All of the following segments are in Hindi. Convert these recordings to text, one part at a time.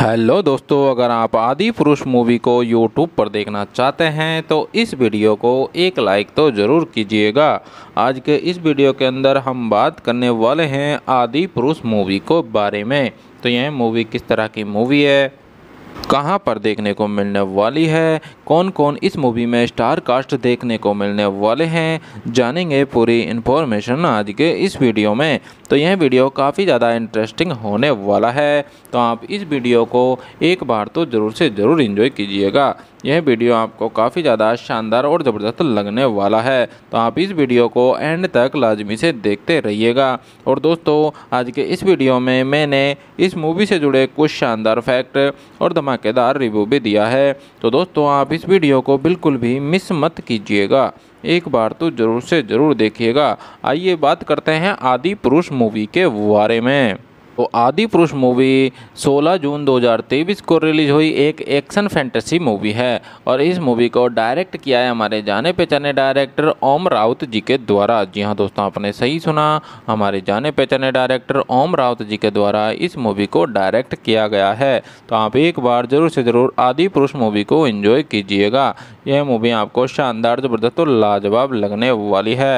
हेलो दोस्तों अगर आप आदि पुरुष मूवी को यूट्यूब पर देखना चाहते हैं तो इस वीडियो को एक लाइक तो ज़रूर कीजिएगा आज के इस वीडियो के अंदर हम बात करने वाले हैं आदि पुरुष मूवी को बारे में तो यह मूवी किस तरह की मूवी है कहां पर देखने को मिलने वाली है कौन कौन इस मूवी में स्टार कास्ट देखने को मिलने वाले हैं जानेंगे पूरी इन्फॉर्मेशन आज के इस वीडियो में तो यह वीडियो काफ़ी ज़्यादा इंटरेस्टिंग होने वाला है तो आप इस वीडियो को एक बार तो ज़रूर से ज़रूर इन्जॉय कीजिएगा यह वीडियो आपको काफ़ी ज़्यादा शानदार और ज़बरदस्त लगने वाला है तो आप इस वीडियो को एंड तक लाजमी से देखते रहिएगा और दोस्तों आज के इस वीडियो में मैंने इस मूवी से जुड़े कुछ शानदार फैक्ट और धमाकेदार रिव्यू भी दिया है तो दोस्तों आप इस वीडियो को बिल्कुल भी मिस मत कीजिएगा एक बार तो ज़रूर से ज़रूर देखिएगा आइए बात करते हैं आदि पुरुष मूवी के बारे में तो आदि पुरुष मूवी 16 जून 2023 को रिलीज हुई एक एक्शन फैंटेसी मूवी है और इस मूवी को डायरेक्ट किया है हमारे जाने पहचाने डायरेक्टर ओम राउत जी के द्वारा जी हाँ दोस्तों आपने सही सुना हमारे जाने पहचाने डायरेक्टर ओम राउत जी के द्वारा इस मूवी को डायरेक्ट किया गया है तो आप एक बार ज़रूर से ज़रूर आदि पुरुष मूवी को इन्जॉय कीजिएगा यह मूवी आपको शानदार ज़बरदस्त और लाजवाब लगने वाली है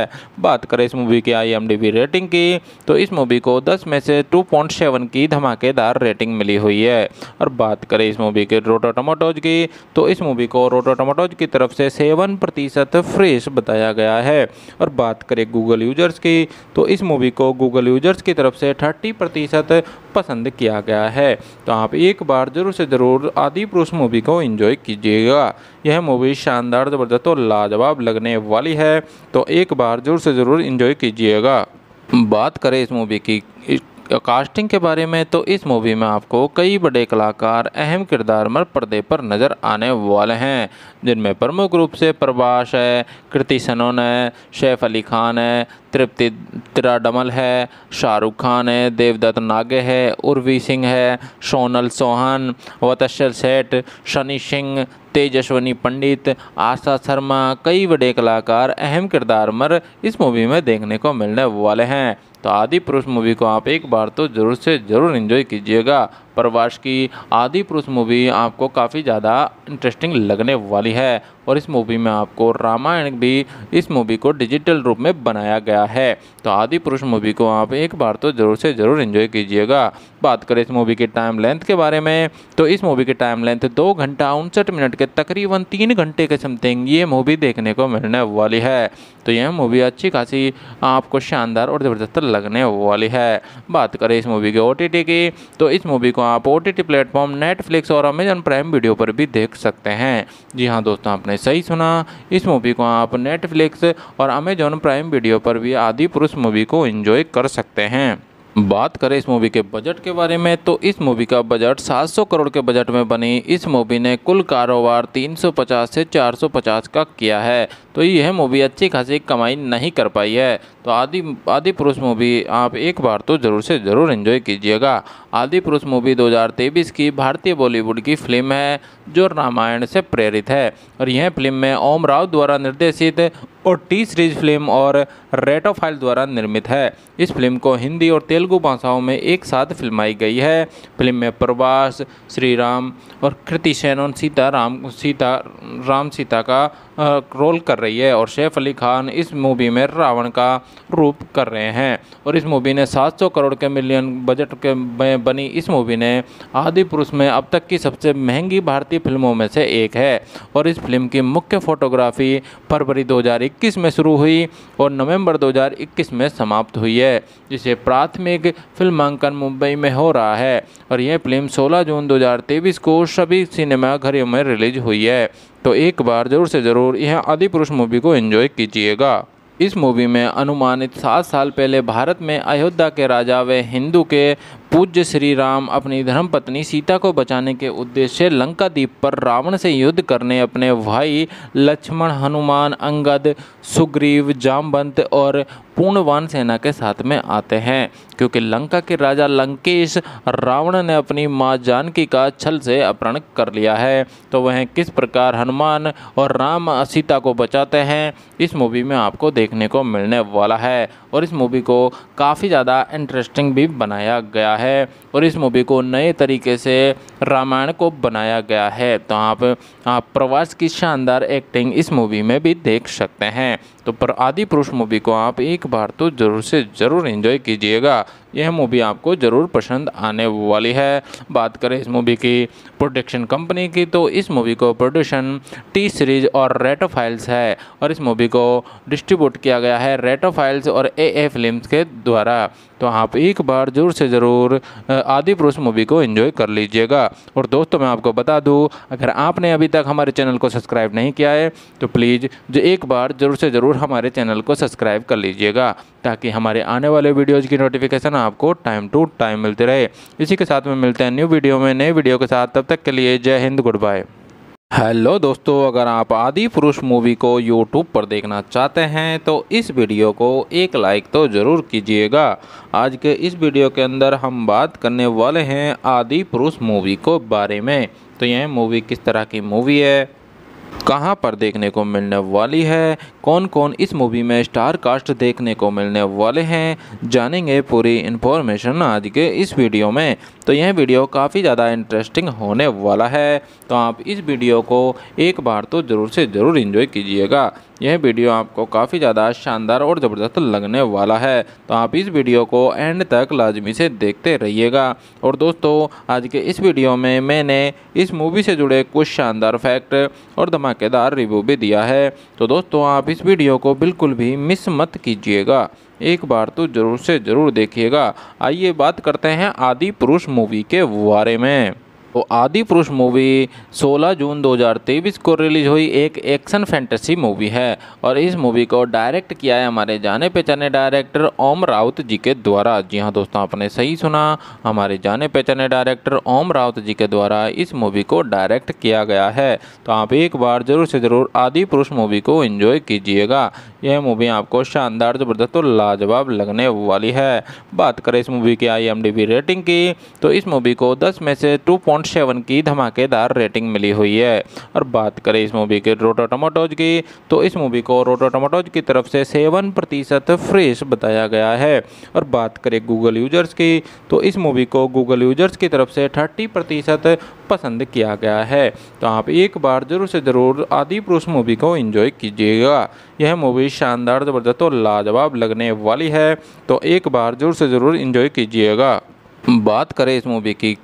बात करें इस मूवी की आई रेटिंग की तो इस मूवी को दस में से टू पॉइंट पॉइंट सेवन की धमाकेदार रेटिंग मिली हुई है और बात करें इस मूवी के रोटो टमाटोज की तो इस मूवी को रोटो टमाटोज की तरफ से सेवन प्रतिशत फ्रेश बताया गया है और बात करें गूगल यूजर्स की तो इस मूवी को गूगल यूजर्स की तरफ से थर्टी प्रतिशत पसंद किया गया है तो आप एक बार ज़रूर से ज़रूर आदि पुरुष मूवी को एंजॉय कीजिएगा यह मूवी शानदार ज़बरदस्त और लाजवाब लगने वाली है तो एक बार ज़रूर से ज़रूर इन्जॉय कीजिएगा बात करें इस मूवी की कास्टिंग के बारे में तो इस मूवी में आपको कई बड़े कलाकार अहम किरदार में पर्दे पर नज़र आने वाले हैं जिनमें प्रमुख रूप से प्रभाष है कृति सनोन है शेफ अली खान है तृप्ति त्राडमल है शाहरुख खान है देवदत्त नागे है उर्वी सिंह है सोनल सोहन वतशर सेठ शनि सिंह तेजस्वनी पंडित आशा शर्मा कई बड़े कलाकार अहम किरदार मर इस मूवी में देखने को मिलने वाले हैं तो आदि पुरुष मूवी को आप एक बार तो ज़रूर से ज़रूर इन्जॉय कीजिएगा प्रवास की आदि पुरुष मूवी आपको काफ़ी ज़्यादा इंटरेस्टिंग लगने वाली है और इस मूवी में आपको रामायण भी इस मूवी को डिजिटल रूप में बनाया गया है तो आदि पुरुष मूवी को आप एक बार तो ज़रूर से ज़रूर इन्जॉय कीजिएगा बात करें इस मूवी के टाइम लेंथ के बारे में तो इस मूवी की टाइम लेंथ दो घंटा उनसठ मिनट के तकरीबन तीन घंटे के समथिंग ये मूवी देखने को मिलने वाली है तो यह मूवी अच्छी खासी आपको शानदार और ज़बरदस्त लगने वाली है बात करें इस मूवी के ओ की तो इस मूवी को को आप ओ टी प्लेटफॉर्म नेटफ्लिक्स और अमेजन प्राइम वीडियो पर भी देख सकते हैं जी हाँ दोस्तों आपने सही सुना इस मूवी को आप नेटफ्लिक्स और अमेजन प्राइम वीडियो पर भी आदि पुरुष मूवी को एंजॉय कर सकते हैं बात करें इस मूवी के बजट के बारे में तो इस मूवी का बजट 700 करोड़ के बजट में बनी इस मूवी ने कुल कारोबार 350 से 450 का किया है तो यह मूवी अच्छी खासी कमाई नहीं कर पाई है तो आदि आदि पुरुष मूवी आप एक बार तो ज़रूर से ज़रूर इन्जॉय कीजिएगा आदि पुरुष मूवी 2023 की भारतीय बॉलीवुड की फिल्म है जो रामायण से प्रेरित है और यह फिल्म में ओम राव द्वारा निर्देशित और टी सीरीज फिल्म और रेटो फाइल द्वारा निर्मित है इस फिल्म को हिंदी और तेलुगु भाषाओं में एक साथ फिल्माई गई है फिल्म में प्रभास श्री राम और कृति सेन और सीता राम सीता राम सीता का रोल कर रही रही है और सैफ अली खान इस मूवी में रावण का रूप कर रहे हैं और इस मूवी ने 700 करोड़ के मिलियन बजट के में बनी इस मूवी ने आदि पुरुष में अब तक की सबसे महंगी भारतीय फिल्मों में से एक है और इस फिल्म की मुख्य फोटोग्राफी फरवरी 2021 में शुरू हुई और नवंबर 2021 में समाप्त हुई है जिसे प्राथमिक फिल्मांकन मुंबई में हो रहा है और यह फिल्म 16 जून दो को सभी सिनेमाघरों में रिलीज हुई है तो एक बार ज़रूर से ज़रूर यह आदि पुरुष मूवी को एंजॉय कीजिएगा इस मूवी में अनुमानित सात साल पहले भारत में अयोध्या के राजा व हिंदू के पूज्य श्री राम अपनी धर्मपत्नी सीता को बचाने के उद्देश्य लंका द्वीप पर रावण से युद्ध करने अपने भाई लक्ष्मण हनुमान अंगद सुग्रीव जामवंत और पूर्णवान सेना के साथ में आते हैं क्योंकि लंका के राजा लंकेश रावण ने अपनी माँ जानकी का छल से अपहरण कर लिया है तो वह किस प्रकार हनुमान और राम सीता को बचाते हैं इस मूवी में आपको देखने को मिलने वाला है और इस मूवी को काफ़ी ज़्यादा इंटरेस्टिंग भी बनाया गया है है और इस मूवी को नए तरीके से रामायण को बनाया गया है तो आप, आप प्रवास की शानदार एक्टिंग इस मूवी में भी देख सकते हैं तो पर आदि पुरुष मूवी को आप एक बार तो ज़रूर से ज़रूर एंजॉय कीजिएगा यह मूवी आपको ज़रूर पसंद आने वाली है बात करें इस मूवी की प्रोडक्शन कंपनी की तो इस मूवी को प्रोडक्शन टी सीरीज और रेटो फाइल्स है और इस मूवी को डिस्ट्रीब्यूट किया गया है रेटो फाइल्स और ए ए फिल्म के द्वारा तो आप एक बार ज़रूर से ज़रूर आदि पुरुष मूवी को इन्जॉय कर लीजिएगा और दोस्तों मैं आपको बता दूँ अगर आपने अभी तक हमारे चैनल को सब्सक्राइब नहीं किया है तो प्लीज़ एक बार ज़रूर से ज़रूर ज़रूर हमारे चैनल को सब्सक्राइब कर लीजिएगा ताकि हमारे आने वाले वीडियोज़ की नोटिफिकेशन आपको टाइम टू टाइम मिलते रहे इसी के साथ में मिलते हैं न्यू वीडियो में नए वीडियो के साथ तब तक के लिए जय हिंद गुड बाय हेलो दोस्तों अगर आप आदि पुरुष मूवी को यूट्यूब पर देखना चाहते हैं तो इस वीडियो को एक लाइक तो ज़रूर कीजिएगा आज के इस वीडियो के अंदर हम बात करने वाले हैं आदि पुरुष मूवी को बारे में तो यह मूवी किस तरह की मूवी है कहाँ पर देखने को मिलने वाली है कौन कौन इस मूवी में स्टार कास्ट देखने को मिलने वाले हैं जानेंगे पूरी इन्फॉर्मेशन आज के इस वीडियो में तो यह वीडियो काफ़ी ज़्यादा इंटरेस्टिंग होने वाला है तो आप इस वीडियो को एक बार तो ज़रूर से ज़रूर इन्जॉय कीजिएगा यह वीडियो आपको काफ़ी ज़्यादा शानदार और ज़बरदस्त लगने वाला है तो आप इस वीडियो को एंड तक लाजमी से देखते रहिएगा और दोस्तों आज के इस वीडियो में मैंने इस मूवी से जुड़े कुछ शानदार फैक्ट और धमाकेदार रिव्यू भी दिया है तो दोस्तों आप इस वीडियो को बिल्कुल भी मिस मत कीजिएगा एक बार तो ज़रूर से ज़रूर देखिएगा आइए बात करते हैं आदि पुरुष मूवी के बारे में तो आदि पुरुष मूवी 16 जून 2023 को रिलीज हुई एक एक्शन फैंटेसी मूवी है और इस मूवी को डायरेक्ट किया है हमारे जाने पहचाने डायरेक्टर ओम राउत जी के द्वारा जी हाँ दोस्तों आपने सही सुना हमारे जाने पहचाने डायरेक्टर ओम राउत जी के द्वारा इस मूवी को डायरेक्ट किया गया है तो आप एक बार ज़रूर से ज़रूर आदि पुरुष मूवी को इन्जॉय कीजिएगा यह मूवी आपको शानदार ज़बरदस्त और लाजवाब लगने वाली है बात करें इस मूवी की आई रेटिंग की तो इस मूवी को दस में से टू पॉइंट सेवन की धमाकेदार रेटिंग मिली हुई है और बात करें इस मूवी के रोटो टमाटोज की तो इस मूवी को रोटो टमाटोज की तरफ से सेवन प्रतिशत फ्रेश बताया गया है और बात करें गूगल यूजर्स की तो इस मूवी को गूगल यूजर्स की तरफ से थर्टी प्रतिशत पसंद किया गया है तो आप एक बार ज़रूर से ज़रूर आदि पुरुष मूवी को इन्जॉय कीजिएगा यह मूवी शानदार ज़बरदस्त और लाजवाब लगने वाली है तो एक बार ज़रूर से ज़रूर इन्जॉय कीजिएगा बात करें इस मूवी की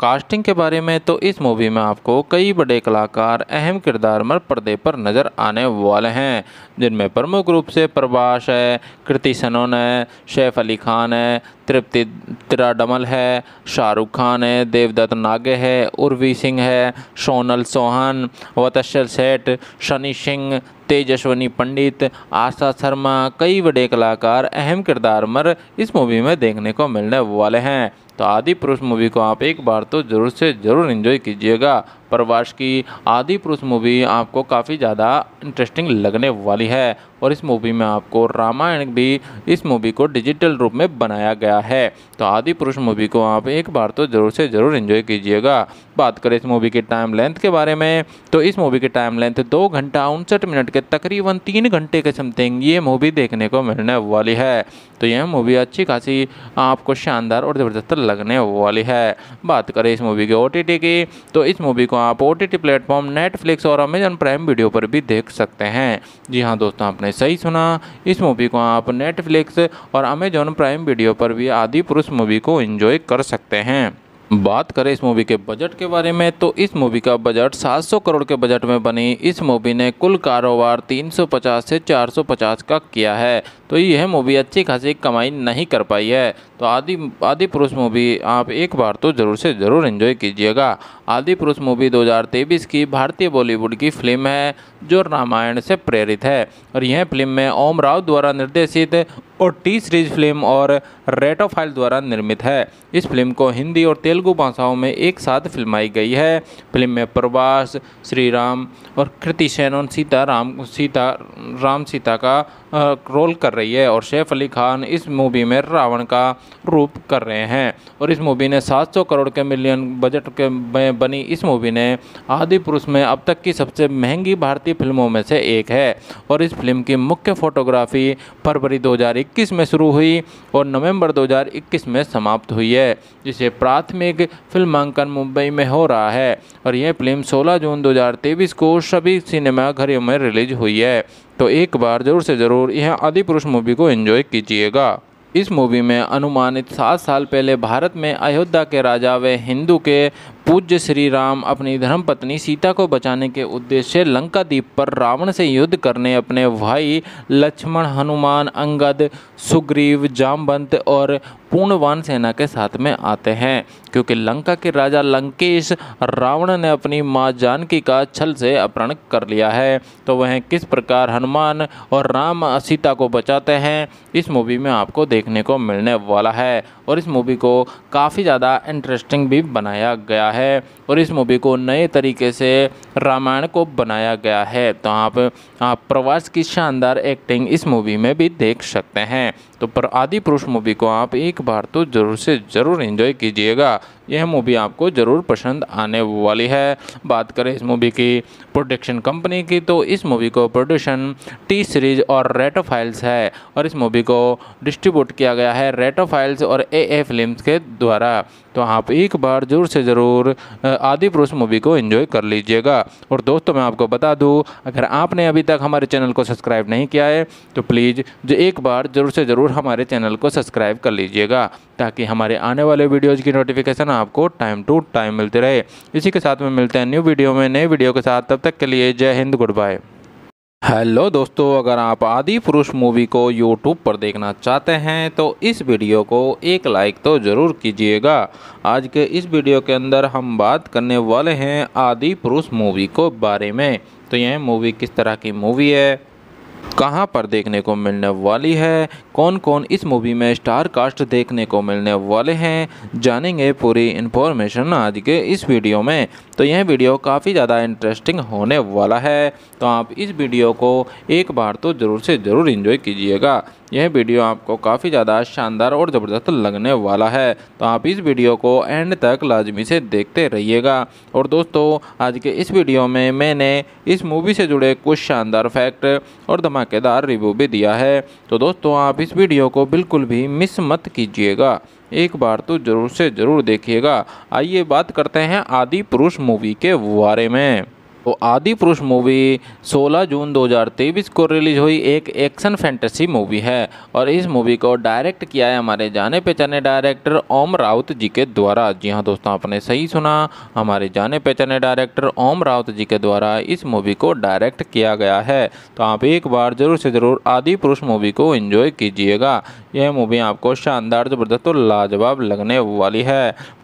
कास्टिंग के बारे में तो इस मूवी में आपको कई बड़े कलाकार अहम किरदार में पर्दे पर नज़र आने वाले हैं जिनमें प्रमुख रूप से प्रभाष है कृति सनोन है शेफ अली खान है तृप्ति तिराडमल है शाहरुख खान है देवदत्त नागे है उर्वी सिंह है सोनल सोहन वतशल सेठ शनि सिंह तेजस्वनी पंडित आशा शर्मा कई बड़े कलाकार अहम किरदार मर इस मूवी में देखने को मिलने वाले हैं तो आदि पुरुष मूवी को आप एक बार तो ज़रूर से ज़रूर इन्जॉय कीजिएगा प्रवास की आदि पुरुष मूवी आपको काफ़ी ज़्यादा इंटरेस्टिंग लगने वाली है और इस मूवी में आपको रामायण भी इस मूवी को डिजिटल रूप में बनाया गया है तो आदि पुरुष मूवी को आप एक बार तो ज़रूर से ज़रूर इन्जॉय कीजिएगा बात करें इस मूवी के टाइम लेंथ के बारे में तो इस मूवी की टाइम लेंथ दो घंटा उनसठ मिनट के तकरीबन तीन घंटे के समथिंग ये मूवी देखने को मिलने वाली है तो यह मूवी अच्छी खासी आपको शानदार और ज़बरदस्त लगने वाली है बात करें इस मूवी के ओ की तो इस मूवी को आप ओ टी प्लेटफॉर्म नेटफ्लिक्स और अमेजन प्राइम वीडियो पर भी देख सकते हैं जी हाँ दोस्तों आपने सही सुना इस मूवी को आप नेटफ्लिक्स और अमेजॉन प्राइम वीडियो पर भी आदि पुरुष मूवी को इन्जॉय कर सकते हैं बात करें इस मूवी के बजट के बारे में तो इस मूवी का बजट 700 करोड़ के बजट में बनी इस मूवी ने कुल कारोबार 350 से 450 का किया है तो यह मूवी अच्छी खासी कमाई नहीं कर पाई है तो आदि आदि पुरुष मूवी आप एक बार तो ज़रूर से ज़रूर इन्जॉय कीजिएगा आदि पुरुष मूवी 2023 की भारतीय बॉलीवुड की फिल्म है जो रामायण से प्रेरित है और यह फिल्म में ओम राव द्वारा निर्देशित और टी सीरीज फिल्म और रेटोफाइल द्वारा निर्मित है इस फिल्म को हिंदी और तेलुगु भाषाओं में एक साथ फिल्माई गई है फिल्म में प्रवास श्री राम और कृति और सीता राम सीता राम सीता का रोल कर रही है और सैफ अली खान इस मूवी में रावण का रूप कर रहे हैं और इस मूवी ने 700 करोड़ के मिलियन बजट के में बनी इस मूवी ने आदि पुरुष में अब तक की सबसे महंगी भारतीय फिल्मों में से एक है और इस फिल्म की मुख्य फोटोग्राफी फरवरी 2021 में शुरू हुई और नवंबर 2021 में समाप्त हुई है जिसे प्राथमिक फिल्मांकन मुंबई में हो रहा है और यह फिल्म 16 जून 2023 को सभी सिनेमाघरों में रिलीज हुई है तो एक बार ज़रूर से ज़रूर यह आदि पुरुष मूवी को एंजॉय कीजिएगा इस मूवी में अनुमानित सात साल पहले भारत में अयोध्या के राजा व हिंदू के पूज्य श्री राम अपनी धर्मपत्नी सीता को बचाने के उद्देश्य से लंका द्वीप पर रावण से युद्ध करने अपने भाई लक्ष्मण हनुमान अंगद सुग्रीव जामवंत और पूर्णवान सेना के साथ में आते हैं क्योंकि लंका के राजा लंकेश रावण ने अपनी माँ जानकी का छल से अपहरण कर लिया है तो वह किस प्रकार हनुमान और राम सीता को बचाते हैं इस मूवी में आपको देखने को मिलने वाला है और इस मूवी को काफ़ी ज़्यादा इंटरेस्टिंग भी बनाया गया है है और इस मूवी को नए तरीके से रामायण को बनाया गया है तो आप, आप प्रवास की शानदार एक्टिंग इस मूवी में भी देख सकते हैं तो पर आदि पुरुष मूवी को आप एक बार तो ज़रूर से ज़रूर इन्जॉय कीजिएगा यह मूवी आपको ज़रूर पसंद आने वाली है बात करें इस मूवी की प्रोडक्शन कंपनी की तो इस मूवी को प्रोडक्शन टी सीरीज और रेटो फाइल्स है और इस मूवी को डिस्ट्रीब्यूट किया गया है रेटो फाइल्स और ए ए फिल्म के द्वारा तो आप एक बार ज़रूर से ज़रूर आदि पुरुष मूवी को एंजॉय कर लीजिएगा और दोस्तों मैं आपको बता दूँ अगर आपने अभी तक हमारे चैनल को सब्सक्राइब नहीं किया है तो प्लीज़ जो एक बार ज़रूर से ज़रूर हमारे चैनल को सब्सक्राइब कर लीजिएगा ताकि हमारे आने वाले वीडियोज़ की नोटिफिकेशन आपको टाइम टू टाइम मिलती रहे इसी के साथ में मिलते हैं न्यू वीडियो में नए वीडियो के साथ तब तक के लिए जय हिंद गुड बाय हेलो दोस्तों अगर आप आदि पुरुष मूवी को यूट्यूब पर देखना चाहते हैं तो इस वीडियो को एक लाइक तो ज़रूर कीजिएगा आज के इस वीडियो के अंदर हम बात करने वाले हैं आदि पुरुष मूवी को बारे में तो यह मूवी किस तरह की मूवी है कहां पर देखने को मिलने वाली है कौन कौन इस मूवी में स्टार कास्ट देखने को मिलने वाले हैं जानेंगे पूरी इन्फॉर्मेशन आज के इस वीडियो में तो यह वीडियो काफ़ी ज़्यादा इंटरेस्टिंग होने वाला है तो आप इस वीडियो को एक बार तो ज़रूर से ज़रूर इन्जॉय कीजिएगा यह वीडियो आपको काफ़ी ज़्यादा शानदार और ज़बरदस्त लगने वाला है तो आप इस वीडियो को एंड तक लाजमी से देखते रहिएगा और दोस्तों आज के इस वीडियो में मैंने इस मूवी से जुड़े कुछ शानदार फैक्ट और धमाकेदार रिव्यू भी दिया है तो दोस्तों आप इस वीडियो को बिल्कुल भी मिस मत कीजिएगा एक बार तो ज़रूर से ज़रूर देखिएगा आइए बात करते हैं आदि पुरुष मूवी के बारे में तो आदि पुरुष मूवी 16 जून 2023 को रिलीज हुई एक एक्शन फैंटेसी मूवी है और इस मूवी को डायरेक्ट किया है हमारे जाने पहचाने डायरेक्टर ओम राउत जी के द्वारा जी हाँ दोस्तों आपने सही सुना हमारे जाने पहचाने डायरेक्टर ओम राउत जी के द्वारा इस मूवी को डायरेक्ट किया गया है तो आप एक बार ज़रूर से ज़रूर आदि पुरुष मूवी को इन्जॉय कीजिएगा यह मूवी आपको शानदार ज़बरदस्त और लाजवाब लगने वाली है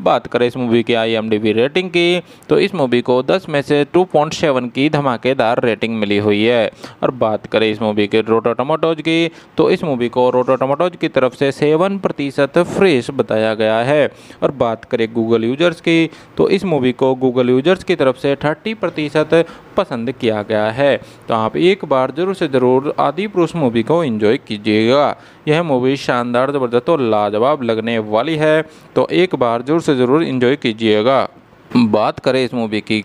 बात करें इस मूवी की आई रेटिंग की तो इस मूवी को दस में से टू पॉइंट सेवन की धमाकेदार रेटिंग मिली हुई है और बात करें इस मूवी के रोटो टमाटोज की तो इस मूवी को रोटो टमाटोज की तरफ से सेवन प्रतिशत फ्रेश बताया गया है और बात करें गूगल यूजर्स की तो इस मूवी को गूगल यूजर्स की तरफ से थर्टी प्रतिशत पसंद किया गया है तो आप एक बार ज़रूर से ज़रूर आदि पुरुष मूवी को इन्जॉय कीजिएगा यह मूवी शानदार ज़बरदस्त और लाजवाब लगने वाली है तो एक बार ज़रूर से ज़रूर इन्जॉय कीजिएगा बात करें इस मूवी की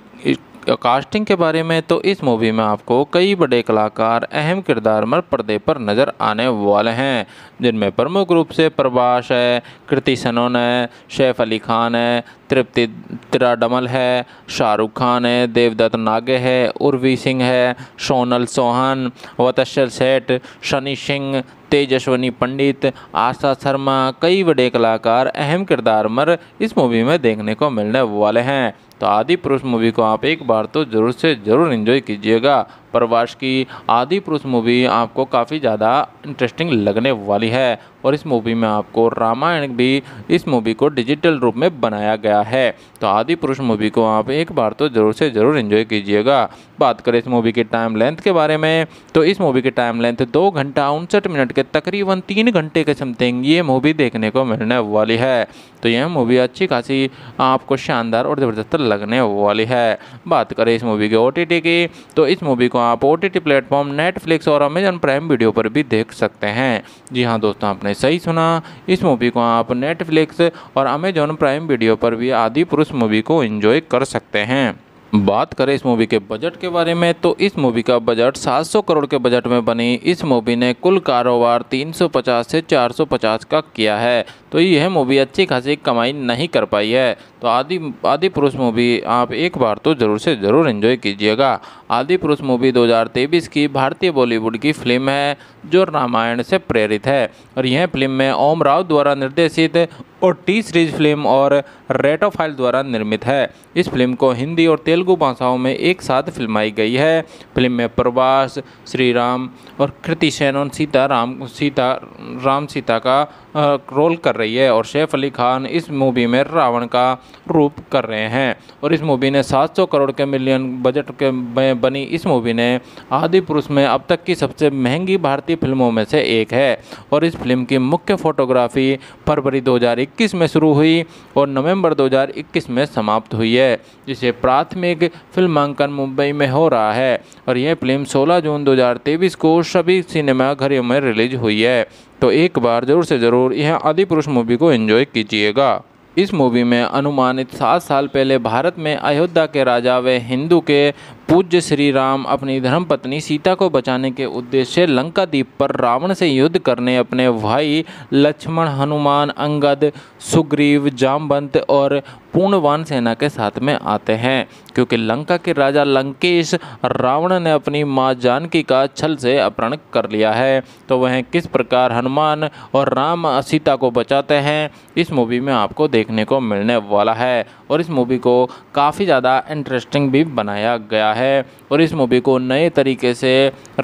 कास्टिंग के बारे में तो इस मूवी में आपको कई बड़े कलाकार अहम किरदार में पर्दे पर नज़र आने वाले हैं जिनमें प्रमुख रूप से प्रभाष है कृति सनोन है शैफ अली खान है तृप्ति त्राडमल है शाहरुख खान है देवदत्त नागे है उर्वी सिंह है सोनल सोहन वतशल सेठ शनि सिंह तेजस्वनी पंडित आशा शर्मा कई बड़े कलाकार अहम किरदार मर इस मूवी में देखने को मिलने वाले हैं तो आदि पुरुष मूवी को आप एक बार तो ज़रूर से ज़रूर इन्जॉय कीजिएगा प्रवास की आदि पुरुष मूवी आपको काफ़ी ज़्यादा इंटरेस्टिंग लगने वाली है और इस मूवी में आपको रामायण भी इस मूवी को डिजिटल रूप में बनाया गया है तो आदि पुरुष मूवी को आप एक बार तो ज़रूर से ज़रूर इन्जॉय कीजिएगा बात करें इस मूवी के टाइम लेंथ के बारे में तो इस मूवी के टाइम लेंथ दो घंटा उनसठ मिनट के तकरीबन तीन घंटे के समथिंग ये मूवी देखने को मिलने वाली है तो यह मूवी अच्छी खासी आपको शानदार और ज़बरदस्त लगने वाली है बात करें इस मूवी के ओ की तो इस मूवी को आप ओ टी प्लेटफॉर्म नेटफ्लिक्स और अमेजन प्राइम वीडियो पर भी देख सकते हैं जी हाँ दोस्तों आपने सही सुना इस मूवी को आप नेटफ्लिक्स और अमेजॉन प्राइम वीडियो पर भी आदि पुरुष मूवी को इन्जॉय कर सकते हैं बात करें इस मूवी के बजट के बारे में तो इस मूवी का बजट 700 करोड़ के बजट में बनी इस मूवी ने कुल कारोबार 350 से 450 का किया है तो यह मूवी अच्छी खासी कमाई नहीं कर पाई है तो आदि आदि पुरुष मूवी आप एक बार तो ज़रूर से ज़रूर एंजॉय कीजिएगा आदि पुरुष मूवी 2023 की भारतीय बॉलीवुड की फिल्म है जो रामायण से प्रेरित है और यह फिल्म में ओम राव द्वारा निर्देशित और टी सीरीज फिल्म और रेटो फाइल द्वारा निर्मित है इस फिल्म को हिंदी और तेलुगु भाषाओं में एक साथ फिल्माई गई है फिल्म में प्रवास श्री राम और कृति और सीता राम सीता राम सीता का रोल कर रही है और सैफ अली खान इस मूवी में रावण का रूप कर रहे हैं और इस मूवी ने 700 करोड़ के मिलियन बजट के में बनी इस मूवी ने आदि पुरुष में अब तक की सबसे महंगी भारतीय फिल्मों में से एक है और इस फिल्म की मुख्य फोटोग्राफी फरवरी 2021 में शुरू हुई और नवंबर 2021 में समाप्त हुई है जिसे प्राथमिक फिल्मांकन मुंबई में हो रहा है और यह फिल्म 16 जून 2023 को सभी सिनेमाघरों में रिलीज हुई है तो एक बार ज़रूर से ज़रूर यह आदि पुरुष मूवी को एंजॉय कीजिएगा इस मूवी में अनुमानित सात साल पहले भारत में अयोध्या के राजा व हिंदू के पूज्य श्री राम अपनी धर्मपत्नी सीता को बचाने के उद्देश्य से लंका द्वीप पर रावण से युद्ध करने अपने भाई लक्ष्मण हनुमान अंगद सुग्रीव जामवंत और पूर्णवान सेना के साथ में आते हैं क्योंकि लंका के राजा लंकेश रावण ने अपनी माँ जानकी का छल से अपहरण कर लिया है तो वह किस प्रकार हनुमान और राम सीता को बचाते हैं इस मूवी में आपको देखने को मिलने वाला है और इस मूवी को काफ़ी ज़्यादा इंटरेस्टिंग भी बनाया गया है और इस मूवी को नए तरीके से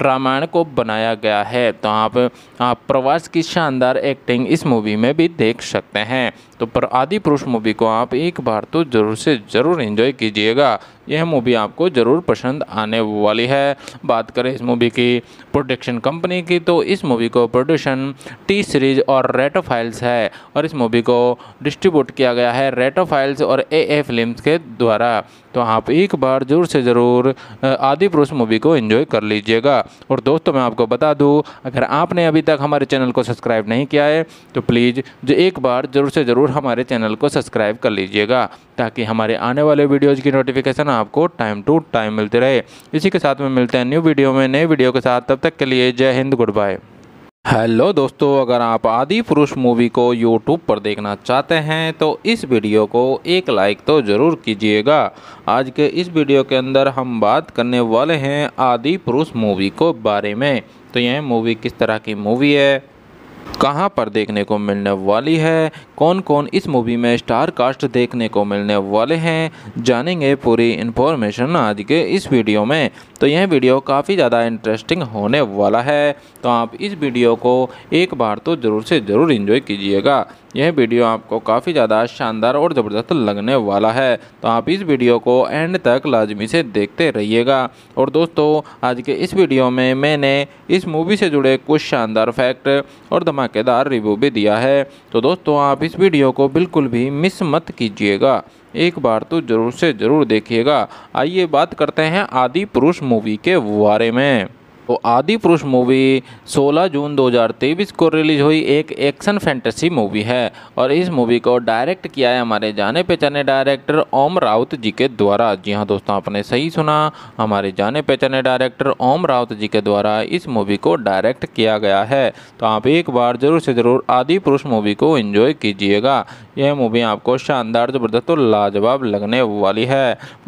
रामायण को बनाया गया है तो आप, आप प्रवास की शानदार एक्टिंग इस मूवी में भी देख सकते हैं तो पर आदि पुरुष मूवी को आप एक बार तो ज़रूर से ज़रूर एंजॉय कीजिएगा यह मूवी आपको ज़रूर पसंद आने वाली है बात करें इस मूवी की प्रोडक्शन कंपनी की तो इस मूवी को प्रोडक्शन टी सीरीज और रेटो फाइल्स है और इस मूवी को डिस्ट्रीब्यूट किया गया है रेटो फाइल्स और ए ए फिल्म के द्वारा तो आप एक बार ज़रूर से ज़रूर आदि पुरुष मूवी को इन्जॉय कर लीजिएगा और दोस्तों मैं आपको बता दूँ अगर आपने अभी तक हमारे चैनल को सब्सक्राइब नहीं किया है तो प्लीज़ जो एक बार ज़रूर से ज़रूर ज़रूर हमारे चैनल को सब्सक्राइब कर लीजिएगा ताकि हमारे आने वाले वीडियोज़ की नोटिफिकेशन आपको टाइम टू टाइम मिलती रहे इसी के साथ में मिलते हैं न्यू वीडियो में नए वीडियो के साथ तब तक के लिए जय हिंद गुड बाय हेलो दोस्तों अगर आप आदि पुरुष मूवी को यूट्यूब पर देखना चाहते हैं तो इस वीडियो को एक लाइक तो ज़रूर कीजिएगा आज के इस वीडियो के अंदर हम बात करने वाले हैं आदि पुरुष मूवी को बारे में तो यह मूवी किस तरह की मूवी है कहां पर देखने को मिलने वाली है कौन कौन इस मूवी में स्टार कास्ट देखने को मिलने वाले हैं जानेंगे पूरी इन्फॉर्मेशन आज के इस वीडियो में तो यह वीडियो काफ़ी ज़्यादा इंटरेस्टिंग होने वाला है तो आप इस वीडियो को एक बार तो ज़रूर से ज़रूर इन्जॉय कीजिएगा यह वीडियो आपको काफ़ी ज़्यादा शानदार और ज़बरदस्त लगने वाला है तो आप इस वीडियो को एंड तक लाजमी से देखते रहिएगा और दोस्तों आज के इस वीडियो में मैंने इस मूवी से जुड़े कुछ शानदार फैक्ट और धमाकेदार रिव्यू भी दिया है तो दोस्तों आप इस वीडियो को बिल्कुल भी मिस मत कीजिएगा एक बार तो ज़रूर से ज़रूर देखिएगा आइए बात करते हैं आदि पुरुष मूवी के बारे में तो आदि पुरुष मूवी 16 जून 2023 को रिलीज हुई एक एक्शन फैंटेसी मूवी है और इस मूवी को डायरेक्ट किया है हमारे जाने पहचाने डायरेक्टर ओम राउत जी के द्वारा जी हाँ दोस्तों आपने सही सुना हमारे जाने पहचाने डायरेक्टर ओम राउत जी के द्वारा इस मूवी को डायरेक्ट किया गया है तो आप एक बार ज़रूर से ज़रूर आदि पुरुष मूवी को इन्जॉय कीजिएगा यह मूवी आपको शानदार ज़बरदस्त और लाजवाब लगने वाली है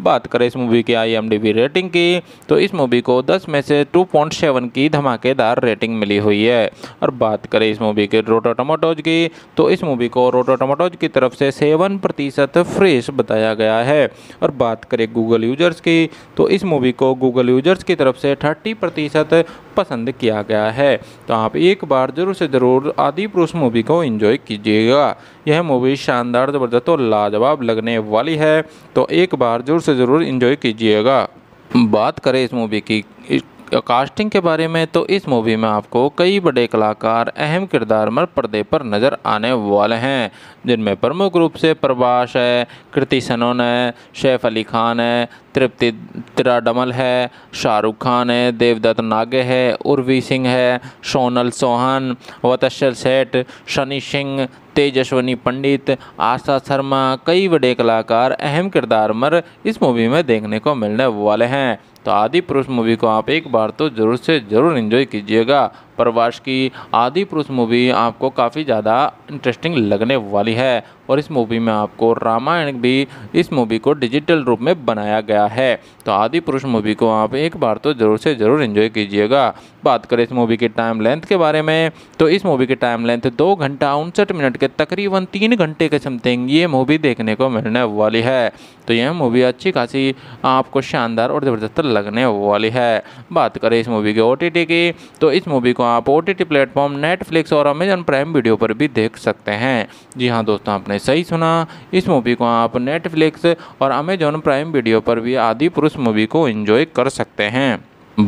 बात करें इस मूवी की आई रेटिंग की तो इस मूवी को दस में से टू पॉइंट पॉइंट सेवन की धमाकेदार रेटिंग मिली हुई है और बात करें इस मूवी के रोटो टमाटोज की तो इस मूवी को रोटो टमाटोज की तरफ से सेवन प्रतिशत फ्रेश बताया गया है और बात करें गूगल यूजर्स की तो इस मूवी को गूगल यूजर्स की तरफ से थर्टी प्रतिशत पसंद किया गया है तो आप एक बार ज़रूर से ज़रूर आदि पुरुष मूवी को एंजॉय कीजिएगा यह मूवी शानदार ज़बरदस्त और लाजवाब लगने वाली है तो एक बार ज़रूर से ज़रूर इन्जॉय कीजिएगा बात करें इस मूवी की कास्टिंग के बारे में तो इस मूवी में आपको कई बड़े कलाकार अहम किरदार में पर्दे पर नज़र आने वाले हैं जिनमें प्रमुख रूप से प्रभाष है कृति सनोन है शेफ अली खान है तृप्ति त्राडमल है शाहरुख खान है देवदत्त नागे है उर्वी सिंह है सोनल सोहन वतशर सेठ शनी सिंह तेजस्वनी पंडित आशा शर्मा कई बड़े कलाकार अहम किरदार मर इस मूवी में देखने को मिलने वाले हैं तो आदि पुरुष मूवी को आप एक बार तो ज़रूर से ज़रूर इन्जॉय कीजिएगा प्रवास की आदि पुरुष मूवी आपको काफ़ी ज़्यादा इंटरेस्टिंग लगने वाली है और इस मूवी में आपको रामायण भी इस मूवी को डिजिटल रूप में बनाया गया है तो आदि पुरुष मूवी को आप एक बार तो ज़रूर से ज़रूर इन्जॉय कीजिएगा बात करें इस मूवी के टाइम लेंथ के बारे में तो इस मूवी की टाइम लेंथ दो घंटा उनसठ मिनट के तकरीबन तीन घंटे के समथिंग ये मूवी देखने को मिलने वाली है तो यह मूवी अच्छी खासी आपको शानदार और ज़बरदस्त लगने वाली है बात करें इस मूवी के ओ की तो इस मूवी को आप O T T platform Netflix और अमेजन प्राइम वीडियो पर भी देख सकते हैं जी हाँ दोस्तों आपने सही सुना इस मूवी को आप नेटफ्लिक्स और अमेजॉन प्राइम वीडियो पर भी आदि पुरुष मूवी को इन्जॉय कर सकते हैं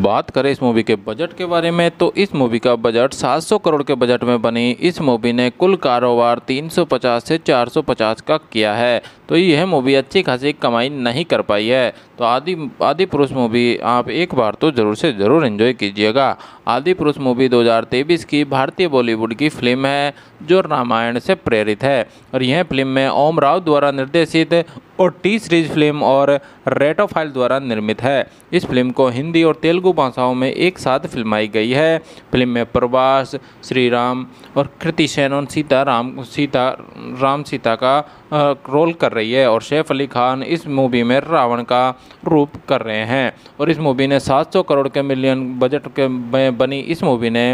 बात करें इस मूवी के बजट के बारे में तो इस मूवी का बजट 700 करोड़ के बजट में बनी इस मूवी ने कुल कारोबार 350 से 450 का किया है तो यह मूवी अच्छी खासी कमाई नहीं कर पाई है तो आदि आदि पुरुष मूवी आप एक बार तो ज़रूर से ज़रूर एंजॉय कीजिएगा आदि पुरुष मूवी 2023 की भारतीय बॉलीवुड की फिल्म है जो रामायण से प्रेरित है और यह फिल्म में ओम राव द्वारा निर्देशित और टी सीरीज फिल्म और रेटोफाइल द्वारा निर्मित है इस फिल्म को हिंदी और तेलुगु भाषाओं में एक साथ फिल्माई गई है फिल्म में प्रभास श्री राम और कृति सीता राम सीता राम सीता का रोल कर रही है और सैफ अली खान इस मूवी में रावण का रूप कर रहे हैं और इस मूवी ने 700 करोड़ के मिलियन बजट के में बनी इस मूवी ने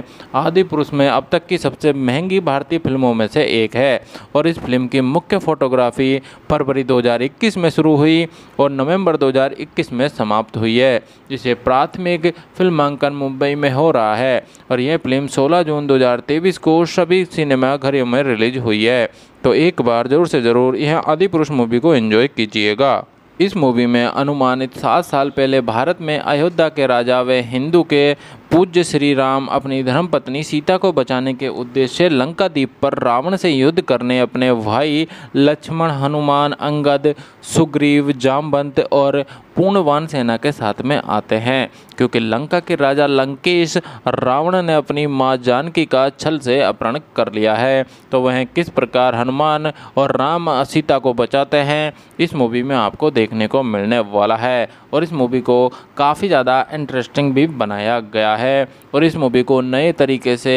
आदि पुरुष में अब तक की सबसे महंगी भारतीय फिल्मों में से एक है और इस फिल्म की मुख्य फोटोग्राफी फरवरी दो 2021 में शुरू हुई और नवंबर 2021 में समाप्त हुई है जिसे प्राथमिक फिल्मांकन मुंबई में हो रहा है और यह फिल्म 16 जून 2023 को सभी सिनेमा घरों में रिलीज हुई है तो एक बार ज़रूर से ज़रूर यह आदि पुरुष मूवी को एंजॉय कीजिएगा इस मूवी में अनुमानित सात साल पहले भारत में अयोध्या के राजा व हिंदू के पूज्य श्री राम अपनी धर्मपत्नी सीता को बचाने के उद्देश्य लंका द्वीप पर रावण से युद्ध करने अपने भाई लक्ष्मण हनुमान अंगद सुग्रीव जामवंत और पूर्णवान सेना के साथ में आते हैं क्योंकि लंका के राजा लंकेश रावण ने अपनी माँ जानकी का छल से अपहरण कर लिया है तो वह किस प्रकार हनुमान और राम सीता को बचाते हैं इस मूवी में आपको देखने को मिलने वाला है और इस मूवी को काफ़ी ज़्यादा इंटरेस्टिंग भी बनाया गया है है और इस मूवी को नए तरीके से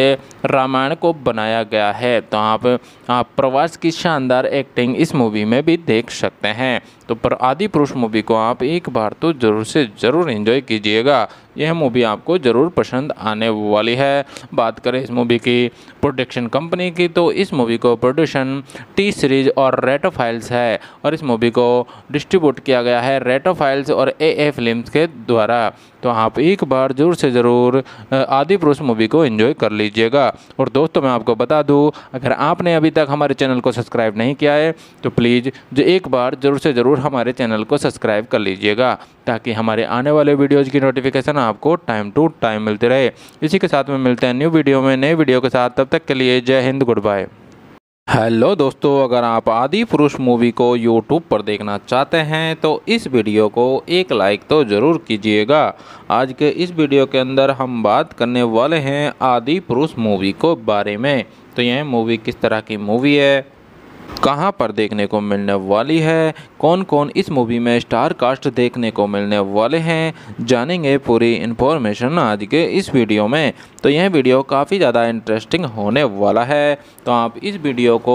रामायण को बनाया गया है तो आप आप प्रवास की शानदार एक्टिंग इस मूवी में भी देख सकते हैं तो पर आदि पुरुष मूवी को आप एक बार तो ज़रूर से ज़रूर एंजॉय कीजिएगा यह मूवी आपको ज़रूर पसंद आने वाली है बात करें इस मूवी की प्रोडक्शन कंपनी की तो इस मूवी को प्रोडक्शन टी सीरीज और रेटो फाइल्स है और इस मूवी को डिस्ट्रीब्यूट किया गया है रेटो फाइल्स और ए ए फिल्म के द्वारा तो आप एक बार ज़रूर से ज़रूर आदि पुरुष मूवी को इन्जॉय कर लीजिएगा और दोस्तों मैं आपको बता दूँ अगर आपने अभी तक हमारे चैनल को सब्सक्राइब नहीं किया है तो प्लीज़ जो एक बार ज़रूर से ज़रूर ज़रूर हमारे चैनल को सब्सक्राइब कर लीजिएगा ताकि हमारे आने वाले वीडियोज़ की नोटिफिकेशन आपको टाइम टू टाइम मिलती रहे इसी के साथ में मिलते हैं न्यू वीडियो में नए वीडियो के साथ तब तक के लिए जय हिंद गुड बाय हेलो दोस्तों अगर आप आदि पुरुष मूवी को यूट्यूब पर देखना चाहते हैं तो इस वीडियो को एक लाइक तो ज़रूर कीजिएगा आज के इस वीडियो के अंदर हम बात करने वाले हैं आदि पुरुष मूवी को बारे में तो यह मूवी किस तरह की मूवी है कहां पर देखने को मिलने वाली है कौन कौन इस मूवी में स्टार कास्ट देखने को मिलने वाले हैं जानेंगे पूरी इन्फॉर्मेशन आज के इस वीडियो में तो यह वीडियो काफ़ी ज़्यादा इंटरेस्टिंग होने वाला है तो आप इस वीडियो को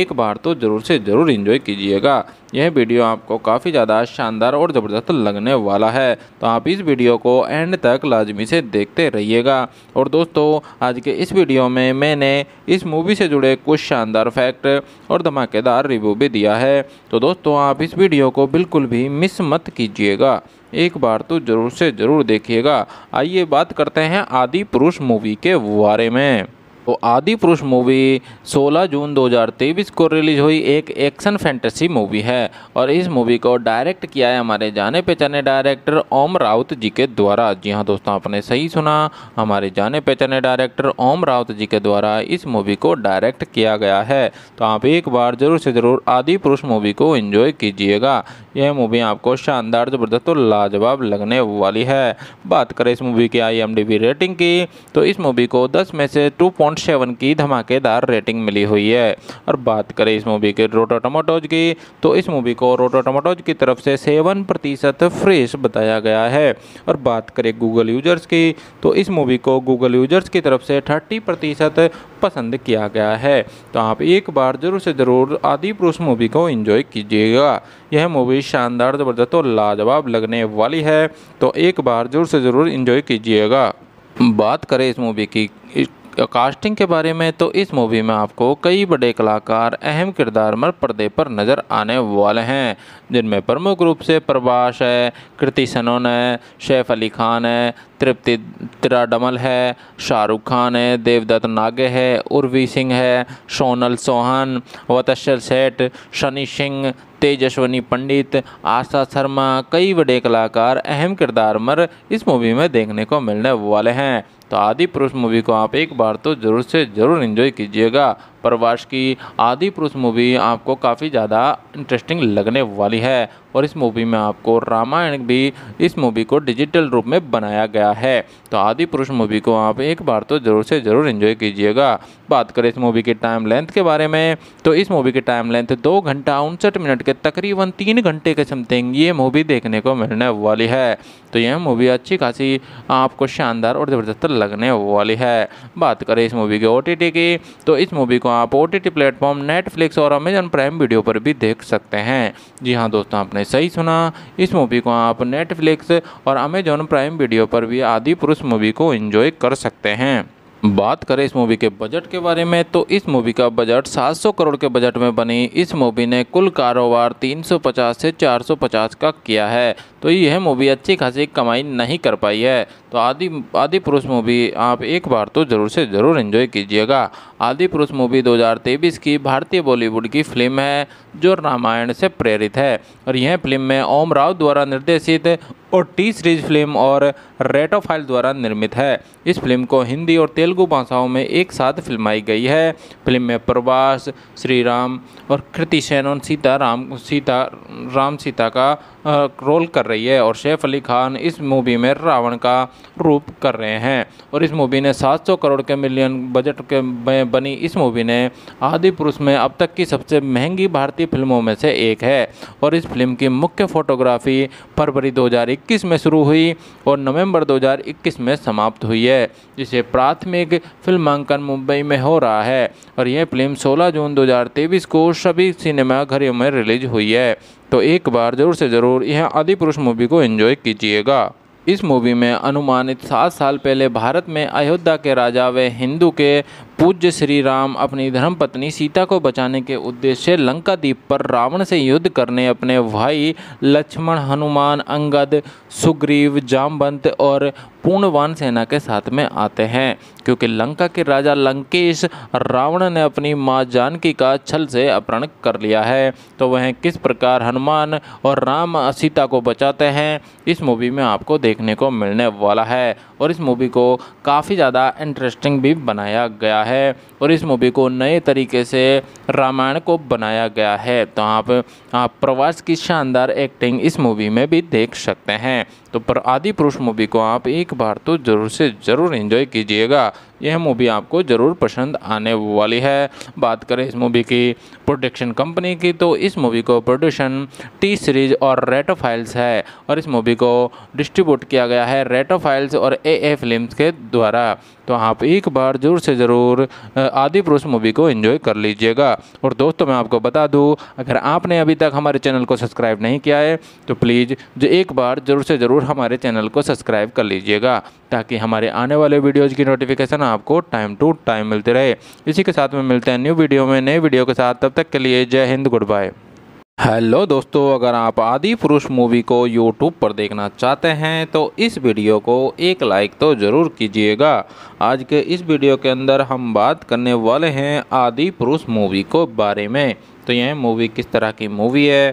एक बार तो ज़रूर से ज़रूर इन्जॉय कीजिएगा यह वीडियो आपको काफ़ी ज़्यादा शानदार और ज़बरदस्त लगने वाला है तो आप इस वीडियो को एंड तक लाजमी से देखते रहिएगा और दोस्तों आज के इस वीडियो में मैंने इस मूवी से जुड़े कुछ शानदार फैक्ट और धमाकेदार रिव्यू भी दिया है तो दोस्तों आप इस वीडियो को बिल्कुल भी मिस मत कीजिएगा एक बार तो ज़रूर से ज़रूर देखिएगा आइए बात करते हैं आदि पुरुष मूवी के बारे में तो आदि पुरुष मूवी 16 जून 2023 को रिलीज हुई एक एक्शन फैंटेसी मूवी है और इस मूवी को डायरेक्ट किया है हमारे जाने पहचाने डायरेक्टर ओम राउत जी के द्वारा जी हाँ दोस्तों आपने सही सुना हमारे जाने पहचाने डायरेक्टर ओम राउत जी के द्वारा इस मूवी को डायरेक्ट किया गया है तो आप एक बार ज़रूर से ज़रूर आदि पुरुष मूवी को इन्जॉय कीजिएगा यह मूवी आपको शानदार ज़बरदस्त और लाजवाब लगने वाली है बात करें इस मूवी की आई रेटिंग की तो इस मूवी को दस में से टू पॉइंट सेवन की धमाकेदार रेटिंग मिली हुई है और बात करें इस मूवी के रोटो टमाटोज की तो इस मूवी को रोटो टमाटोज की तरफ से सेवन प्रतिशत फ्रेश बताया गया है और बात करें गूगल यूजर्स की तो इस मूवी को गूगल यूजर्स की तरफ से थर्टी प्रतिशत पसंद किया गया है तो आप एक बार जरूर से ज़रूर आदि पुरुष मूवी को एंजॉय कीजिएगा यह मूवी शानदार ज़बरदस्त और लाजवाब लगने वाली है तो एक बार जरूर से ज़रूर इन्जॉय कीजिएगा बात करें इस मूवी की कास्टिंग के बारे में तो इस मूवी में आपको कई बड़े कलाकार अहम किरदार में पर्दे पर नज़र आने वाले हैं जिनमें प्रमुख रूप से प्रभाष है कृति सनोन है शेफ अली खान है तृप्ति त्राडमल है शाहरुख खान है देवदत्त नागे है उर्वी सिंह है सोनल सोहन वतशर सेठ शनि सिंह तेजस्वनी पंडित आशा शर्मा कई बड़े कलाकार अहम किरदार मर इस मूवी में देखने को मिलने वाले हैं तो आदि पुरुष मूवी को आप एक बार तो ज़रूर से ज़रूर इन्जॉय कीजिएगा प्रवास की आदि पुरुष मूवी आपको काफ़ी ज़्यादा इंटरेस्टिंग लगने वाली है और इस मूवी में आपको रामायण भी इस मूवी को डिजिटल रूप में बनाया गया है तो आदि पुरुष मूवी को आप एक बार तो ज़रूर से ज़रूर इन्जॉय कीजिएगा बात करें इस मूवी के टाइम लेंथ के बारे में तो इस मूवी के टाइम लेंथ दो घंटा उनसठ मिनट के तकरीबन तीन घंटे के समथिंग ये मूवी देखने को मिलने वाली है तो यह मूवी अच्छी खासी आपको शानदार और ज़बरदस्त लगने वाली है बात करें इस मूवी के ओ की तो इस मूवी को आप O T T platform Netflix और अमेजन प्राइम वीडियो पर भी देख सकते हैं जी हाँ दोस्तों आपने सही सुना इस मूवी को आप नेटफ्लिक्स और अमेजॉन प्राइम वीडियो पर भी आदि पुरुष मूवी को इन्जॉय कर सकते हैं बात करें इस मूवी के बजट के बारे में तो इस मूवी का बजट 700 करोड़ के बजट में बनी इस मूवी ने कुल कारोबार 350 से 450 का किया है तो यह मूवी अच्छी खासी कमाई नहीं कर पाई है तो आदि आदि पुरुष मूवी आप एक बार तो ज़रूर से ज़रूर एंजॉय कीजिएगा आदि पुरुष मूवी 2023 की भारतीय बॉलीवुड की फिल्म है जो रामायण से प्रेरित है और यह फिल्म में ओम राव द्वारा निर्देशित और टी सीरीज फिल्म और रेटोफाइल द्वारा निर्मित है इस फिल्म को हिंदी और तेलुगु भाषाओं में एक साथ फिल्माई गई है फिल्म में प्रभास श्री राम और कृति सीता राम सीता राम सीता का रोल कर रही है और सैफ अली खान इस मूवी में रावण का रूप कर रहे हैं और इस मूवी ने 700 करोड़ के मिलियन बजट के में बनी इस मूवी ने आदि पुरुष में अब तक की सबसे महंगी भारतीय फिल्मों में से एक है और इस फिल्म की मुख्य फोटोग्राफी फरवरी दो 2021 में शुरू हुई और नवंबर 2021 में समाप्त हुई है जिसे प्राथमिक फिल्मांकन मुंबई में हो रहा है और यह फिल्म 16 जून 2023 को सभी सिनेमाघरों में रिलीज हुई है तो एक बार ज़रूर से ज़रूर यह आदि पुरुष मूवी को एंजॉय कीजिएगा इस मूवी में अनुमानित सात साल पहले भारत में अयोध्या के राजा व हिंदू के पूज्य श्री राम अपनी धर्मपत्नी सीता को बचाने के उद्देश्य लंका द्वीप पर रावण से युद्ध करने अपने भाई लक्ष्मण हनुमान अंगद सुग्रीव जामवंत और पूर्णवान सेना के साथ में आते हैं क्योंकि लंका के राजा लंकेश रावण ने अपनी माँ जानकी का छल से अपहरण कर लिया है तो वह किस प्रकार हनुमान और राम सीता को बचाते हैं इस मूवी में आपको देखने को मिलने वाला है और इस मूवी को काफ़ी ज़्यादा इंटरेस्टिंग भी बनाया गया है है और इस मूवी को नए तरीके से रामायण को बनाया गया है तो आप आप प्रवास की शानदार एक्टिंग इस मूवी में भी देख सकते हैं तो पर आदि पुरुष मूवी को आप एक बार तो ज़रूर से ज़रूर एंजॉय कीजिएगा यह मूवी आपको ज़रूर पसंद आने वाली है बात करें इस मूवी की प्रोडक्शन कंपनी की तो इस मूवी को प्रोडक्शन टी सीरीज और रेटो फाइल्स है और इस मूवी को डिस्ट्रीब्यूट किया गया है रेटो फाइल्स और ए ए फिल्म के द्वारा तो आप एक बार ज़रूर से ज़रूर आदि पुरुष मूवी को एंजॉय कर लीजिएगा और दोस्तों मैं आपको बता दूँ अगर आपने अभी तक हमारे चैनल को सब्सक्राइब नहीं किया है तो प्लीज़ जो एक बार ज़रूर से ज़रूर ज़रूर हमारे चैनल को सब्सक्राइब कर लीजिएगा ताकि हमारे आने वाले वीडियोज़ की नोटिफिकेशन आपको टाइम टू टाइम मिलते रहे इसी के साथ में मिलते हैं न्यू वीडियो में नए वीडियो के साथ तब तक के लिए जय हिंद गुड बाय हेलो दोस्तों अगर आप आदि पुरुष मूवी को यूट्यूब पर देखना चाहते हैं तो इस वीडियो को एक लाइक तो ज़रूर कीजिएगा आज के इस वीडियो के अंदर हम बात करने वाले हैं आदि पुरुष मूवी को बारे में तो यह मूवी किस तरह की मूवी है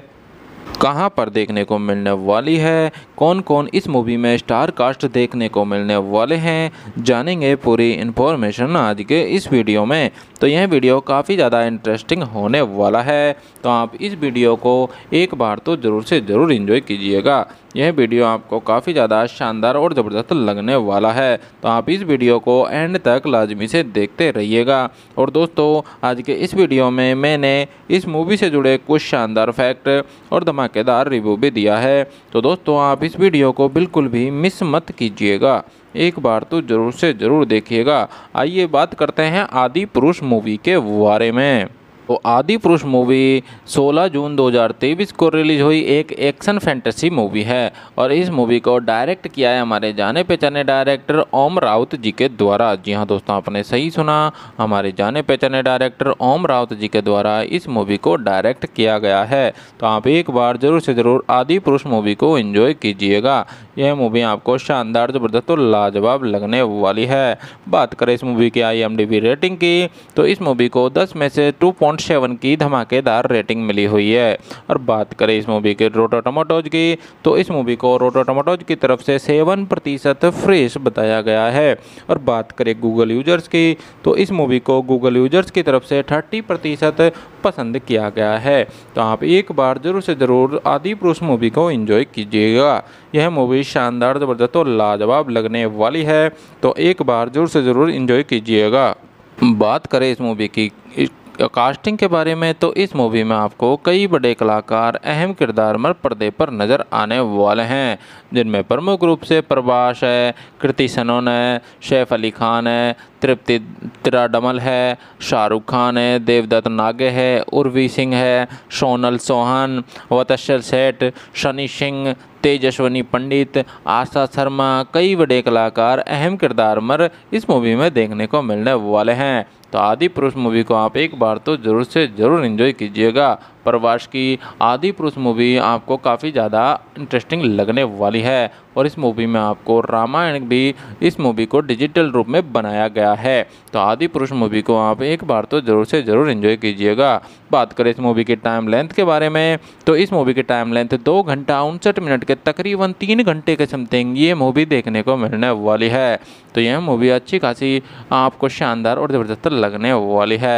कहाँ पर देखने को मिलने वाली है कौन कौन इस मूवी में स्टार कास्ट देखने को मिलने वाले हैं जानेंगे पूरी इन्फॉर्मेशन आज के इस वीडियो में तो यह वीडियो काफ़ी ज़्यादा इंटरेस्टिंग होने वाला है तो आप इस वीडियो को एक बार तो ज़रूर से ज़रूर इन्जॉय कीजिएगा यह वीडियो आपको काफ़ी ज़्यादा शानदार और ज़बरदस्त लगने वाला है तो आप इस वीडियो को एंड तक लाजमी से देखते रहिएगा और दोस्तों आज के इस वीडियो में मैंने इस मूवी से जुड़े कुछ शानदार फैक्ट और धमाकेदार रिव्यू भी दिया है तो दोस्तों आप इस वीडियो को बिल्कुल भी मिस मत कीजिएगा एक बार तो ज़रूर से ज़रूर देखिएगा आइए बात करते हैं आदि पुरुष मूवी के बारे में तो आदि पुरुष मूवी 16 जून 2023 को रिलीज हुई एक एक्शन फैंटेसी मूवी है और इस मूवी को डायरेक्ट किया है हमारे जाने पहचाने डायरेक्टर ओम राउत जी के द्वारा जी हाँ दोस्तों आपने सही सुना हमारे जाने पहचाने डायरेक्टर ओम राउत जी के द्वारा इस मूवी को डायरेक्ट किया गया है तो आप एक बार ज़रूर से ज़रूर आदि पुरुष मूवी को इन्जॉय कीजिएगा यह मूवी आपको शानदार ज़बरदस्त और लाजवाब लगने वाली है बात करें इस मूवी की आई रेटिंग की तो इस मूवी को दस में से टू पॉइंट सेवन की धमाकेदार रेटिंग मिली हुई है और बात करें इस मूवी के रोटो टमाटोज की तो इस मूवी को रोटो टमाटोज की तरफ से सेवन प्रतिशत फ्रेश बताया गया है और बात करें गूगल यूजर्स की तो इस मूवी को गूगल यूजर्स की तरफ से थर्टी प्रतिशत पसंद किया गया है तो आप एक बार ज़रूर से ज़रूर आदि पुरुष मूवी को इंजॉय कीजिएगा यह मूवी शानदार ज़बरदस्त और लाजवाब लगने वाली है तो एक बार ज़रूर से ज़रूर इंजॉय कीजिएगा बात करें इस मूवी की कास्टिंग के बारे में तो इस मूवी में आपको कई बड़े कलाकार अहम किरदार में पर्दे पर नज़र आने वाले हैं जिनमें प्रमुख रूप से प्रभाष है कृति सनोन है शेफ अली खान है तृप्ति तिराडमल है शाहरुख खान है देवदत्त नागे है उर्वी सिंह है सोनल सोहन वतशल सेठ शनि सिंह तेजस्वनी पंडित आशा शर्मा कई बड़े कलाकार अहम किरदार मर इस मूवी में देखने को मिलने वाले हैं तो आदि पुरुष मूवी को आप एक बार तो ज़रूर से ज़रूर इन्जॉय कीजिएगा प्रवास की आदि पुरुष मूवी आपको काफ़ी ज़्यादा इंटरेस्टिंग लगने वाली है और इस मूवी में आपको रामायण भी इस मूवी को डिजिटल रूप में बनाया गया है तो आदि पुरुष मूवी को आप एक बार तो ज़रूर से ज़रूर इन्जॉय कीजिएगा बात करें इस मूवी के टाइम लेंथ के बारे में तो इस मूवी की टाइम लेंथ दो घंटा उनसठ मिनट के तकरीबन तीन घंटे के समथिंग ये मूवी देखने को मिलने वाली है तो यह मूवी अच्छी खासी आपको शानदार और ज़बरदस्त लगने वाली है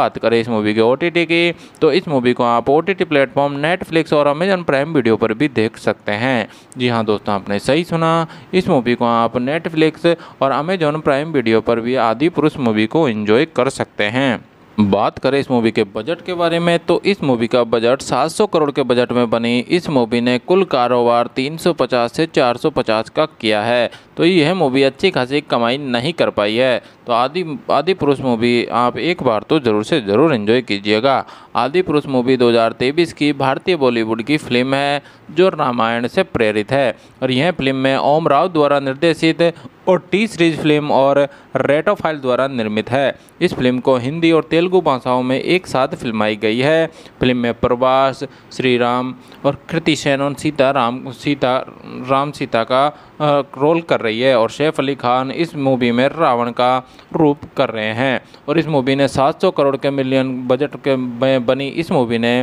बात करें इस मूवी के ओ की तो इस मूवी को आप O T T platform Netflix और अमेजन प्राइम वीडियो पर भी देख सकते हैं जी हाँ दोस्तों आपने सही सुना इस मूवी को आप नेटफ्लिक्स और अमेजॉन प्राइम वीडियो पर भी आदि पुरुष मूवी को इन्जॉय कर सकते हैं बात करें इस मूवी के बजट के बारे में तो इस मूवी का बजट 700 करोड़ के बजट में बनी इस मूवी ने कुल कारोबार 350 से 450 का किया है तो यह मूवी अच्छी खासी कमाई नहीं कर पाई है तो आदि आदि पुरुष मूवी आप एक बार तो ज़रूर से ज़रूर इन्जॉय कीजिएगा आदि पुरुष मूवी 2023 की भारतीय बॉलीवुड की फिल्म है जो रामायण से प्रेरित है और यह फिल्म में ओम राव द्वारा निर्देशित और टी सीरीज फिल्म और रेटोफाइल द्वारा निर्मित है इस फिल्म को हिंदी और तेलुगु भाषाओं में एक साथ फिल्माई गई है फिल्म में प्रवास श्री राम और कृति सेन और सीता राम सीता राम सीता का रोल कर रहे रही है और सैफ अली खान इस मूवी में रावण का रूप कर रहे हैं और इस मूवी ने 700 करोड़ के मिलियन बजट के में बनी इस मूवी ने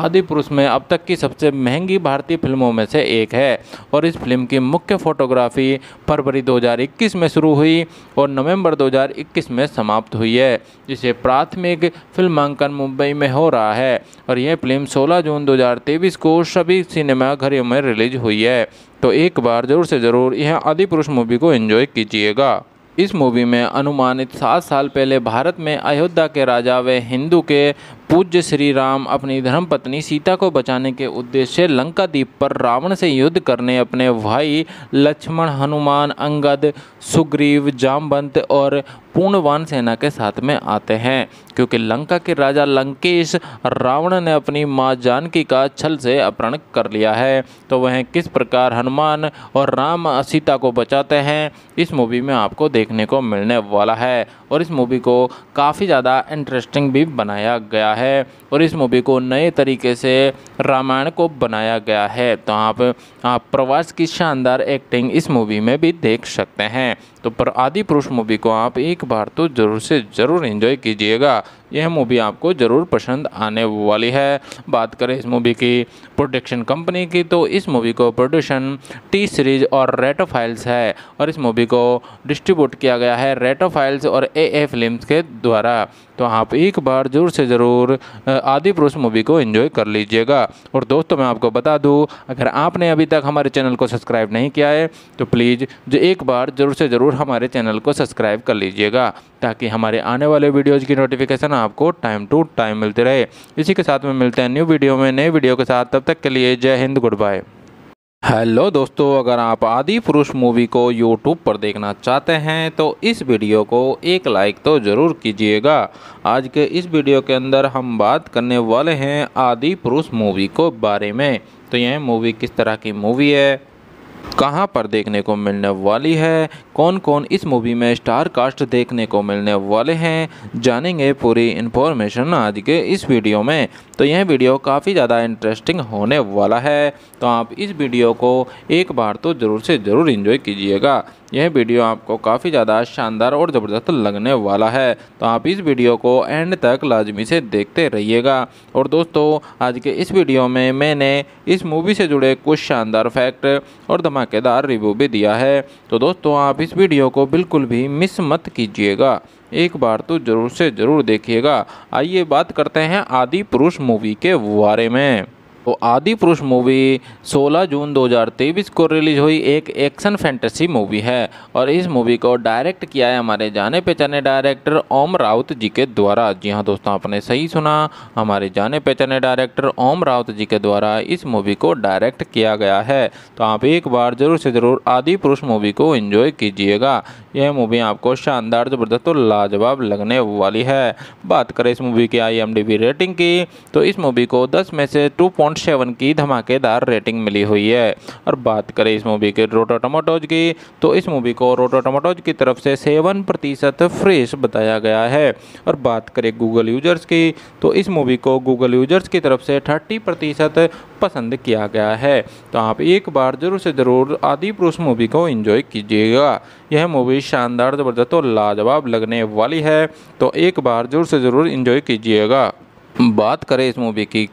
आदि पुरुष में अब तक की सबसे महंगी भारतीय फिल्मों में से एक है और इस फिल्म की मुख्य फोटोग्राफी फरवरी दो में शुरू हुई और नवम्बर दो में समाप्त हुई है जिसे प्राथमिक फिल्मांकन मुंबई में हो रहा है और यह फिल्म 16 जून 2023 को सभी सिनेमा घरों में रिलीज हुई है तो एक बार ज़रूर से ज़रूर यह आदि पुरुष मूवी को एंजॉय कीजिएगा इस मूवी में अनुमानित सात साल पहले भारत में अयोध्या के राजा व हिंदू के पूज्य श्री राम अपनी धर्मपत्नी सीता को बचाने के उद्देश्य से लंका द्वीप पर रावण से युद्ध करने अपने भाई लक्ष्मण हनुमान अंगद सुग्रीव जामवंत और पूर्णवान सेना के साथ में आते हैं क्योंकि लंका के राजा लंकेश रावण ने अपनी माँ जानकी का छल से अपहरण कर लिया है तो वह किस प्रकार हनुमान और राम सीता को बचाते हैं इस मूवी में आपको देखने को मिलने वाला है और इस मूवी को काफ़ी ज़्यादा इंटरेस्टिंग भी बनाया गया है और इस मूवी को नए तरीके से रामायण को बनाया गया है तो आप आप प्रवास की शानदार एक्टिंग इस मूवी में भी देख सकते हैं तो पर आदि पुरुष मूवी को आप एक बार तो ज़रूर से ज़रूर इन्जॉय कीजिएगा यह मूवी आपको ज़रूर पसंद आने वाली है बात करें इस मूवी की प्रोडक्शन कंपनी की तो इस मूवी को प्रोडक्शन टी सीरीज और रेटो फाइल्स है और इस मूवी को डिस्ट्रीब्यूट किया गया है रेटो फाइल्स और ए ए फिल्म के द्वारा तो आप एक बार ज़रूर से ज़रूर आदि पुरुष मूवी को एंजॉय कर लीजिएगा और दोस्तों मैं आपको बता दूँ अगर आपने अभी तक हमारे चैनल को सब्सक्राइब नहीं किया है तो प्लीज़ जो एक बार ज़रूर से ज़रूर हमारे चैनल को सब्सक्राइब कर लीजिएगा ताकि हमारे आने वाले वीडियोज़ की नोटिफिकेशन आपको टाइम टू टाइम मिलते रहे इसी के साथ में मिलते हैं न्यू वीडियो में नए वीडियो के साथ तब तक के लिए जय हिंद गुड बाय हेलो दोस्तों अगर आप आदि पुरुष मूवी को यूट्यूब पर देखना चाहते हैं तो इस वीडियो को एक लाइक तो ज़रूर कीजिएगा आज के इस वीडियो के अंदर हम बात करने वाले हैं आदि पुरुष मूवी को बारे में तो यह मूवी किस तरह की मूवी है कहाँ पर देखने को मिलने वाली है कौन कौन इस मूवी में स्टार कास्ट देखने को मिलने वाले हैं जानेंगे पूरी इन्फॉर्मेशन आज के इस वीडियो में तो यह वीडियो काफ़ी ज़्यादा इंटरेस्टिंग होने वाला है तो आप इस वीडियो को एक बार तो ज़रूर से ज़रूर इन्जॉय कीजिएगा यह वीडियो आपको काफ़ी ज़्यादा शानदार और ज़बरदस्त लगने वाला है तो आप इस वीडियो को एंड तक लाजमी से देखते रहिएगा और दोस्तों आज के इस वीडियो में मैंने इस मूवी से जुड़े कुछ शानदार फैक्ट और धमाकेदार रिव्यू भी दिया है तो दोस्तों आप इस वीडियो को बिल्कुल भी मिस मत कीजिएगा एक बार तो ज़रूर से ज़रूर देखिएगा आइए बात करते हैं आदि पुरुष मूवी के बारे में तो आदि पुरुष मूवी 16 जून 2023 को रिलीज हुई एक एक्शन फैंटेसी मूवी है और इस मूवी को डायरेक्ट किया है हमारे जाने पहचाने डायरेक्टर ओम राउत जी के द्वारा जी हाँ दोस्तों आपने सही सुना हमारे जाने पहचाने डायरेक्टर ओम राउत जी के द्वारा इस मूवी को डायरेक्ट किया गया है तो आप एक बार ज़रूर से ज़रूर आदि पुरुष मूवी को इन्जॉय कीजिएगा यह मूवी आपको शानदार ज़बरदस्त और लाजवाब लगने वाली है बात करें इस मूवी की आई रेटिंग की तो इस मूवी को दस में से टू की धमाकेदार रेटिंग मिली हुई है और बात करें इस मूवी के रोटो टमाटोज की तो इस मूवी को रोटो टमाटोज की तरफ से सेवन प्रतिशत फ्रेश बताया गया है और बात करें गूगल यूजर्स की तो इस मूवी को गूगल यूजर्स की तरफ से थर्टी प्रतिशत पसंद किया गया है तो आप एक बार ज़रूर से ज़रूर आदि पुरुष मूवी को एंजॉय कीजिएगा यह मूवी शानदार ज़बरदस्त और लाजवाब लगने वाली है तो एक बार ज़रूर से ज़रूर इंजॉय कीजिएगा बात करें इस मूवी की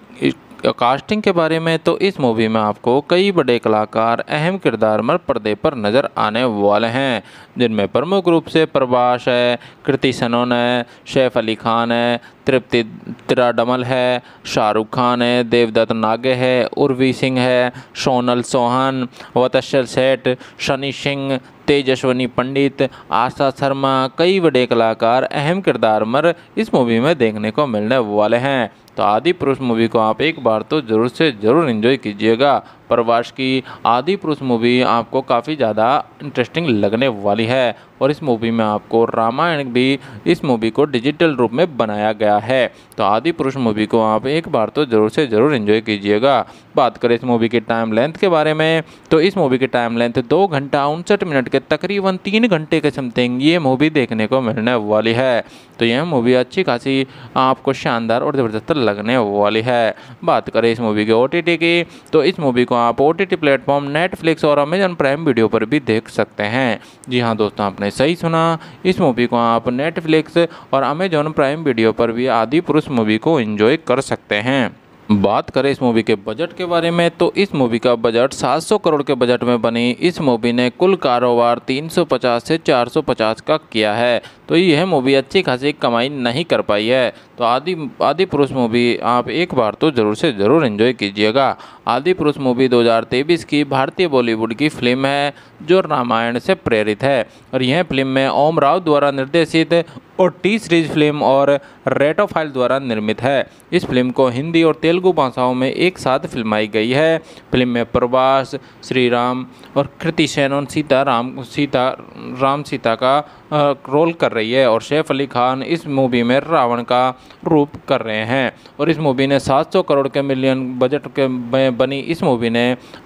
कास्टिंग के बारे में तो इस मूवी में आपको कई बड़े कलाकार अहम किरदार में पर्दे पर नज़र आने वाले हैं जिनमें प्रमुख रूप से प्रभाष है कृति सनोन है शेफ अली खान है तृप्ति त्राडमल है शाहरुख खान है देवदत्त नागे है उर्वी सिंह है सोनल सोहन वतशर सेठ शनि सिंह तेजस्वनी पंडित आशा शर्मा कई बड़े कलाकार अहम किरदार मर इस मूवी में देखने को मिलने वाले हैं तो आदि पुरुष मूवी को आप एक बार तो ज़रूर से ज़रूर इन्जॉय कीजिएगा प्रवास की आदि पुरुष मूवी आपको काफ़ी ज़्यादा इंटरेस्टिंग लगने वाली है और इस मूवी में आपको रामायण भी इस मूवी को डिजिटल रूप में बनाया गया है तो आदि पुरुष मूवी को आप एक बार तो ज़रूर से ज़रूर इन्जॉय कीजिएगा बात करें इस मूवी के टाइम लेंथ के बारे में तो इस मूवी की टाइम लेंथ दो घंटा उनसठ मिनट के तकरीबन तीन घंटे के समथिंग ये मूवी देखने को मिलने वाली है तो यह मूवी अच्छी खासी आपको शानदार और ज़बरदस्त लगने वाली है बात करें इस मूवी के ओ की तो इस मूवी को आप O T T platform Netflix और अमेजन प्राइम वीडियो पर भी देख सकते हैं जी हाँ दोस्तों आपने सही सुना इस मूवी को आप नेटफ्लिक्स और अमेजॉन प्राइम वीडियो पर भी आदि पुरुष मूवी को इन्जॉय कर सकते हैं बात करें इस मूवी के बजट के बारे में तो इस मूवी का बजट 700 करोड़ के बजट में बनी इस मूवी ने कुल कारोबार 350 से 450 का किया है तो यह मूवी अच्छी खासी कमाई नहीं कर पाई है तो आदि आदि पुरुष मूवी आप एक बार तो ज़रूर से ज़रूर एंजॉय कीजिएगा आदि पुरुष मूवी 2023 की भारतीय बॉलीवुड की फिल्म है जो रामायण से प्रेरित है और यह फिल्म में ओम राव द्वारा निर्देशित और टी सीरीज फिल्म और रेटोफाइल द्वारा निर्मित है इस फिल्म को हिंदी और तेलुगु भाषाओं में एक साथ फिल्माई गई है फिल्म में प्रभास श्री राम और कृति सीता राम सीता राम सीता का रोल कर रही है और सैफ अली खान इस मूवी में रावण का रूप कर रहे हैं और इस मूवी ने 700 करोड़ के मिलियन बजट के में बनी इस मूवी ने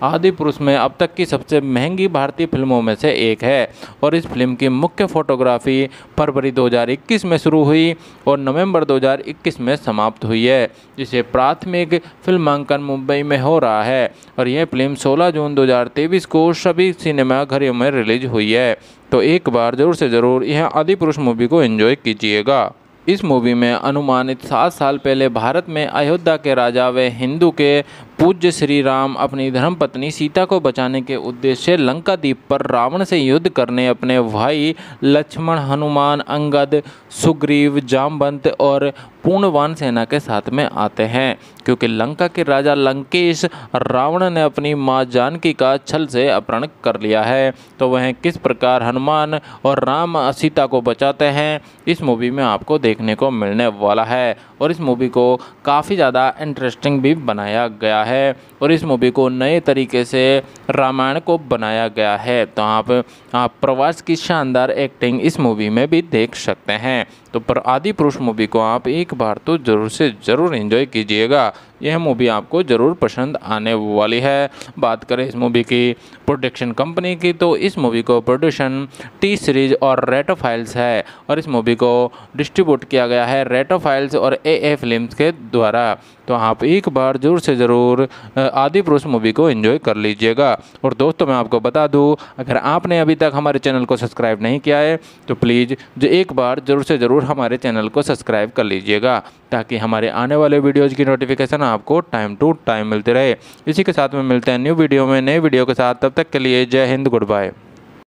आदि पुरुष में अब तक की सबसे महंगी भारतीय फिल्मों में से एक है और इस फिल्म की मुख्य फोटोग्राफी फरवरी 2021 2021 में शुरू हुई और नवंबर 2021 में समाप्त हुई है जिसे प्राथमिक फिल्मांकन मुंबई में हो रहा है और यह फिल्म 16 जून 2023 को सभी सिनेमाघरों में रिलीज हुई है तो एक बार ज़रूर से ज़रूर यह आदि पुरुष मूवी को एंजॉय कीजिएगा इस मूवी में अनुमानित सात साल पहले भारत में अयोध्या के राजा व हिंदू के पूज्य श्री राम अपनी धर्मपत्नी सीता को बचाने के उद्देश्य लंका द्वीप पर रावण से युद्ध करने अपने भाई लक्ष्मण हनुमान अंगद सुग्रीव जामवंत और पूर्णवान सेना के साथ में आते हैं क्योंकि लंका के राजा लंकेश रावण ने अपनी माँ जानकी का छल से अपहरण कर लिया है तो वह किस प्रकार हनुमान और राम सीता को बचाते हैं इस मूवी में आपको देखने को मिलने वाला है और इस मूवी को काफ़ी ज़्यादा इंटरेस्टिंग भी बनाया गया है और इस मूवी को नए तरीके से रामायण को बनाया गया है तो आप आप प्रवास की शानदार एक्टिंग इस मूवी में भी देख सकते हैं तो पर आदि पुरुष मूवी को आप एक बार तो ज़रूर से ज़रूर एंजॉय कीजिएगा यह मूवी आपको ज़रूर पसंद आने वाली है बात करें इस मूवी की प्रोडक्शन कंपनी की तो इस मूवी को प्रोडक्शन टी सीरीज और रेटो फाइल्स है और इस मूवी को डिस्ट्रीब्यूट किया गया है रेटो फाइल्स और ए ए फिल्म के द्वारा तो आप एक बार ज़रूर से ज़रूर आदि पुरुष मूवी को एंजॉय कर लीजिएगा और दोस्तों मैं आपको बता दूँ अगर आपने अभी तक हमारे चैनल को सब्सक्राइब नहीं किया है तो प्लीज़ जो एक बार ज़रूर से ज़रूर हमारे चैनल को सब्सक्राइब कर लीजिएगा ताकि हमारे आने वाले वीडियोज़ की नोटिफिकेशन आपको टाइम टू टाइम मिलती रहे इसी के साथ में मिलते हैं न्यू वीडियो में नए वीडियो के साथ तब तक के लिए जय हिंद गुड बाय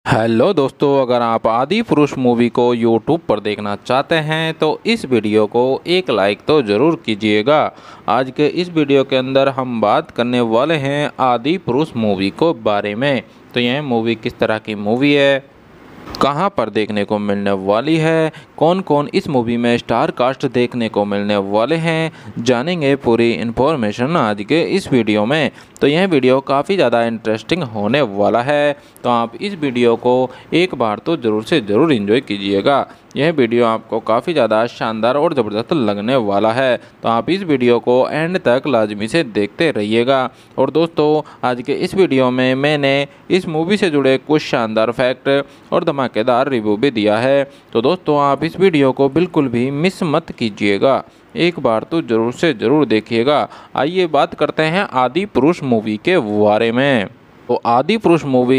हेलो दोस्तों अगर आप आदि पुरुष मूवी को यूट्यूब पर देखना चाहते हैं तो इस वीडियो को एक लाइक तो ज़रूर कीजिएगा आज के इस वीडियो के अंदर हम बात करने वाले हैं आदि पुरुष मूवी को बारे में तो यह मूवी किस तरह की मूवी है कहां पर देखने को मिलने वाली है कौन कौन इस मूवी में स्टार कास्ट देखने को मिलने वाले हैं जानेंगे पूरी इन्फॉर्मेशन आज के इस वीडियो में तो यह वीडियो काफ़ी ज़्यादा इंटरेस्टिंग होने वाला है तो आप इस वीडियो को एक बार तो ज़रूर से ज़रूर इन्जॉय कीजिएगा यह वीडियो आपको काफ़ी ज़्यादा शानदार और ज़बरदस्त लगने वाला है तो आप इस वीडियो को एंड तक लाजमी से देखते रहिएगा और दोस्तों आज के इस वीडियो में मैंने इस मूवी से जुड़े कुछ शानदार फैक्ट और धमाकेदार रिव्यू भी दिया है तो दोस्तों आप इस वीडियो को बिल्कुल भी मिस मत कीजिएगा एक बार तो ज़रूर से ज़रूर देखिएगा आइए बात करते हैं आदि पुरुष मूवी के बारे में तो आदि पुरुष मूवी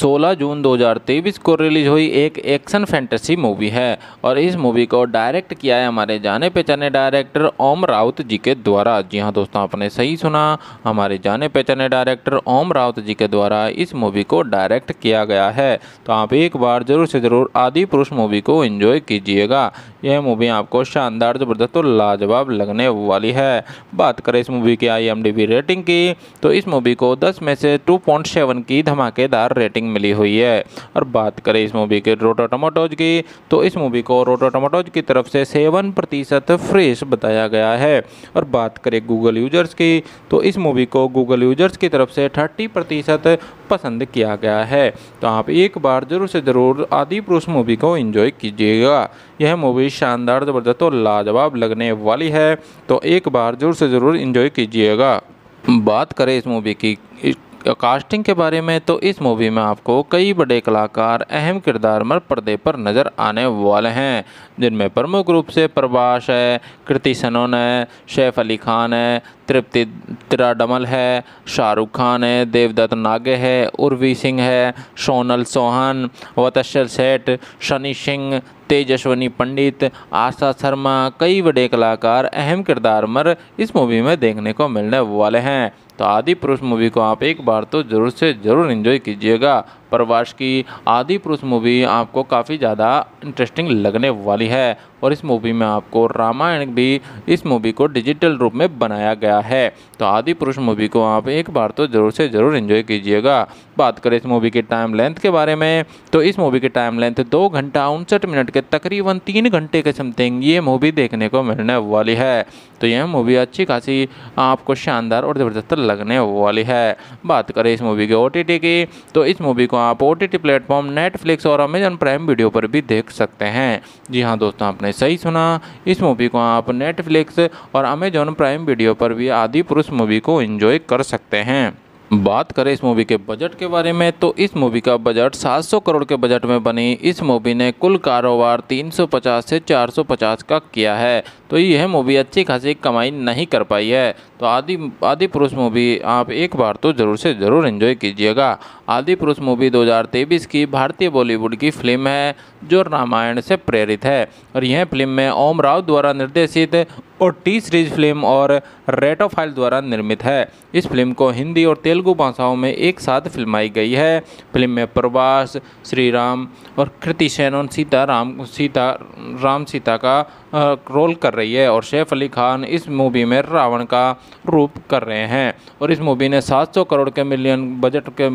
16 जून 2023 को रिलीज हुई एक एक्शन फैंटेसी मूवी है और इस मूवी को डायरेक्ट किया है हमारे जाने पहचाने डायरेक्टर ओम राउत जी के द्वारा जी हाँ दोस्तों आपने सही सुना हमारे जाने पहचाने डायरेक्टर ओम राउत जी के द्वारा इस मूवी को डायरेक्ट किया गया है तो आप एक बार ज़रूर से ज़रूर आदि पुरुष मूवी को इन्जॉय कीजिएगा यह मूवी आपको शानदार ज़बरदस्त और लाजवाब लगने वाली है बात करें इस मूवी की आई रेटिंग की तो इस मूवी को दस में से टू पॉइंट सेवन की धमाकेदार रेटिंग मिली हुई है और बात करें इस मूवी के रोटो टमाटोज की तो इस मूवी को रोटो टमाटोज की तरफ से सेवन प्रतिशत फ्रेश बताया गया है और बात करें गूगल यूजर्स की तो इस मूवी को गूगल यूजर्स की तरफ से थर्टी प्रतिशत पसंद किया गया है तो आप एक बार ज़रूर से ज़रूर आदि पुरुष मूवी को इन्जॉय कीजिएगा यह मूवी शानदार ज़बरदस्त और लाजवाब लगने वाली है तो एक बार ज़रूर से ज़रूर इन्जॉय कीजिएगा बात करें इस मूवी की कास्टिंग के बारे में तो इस मूवी में आपको कई बड़े कलाकार अहम किरदार में पर्दे पर नज़र आने वाले हैं जिनमें प्रमुख रूप से प्रभाष है कृति सनोन है शेफ अली खान है तृप्ति त्राडमल है शाहरुख खान है देवदत्त नागे है उर्वी सिंह है सोनल सोहन वतशल सेठ शनि सिंह तेजस्वनी पंडित आशा शर्मा कई बड़े कलाकार अहम किरदार मर इस मूवी में देखने को मिलने वाले हैं तो आदि पुरुष मूवी को आप एक बार तो ज़रूर से ज़रूर इन्जॉय कीजिएगा प्रवास की आदि पुरुष मूवी आपको काफ़ी ज़्यादा इंटरेस्टिंग लगने वाली है और इस मूवी में आपको रामायण भी इस मूवी को डिजिटल रूप में बनाया गया है तो आदि पुरुष मूवी को आप एक बार तो ज़रूर से ज़रूर इन्जॉय कीजिएगा बात करें इस मूवी के टाइम लेंथ के बारे में तो इस मूवी की टाइम लेंथ दो घंटा उनसठ मिनट के तकरीबन तीन घंटे के समथिंग ये मूवी देखने को मिलने वाली है तो यह मूवी अच्छी खासी आपको शानदार और ज़बरदस्त लगने वाली है बात करें इस मूवी के ओ की तो इस मूवी को तो आप ओ टी प्लेटफॉर्म नेटफ्लिक्स और अमेजन प्राइम वीडियो पर भी देख सकते हैं जी हाँ दोस्तों आपने सही सुना इस मूवी को आप नेटफ्लिक्स और अमेजॉन प्राइम वीडियो पर भी आदि पुरुष मूवी को इन्जॉय कर सकते हैं बात करें इस मूवी के बजट के बारे में तो इस मूवी का बजट 700 करोड़ के बजट में बनी इस मूवी ने कुल कारोबार 350 से 450 का किया है तो यह मूवी अच्छी खासी कमाई नहीं कर पाई है तो आदि आदि पुरुष मूवी आप एक बार तो ज़रूर से ज़रूर एंजॉय कीजिएगा आदि पुरुष मूवी 2023 की भारतीय बॉलीवुड की फिल्म है जो रामायण से प्रेरित है और यह फिल्म में ओम राव द्वारा निर्देशित और टी सीरीज फिल्म और रेटोफाइल द्वारा निर्मित है इस फिल्म को हिंदी और तेलुगु भाषाओं में एक साथ फिल्माई गई है फिल्म में प्रवास श्री राम और कृति और सीता राम सीता राम सीता का रोल कर रही है और सैफ अली खान इस मूवी में रावण का रूप कर रहे हैं और इस मूवी ने 700 करोड़ के मिलियन बजट के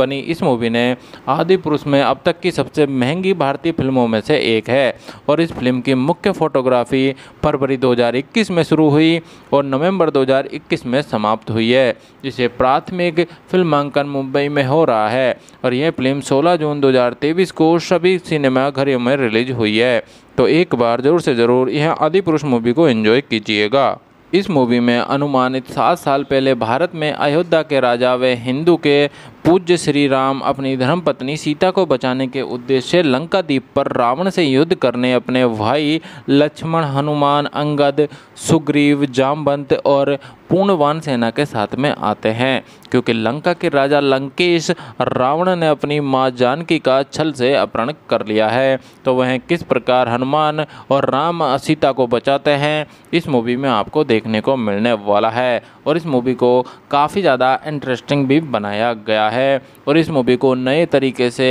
बनी इस मूवी ने आदि पुरुष में अब तक की सबसे महंगी भारतीय फिल्मों में से एक है और इस फिल्म की मुख्य फोटोग्राफी फरवरी दो 2021 में शुरू हुई और नवंबर 2021 में समाप्त हुई है जिसे प्राथमिक फिल्मांकन मुंबई में हो रहा है और यह फिल्म 16 जून 2023 को सभी सिनेमाघरों में रिलीज हुई है तो एक बार ज़रूर से ज़रूर यह आदि पुरुष मूवी को एंजॉय कीजिएगा इस मूवी में अनुमानित सात साल पहले भारत में अयोध्या के राजा व हिंदू के पूज्य श्री राम अपनी धर्मपत्नी सीता को बचाने के उद्देश्य से लंका द्वीप पर रावण से युद्ध करने अपने भाई लक्ष्मण हनुमान अंगद सुग्रीव जामवंत और पूर्णवान सेना के साथ में आते हैं क्योंकि लंका के राजा लंकेश रावण ने अपनी माँ जानकी का छल से अपहरण कर लिया है तो वह किस प्रकार हनुमान और राम सीता को बचाते हैं इस मूवी में आपको देखने को मिलने वाला है और इस मूवी को काफ़ी ज़्यादा इंटरेस्टिंग भी बनाया गया है है और इस मूवी को नए तरीके से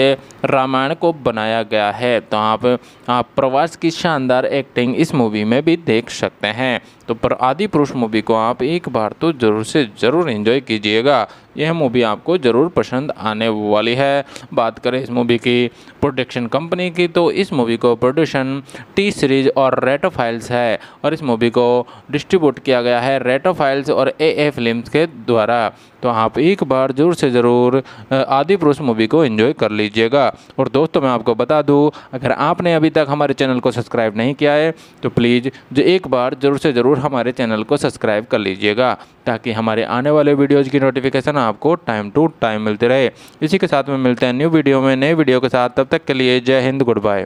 रामायण को बनाया गया है तो आप, आप प्रवास की शानदार एक्टिंग इस मूवी में भी देख सकते हैं तो पर आदि पुरुष मूवी को आप एक बार तो ज़रूर से ज़रूर एंजॉय कीजिएगा यह मूवी आपको ज़रूर पसंद आने वाली है बात करें इस मूवी की प्रोडक्शन कंपनी की तो इस मूवी को प्रोडक्शन टी सीरीज और रेटो फाइल्स है और इस मूवी को डिस्ट्रीब्यूट किया गया है रेटो फाइल्स और ए ए फिल्म के द्वारा तो आप एक बार ज़रूर से ज़रूर आदि पुरुष मूवी को इन्जॉय कर लीजिएगा और दोस्तों मैं आपको बता दूँ अगर आपने अभी तक हमारे चैनल को सब्सक्राइब नहीं किया है तो प्लीज़ जो एक बार ज़रूर से ज़रूर ज़रूर हमारे चैनल को सब्सक्राइब कर लीजिएगा ताकि हमारे आने वाले वीडियोज़ की नोटिफिकेशन आपको टाइम टू टाइम मिलती रहे इसी के साथ में मिलते हैं न्यू वीडियो में नए वीडियो के साथ तब तक के लिए जय हिंद गुड बाय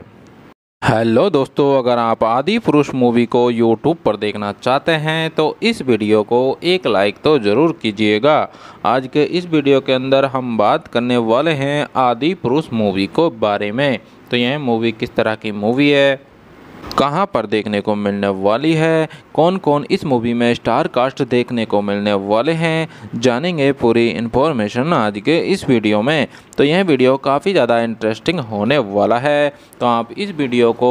हेलो दोस्तों अगर आप आदि पुरुष मूवी को यूट्यूब पर देखना चाहते हैं तो इस वीडियो को एक लाइक तो ज़रूर कीजिएगा आज के इस वीडियो के अंदर हम बात करने वाले हैं आदि पुरुष मूवी को बारे में तो यह मूवी किस तरह की मूवी है कहां पर देखने को मिलने वाली है कौन कौन इस मूवी में स्टार कास्ट देखने को मिलने वाले हैं जानेंगे पूरी इन्फॉर्मेशन आज के इस वीडियो में तो यह वीडियो काफ़ी ज़्यादा इंटरेस्टिंग होने वाला है तो आप इस वीडियो को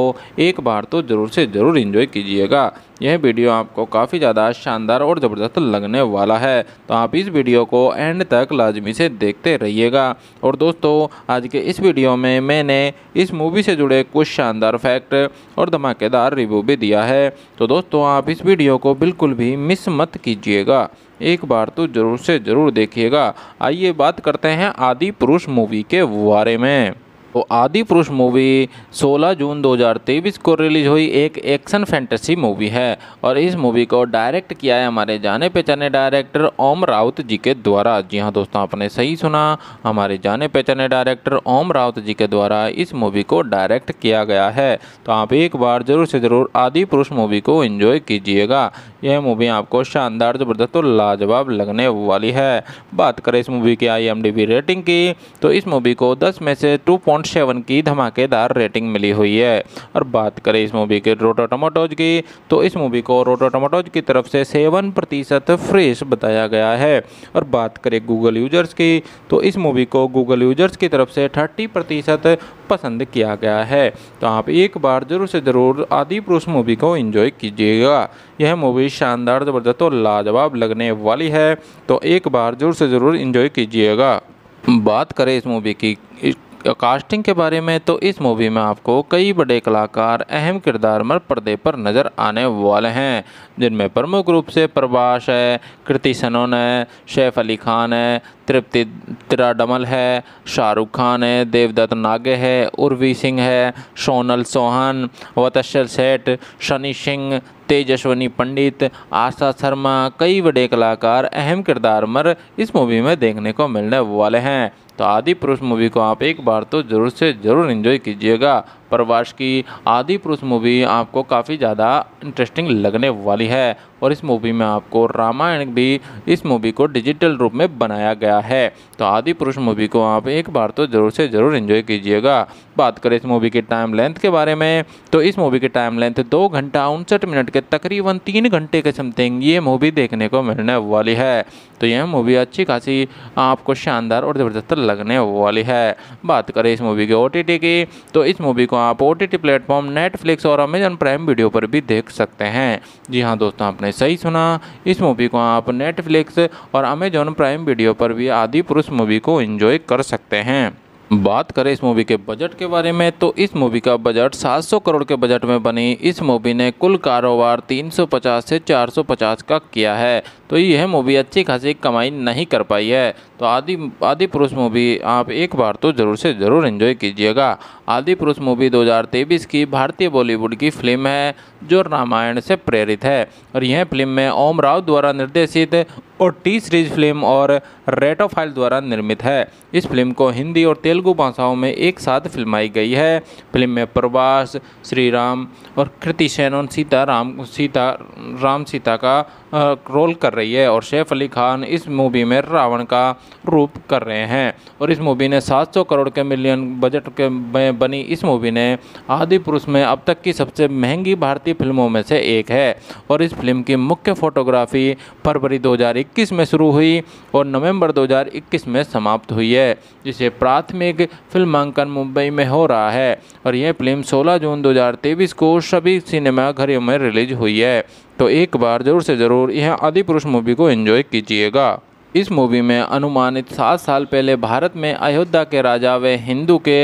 एक बार तो ज़रूर से ज़रूर इन्जॉय कीजिएगा यह वीडियो आपको काफ़ी ज़्यादा शानदार और ज़बरदस्त लगने वाला है तो आप इस वीडियो को एंड तक लाजमी से देखते रहिएगा और दोस्तों आज के इस वीडियो में मैंने इस मूवी से जुड़े कुछ शानदार फैक्ट और धमाकेदार रिव्यू भी दिया है तो दोस्तों आप इस वीडियो को बिल्कुल भी मिस मत कीजिएगा एक बार तो ज़रूर से ज़रूर देखिएगा आइए बात करते हैं आदि पुरुष मूवी के बारे में तो आदि पुरुष मूवी 16 जून 2023 को रिलीज हुई एक एक्शन फैंटेसी मूवी है और इस मूवी को डायरेक्ट किया है हमारे जाने पहचाने डायरेक्टर ओम राउत जी के द्वारा जी हाँ दोस्तों आपने सही सुना हमारे जाने पहचाने डायरेक्टर ओम राउत जी के द्वारा इस मूवी को डायरेक्ट किया गया है तो आप एक बार ज़रूर से ज़रूर आदि पुरुष मूवी को इन्जॉय कीजिएगा यह मूवी आपको शानदार ज़बरदस्त और लाजवाब लगने वाली है बात करें इस मूवी की आई रेटिंग की तो इस मूवी को दस में से टू पॉइंट सेवन की धमाकेदार रेटिंग मिली हुई है और बात करें इस मूवी के रोटो टमाटोज की तो इस मूवी को रोटो टमाटोज की तरफ से सेवन प्रतिशत फ्रेश बताया गया है और बात करें गूगल यूजर्स की तो इस मूवी को गूगल यूजर्स की तरफ से थर्टी प्रतिशत पसंद किया गया है तो आप एक बार ज़रूर से ज़रूर आदि पुरुष मूवी को इन्जॉय कीजिएगा यह मूवी शानदार ज़बरदस्त और लाजवाब लगने वाली है तो एक बार ज़रूर से ज़रूर इन्जॉय कीजिएगा बात करें इस मूवी की कास्टिंग के बारे में तो इस मूवी में आपको कई बड़े कलाकार अहम किरदार में पर्दे पर नज़र आने वाले हैं जिनमें प्रमुख रूप से प्रभाष है कृति सनोन है शैफ अली खान है तृप्ति त्राडमल है शाहरुख खान है देवदत्त नागे है उर्वी सिंह है सोनल सोहन वतशल सेठ शनि सिंह तेजस्वनी पंडित आशा शर्मा कई बड़े कलाकार अहम किरदार मर इस मूवी में देखने को मिलने वाले हैं तो आदि पुरुष मूवी को आप एक बार तो ज़रूर से ज़रूर इन्जॉय कीजिएगा प्रवास की आदि पुरुष मूवी आपको काफ़ी ज़्यादा इंटरेस्टिंग लगने वाली है और इस मूवी में आपको रामायण भी इस मूवी को डिजिटल रूप में बनाया गया है तो आदि पुरुष मूवी को आप एक बार तो ज़रूर से ज़रूर इन्जॉय कीजिएगा बात करें इस मूवी के टाइम लेंथ के बारे में तो इस मूवी के टाइम लेंथ दो घंटा उनसठ मिनट के तकरीबन तीन घंटे के समथिंग ये मूवी देखने को मिलने वाली है तो यह मूवी अच्छी खासी आपको शानदार और ज़बरदस्त लगने वाली है बात करें इस मूवी के ओ की तो इस मूवी को आप ओ टी प्लेटफॉर्म नेटफ्लिक्स और अमेजन प्राइम वीडियो पर भी देख सकते हैं जी हाँ दोस्तों आपने सही सुना इस मूवी को आप नेटफ्लिक्स और अमेजॉन प्राइम वीडियो पर भी आदि पुरुष मूवी को इन्जॉय कर सकते हैं बात करें इस मूवी के बजट के बारे में तो इस मूवी का बजट 700 करोड़ के बजट में बनी इस मूवी ने कुल कारोबार 350 से 450 का किया है तो यह मूवी अच्छी खासी कमाई नहीं कर पाई है तो आदि आदि पुरुष मूवी आप एक बार तो ज़रूर से ज़रूर एंजॉय कीजिएगा आदि पुरुष मूवी 2023 की भारतीय बॉलीवुड की फिल्म है जो रामायण से प्रेरित है और यह फिल्म में ओम राव द्वारा निर्देशित और टी सीरीज फिल्म और रेटोफाइल द्वारा निर्मित है इस फिल्म को हिंदी और तेलुगु भाषाओं में एक साथ फिल्माई गई है फिल्म में प्रवास श्री राम और कृति और सीता राम सीता राम सीता का रोल कर रही है और सैफ अली खान इस मूवी में रावण का रूप कर रहे हैं और इस मूवी ने 700 करोड़ के मिलियन बजट के में बनी इस मूवी ने आदि पुरुष में अब तक की सबसे महंगी भारतीय फिल्मों में से एक है और इस फिल्म की मुख्य फोटोग्राफी फरवरी दो 2021 में शुरू हुई और नवंबर 2021 में समाप्त हुई है जिसे प्राथमिक फिल्मांकन मुंबई में हो रहा है और यह फिल्म 16 जून 2023 को सभी सिनेमाघरों में रिलीज हुई है तो एक बार ज़रूर से ज़रूर यह आदि पुरुष मूवी को एंजॉय कीजिएगा इस मूवी में अनुमानित सात साल पहले भारत में अयोध्या के राजा व हिंदू के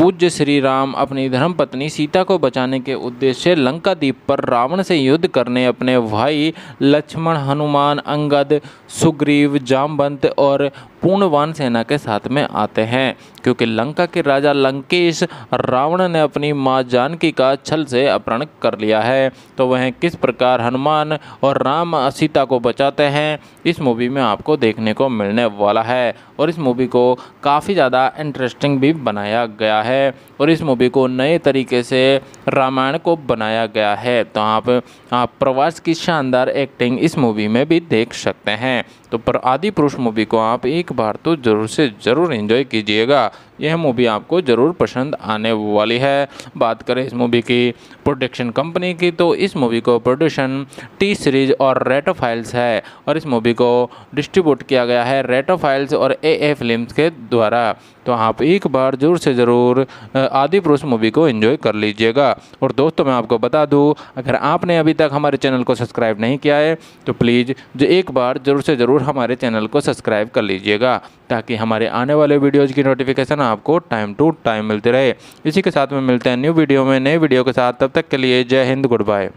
पूज्य श्री राम अपनी धर्मपत्नी सीता को बचाने के उद्देश्य लंका द्वीप पर रावण से युद्ध करने अपने भाई लक्ष्मण हनुमान अंगद सुग्रीव जामवंत और पूर्णवान सेना के साथ में आते हैं क्योंकि लंका के राजा लंकेश रावण ने अपनी माँ जानकी का छल से अपहरण कर लिया है तो वह किस प्रकार हनुमान और राम सीता को बचाते हैं इस मूवी में आपको देखने को मिलने वाला है और इस मूवी को काफ़ी ज़्यादा इंटरेस्टिंग भी बनाया गया है और इस मूवी को नए तरीके से रामायण को बनाया गया है तो आप, आप प्रवास की शानदार एक्टिंग इस मूवी में भी देख सकते हैं तो पर आदि पुरुष मूवी को आप एक बार तो ज़रूर से ज़रूर एंजॉय कीजिएगा यह मूवी आपको ज़रूर पसंद आने वाली है बात करें इस मूवी की प्रोडक्शन कंपनी की तो इस मूवी को प्रोडक्शन टी सीरीज और रेटो फाइल्स है और इस मूवी को डिस्ट्रीब्यूट किया गया है रेटो फाइल्स और ए ए फिल्म के द्वारा तो आप एक बार ज़रूर से ज़रूर आदि पुरुष मूवी को एंजॉय कर लीजिएगा और दोस्तों मैं आपको बता दूँ अगर आपने अभी तक हमारे चैनल को सब्सक्राइब नहीं किया है तो प्लीज़ जो एक बार ज़रूर से ज़रूर हमारे चैनल को सब्सक्राइब कर लीजिएगा ताकि हमारे आने वाले वीडियोज़ की नोटिफिकेशन आपको टाइम टू टाइम मिलती रहे इसी के साथ में मिलते हैं न्यू वीडियो में नए वीडियो के साथ तब तक के लिए जय हिंद गुड बाय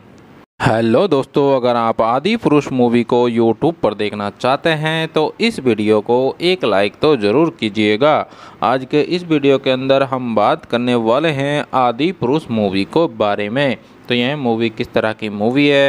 हेलो दोस्तों अगर आप आदि पुरुष मूवी को यूट्यूब पर देखना चाहते हैं तो इस वीडियो को एक लाइक तो ज़रूर कीजिएगा आज के इस वीडियो के अंदर हम बात करने वाले हैं आदि पुरुष मूवी को बारे में तो यह मूवी किस तरह की मूवी है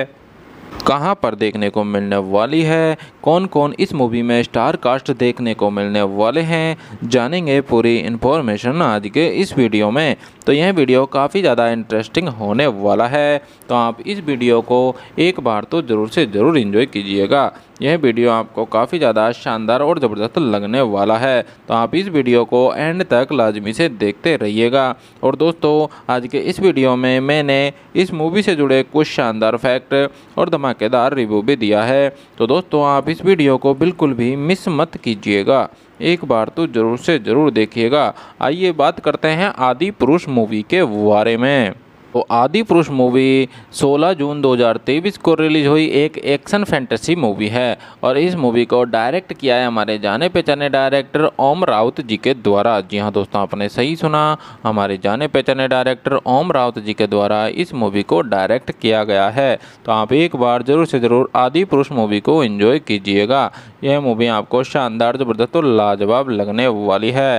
कहां पर देखने को मिलने वाली है कौन कौन इस मूवी में स्टार कास्ट देखने को मिलने वाले हैं जानेंगे पूरी इन्फॉर्मेशन आज के इस वीडियो में तो यह वीडियो काफ़ी ज़्यादा इंटरेस्टिंग होने वाला है तो आप इस वीडियो को एक बार तो ज़रूर से ज़रूर इन्जॉय कीजिएगा यह वीडियो आपको काफ़ी ज़्यादा शानदार और ज़बरदस्त लगने वाला है तो आप इस वीडियो को एंड तक लाजमी से देखते रहिएगा और दोस्तों आज के इस वीडियो में मैंने इस मूवी से जुड़े कुछ शानदार फैक्ट और धमाकेदार रिव्यू भी दिया है तो दोस्तों आप इस वीडियो को बिल्कुल भी मिस मत कीजिएगा एक बार तो ज़रूर से ज़रूर देखिएगा आइए बात करते हैं आदि पुरुष मूवी के बारे में तो आदि पुरुष मूवी 16 जून 2023 को रिलीज हुई एक एक्शन फैंटेसी मूवी है और इस मूवी को डायरेक्ट किया है हमारे जाने पहचाने डायरेक्टर ओम राउत जी के द्वारा जी हाँ दोस्तों आपने सही सुना हमारे जाने पहचाने डायरेक्टर ओम राउत जी के द्वारा इस मूवी को डायरेक्ट किया गया है तो आप एक बार ज़रूर से ज़रूर आदि पुरुष मूवी को इन्जॉय कीजिएगा यह मूवी आपको शानदार ज़बरदस्त और लाजवाब लगने वाली है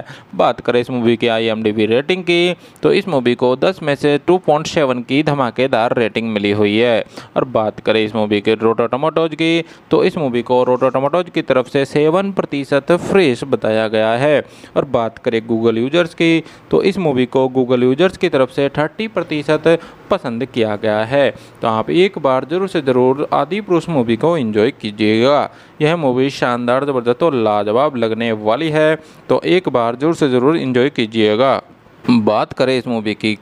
बात करें इस मूवी की आई रेटिंग की तो इस मूवी को दस में से टू पॉइंट पॉइंट सेवन की धमाकेदार रेटिंग मिली हुई है और बात करें इस मूवी के रोटो टमाटोज की तो इस मूवी को रोटो टमाटोज की तरफ से सेवन प्रतिशत फ्रेश बताया गया है और बात करें गूगल यूजर्स की तो इस मूवी को गूगल यूजर्स की तरफ से थर्टी प्रतिशत पसंद किया गया है तो आप एक बार ज़रूर से ज़रूर आदि पुरुष मूवी को एंजॉय कीजिएगा यह मूवी शानदार ज़बरदस्त और लाजवाब लगने वाली है तो एक बार ज़रूर से ज़रूर इन्जॉय कीजिएगा बात करें इस मूवी की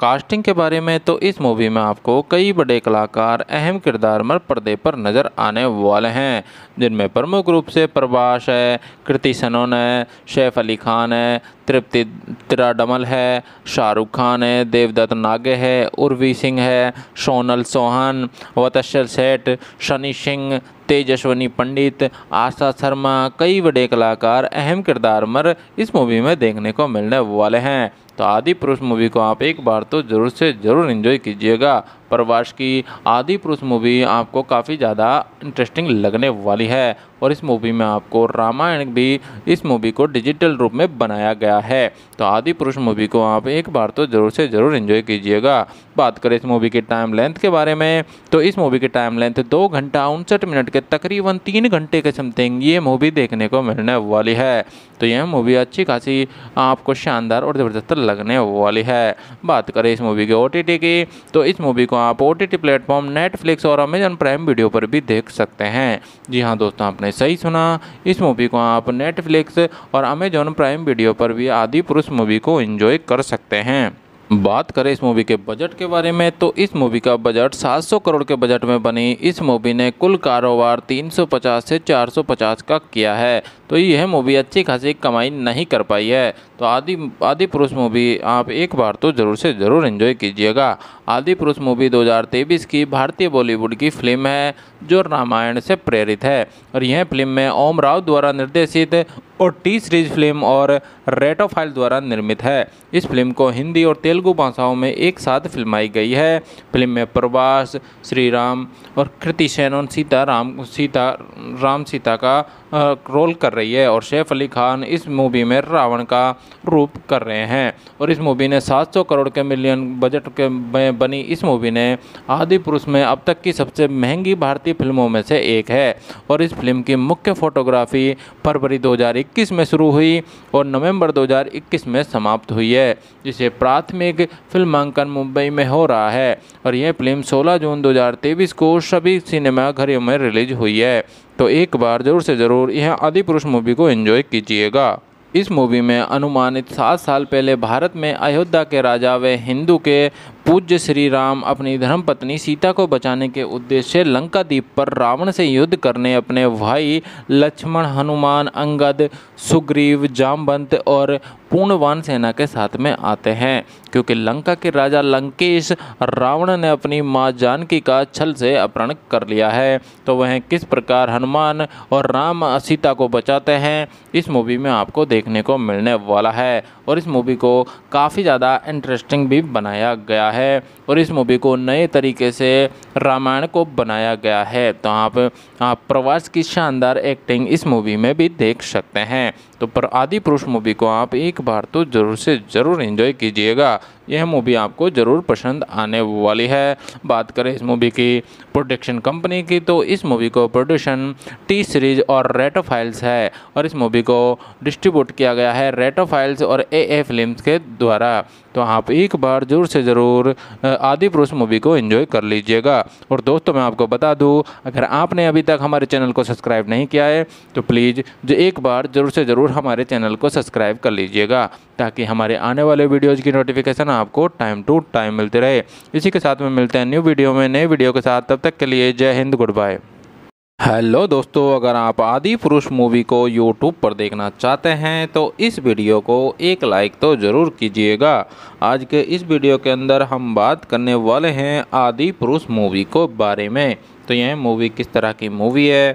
कास्टिंग के बारे में तो इस मूवी में आपको कई बड़े कलाकार अहम किरदार में पर्दे पर नज़र आने वाले हैं जिनमें प्रमुख रूप से प्रभाष है कृति सनोन है शेफ अली खान है तृप्ति त्राडमल है शाहरुख खान है देवदत्त नागे है उर्वी सिंह है सोनल सोहन वतशर सेठ शनि सिंह तेजस्वनी पंडित आशा शर्मा कई बड़े कलाकार अहम किरदार मर इस मूवी में देखने को मिलने वाले हैं तो आदि पुरुष मूवी को आप एक बार तो ज़रूर से ज़रूर इन्जॉय कीजिएगा प्रवास की आदि पुरुष मूवी आपको काफ़ी ज़्यादा इंटरेस्टिंग लगने वाली है और इस मूवी में आपको रामायण भी इस मूवी को डिजिटल रूप में बनाया गया है तो आदि पुरुष मूवी को आप एक बार तो ज़रूर से ज़रूर इन्जॉय कीजिएगा बात करें इस मूवी के टाइम लेंथ के बारे में तो इस मूवी के टाइम लेंथ दो घंटा उनसठ मिनट के तकरीबन तीन घंटे के समथिंग ये मूवी देखने को मिलने वाली है तो यह मूवी अच्छी खासी आपको शानदार और ज़बरदस्त लगने वाली है बात करें इस मूवी के ओ की तो इस मूवी को आप ओ टी प्लेटफॉर्म नेटफ्लिक्स और अमेजन प्राइम वीडियो पर भी देख सकते हैं जी हाँ दोस्तों आपने सही सुना इस मूवी को आप नेटफ्लिक्स और अमेजॉन प्राइम वीडियो पर भी आदि पुरुष मूवी को इंजॉय कर सकते हैं बात करें इस मूवी के बजट के बारे में तो इस मूवी का बजट 700 करोड़ के बजट में बनी इस मूवी ने कुल कारोबार 350 से 450 का किया है तो यह मूवी अच्छी खासी कमाई नहीं कर पाई है तो आदि आदि पुरुष मूवी आप एक बार तो ज़रूर से ज़रूर एंजॉय कीजिएगा आदि पुरुष मूवी 2023 की भारतीय बॉलीवुड की फिल्म है जो रामायण से प्रेरित है और यह फिल्म में ओम राव द्वारा निर्देशित और टी सीरीज फिल्म और रेटो फाइल द्वारा निर्मित है इस फिल्म को हिंदी और तेलुगु भाषाओं में एक साथ फिल्माई गई है फिल्म में प्रभास श्री राम और कृति सेनन सीता राम सीता राम सीता का रोल कर रही है और सैफ अली खान इस मूवी में रावण का रूप कर रहे हैं और इस मूवी ने 700 करोड़ के मिलियन बजट के में बनी इस मूवी ने आदि पुरुष में अब तक की सबसे महंगी भारतीय फिल्मों में से एक है और इस फिल्म की मुख्य फोटोग्राफी फरवरी 2021 में शुरू हुई और नवंबर 2021 में समाप्त हुई है जिसे प्राथमिक फिल्मांकन मुंबई में हो रहा है और यह फिल्म सोलह जून दो को सभी सिनेमाघरों में रिलीज हुई है तो एक बार ज़रूर से ज़रूर यह आदि पुरुष मूवी को एंजॉय कीजिएगा इस मूवी में अनुमानित सात साल पहले भारत में अयोध्या के राजा व हिंदू के पूज्य श्री राम अपनी धर्मपत्नी सीता को बचाने के उद्देश्य लंका द्वीप पर रावण से युद्ध करने अपने भाई लक्ष्मण हनुमान अंगद सुग्रीव जामवंत और पूर्णवान सेना के साथ में आते हैं क्योंकि लंका के राजा लंकेश रावण ने अपनी माँ जानकी का छल से अपहरण कर लिया है तो वह किस प्रकार हनुमान और राम सीता को बचाते हैं इस मूवी में आपको देखने को मिलने वाला है और इस मूवी को काफ़ी ज़्यादा इंटरेस्टिंग भी बनाया गया है है और इस मूवी को नए तरीके से रामायण को बनाया गया है तो आप आप प्रवास की शानदार एक्टिंग इस मूवी में भी देख सकते हैं तो पर आदि पुरुष मूवी को आप एक बार तो ज़रूर से ज़रूर इन्जॉय कीजिएगा यह मूवी आपको ज़रूर पसंद आने वाली है बात करें इस मूवी की प्रोडक्शन कंपनी की तो इस मूवी को प्रोडक्शन टी सीरीज और रेटो फाइल्स है और इस मूवी को डिस्ट्रीब्यूट किया गया है रेटो फाइल्स और ए ए फिल्म के द्वारा तो आप एक बार ज़रूर से ज़रूर आदि पुरुष मूवी को एंजॉय कर लीजिएगा और दोस्तों मैं आपको बता दूँ अगर आपने अभी तक हमारे चैनल को सब्सक्राइब नहीं किया है तो प्लीज़ जो एक बार ज़रूर से ज़रूर हमारे चैनल को सब्सक्राइब कर लीजिएगा ताकि हमारे आने वाले वीडियोज़ की नोटिफिकेशन आपको टाइम टू टाइम मिलती रहे इसी के साथ में मिलते हैं न्यू वीडियो में नए वीडियो के साथ तब तक के लिए जय हिंद गुड बाय हेलो दोस्तों अगर आप आदि पुरुष मूवी को यूट्यूब पर देखना चाहते हैं तो इस वीडियो को एक लाइक तो ज़रूर कीजिएगा आज के इस वीडियो के अंदर हम बात करने वाले हैं आदि पुरुष मूवी को बारे में तो यह मूवी किस तरह की मूवी है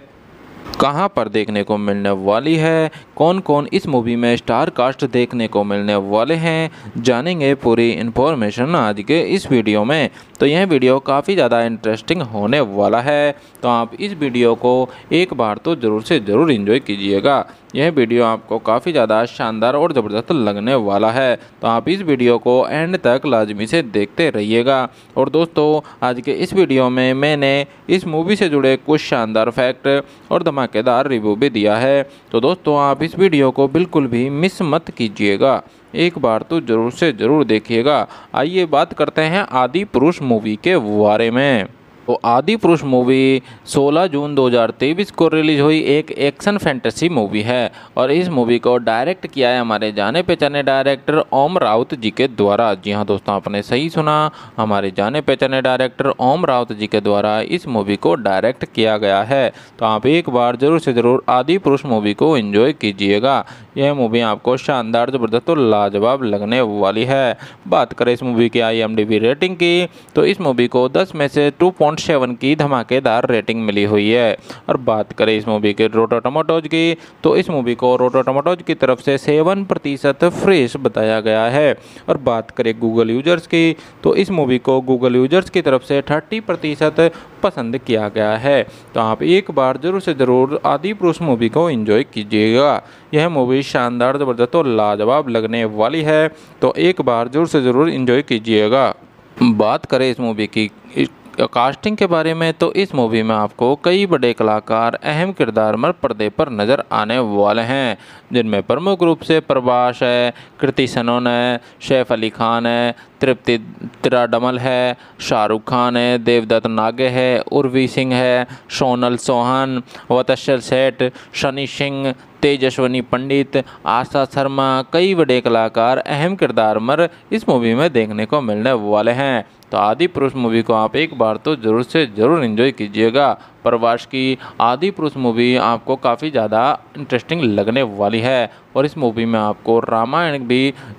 कहां पर देखने को मिलने वाली है कौन कौन इस मूवी में स्टार कास्ट देखने को मिलने वाले हैं जानेंगे पूरी इन्फॉर्मेशन आज के इस वीडियो में तो यह वीडियो काफ़ी ज़्यादा इंटरेस्टिंग होने वाला है तो आप इस वीडियो को एक बार तो ज़रूर से ज़रूर इन्जॉय कीजिएगा यह वीडियो आपको काफ़ी ज़्यादा शानदार और ज़बरदस्त लगने वाला है तो आप इस वीडियो को एंड तक लाजमी से देखते रहिएगा और दोस्तों आज के इस वीडियो में मैंने इस मूवी से जुड़े कुछ शानदार फैक्ट और धमाकेदार रिव्यू भी दिया है तो दोस्तों आप इस वीडियो को बिल्कुल भी मिस मत कीजिएगा एक बार तो ज़रूर से ज़रूर देखिएगा आइए बात करते हैं आदि पुरुष मूवी के बारे में तो आदि पुरुष मूवी 16 जून 2023 को रिलीज हुई एक एक्शन फैंटेसी मूवी है और इस मूवी को डायरेक्ट किया है हमारे जाने पहचाने डायरेक्टर ओम राउत जी के द्वारा जी हाँ दोस्तों आपने सही सुना हमारे जाने पहचाने डायरेक्टर ओम राउत जी के द्वारा इस मूवी को डायरेक्ट किया गया है तो आप एक बार ज़रूर से ज़रूर आदि पुरुष मूवी को इन्जॉय कीजिएगा यह मूवी आपको शानदार ज़बरदस्त और लाजवाब लगने वाली है बात करें इस मूवी की आई रेटिंग की तो इस मूवी को दस में से टू की धमाकेदार रेटिंग मिली हुई है और बात करें इस मूवी के रोटो टमाटोज की तो इस मूवी को रोटो टमाटोज की तरफ से सेवन प्रतिशत फ्रेश बताया गया है और बात करें गूगल यूजर्स की तो इस मूवी को गूगल यूजर्स की तरफ से थर्टी प्रतिशत पसंद किया गया है तो आप एक बार ज़रूर से ज़रूर आदि पुरुष मूवी को एंजॉय कीजिएगा यह मूवी शानदार ज़बरदस्त और लाजवाब लगने वाली है तो एक बार ज़रूर से ज़रूर इन्जॉय कीजिएगा बात करें इस मूवी की कास्टिंग के बारे में तो इस मूवी में आपको कई बड़े कलाकार अहम किरदार में पर्दे पर नज़र आने वाले हैं जिनमें प्रमुख रूप से प्रभाष है कृति सनोन है शेफ अली खान है तृप्ति त्राडमल है शाहरुख खान है देवदत्त नागे है उर्वी सिंह है सोनल सोहन वतशर सेठ शनि सिंह तेजस्वनी पंडित आशा शर्मा कई बड़े कलाकार अहम किरदार मर इस मूवी में देखने को मिलने वाले हैं तो आदि पुरुष मूवी को आप एक बार तो ज़रूर से ज़रूर इन्जॉय कीजिएगा प्रवास की आदि पुरुष मूवी आपको काफ़ी ज़्यादा इंटरेस्टिंग लगने वाली है और इस मूवी में आपको रामायण भी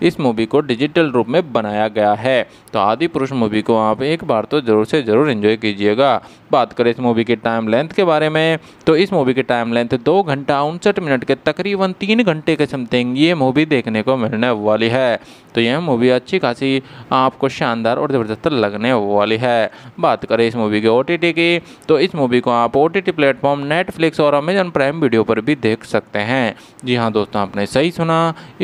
इस मूवी को डिजिटल रूप में बनाया गया है तो आदि पुरुष मूवी को आप एक बार तो ज़रूर से ज़रूर इन्जॉय कीजिएगा बात करें इस मूवी के टाइम लेंथ के बारे में तो इस मूवी की टाइम लेंथ दो घंटा उनसठ मिनट के तकरीबन तीन घंटे के समथिंग ये मूवी देखने को मिलने वाली है तो यह मूवी अच्छी खासी आपको शानदार और ज़बरदस्त लगने वाली है बात करें इस मूवी के ओ की तो इस मूवी को आप ओ टी प्लेटफॉर्म नेटफ्लिक्स और अमेजन प्राइम वीडियो पर भी देख सकते हैं जी हाँ दोस्तों आपने सही सुना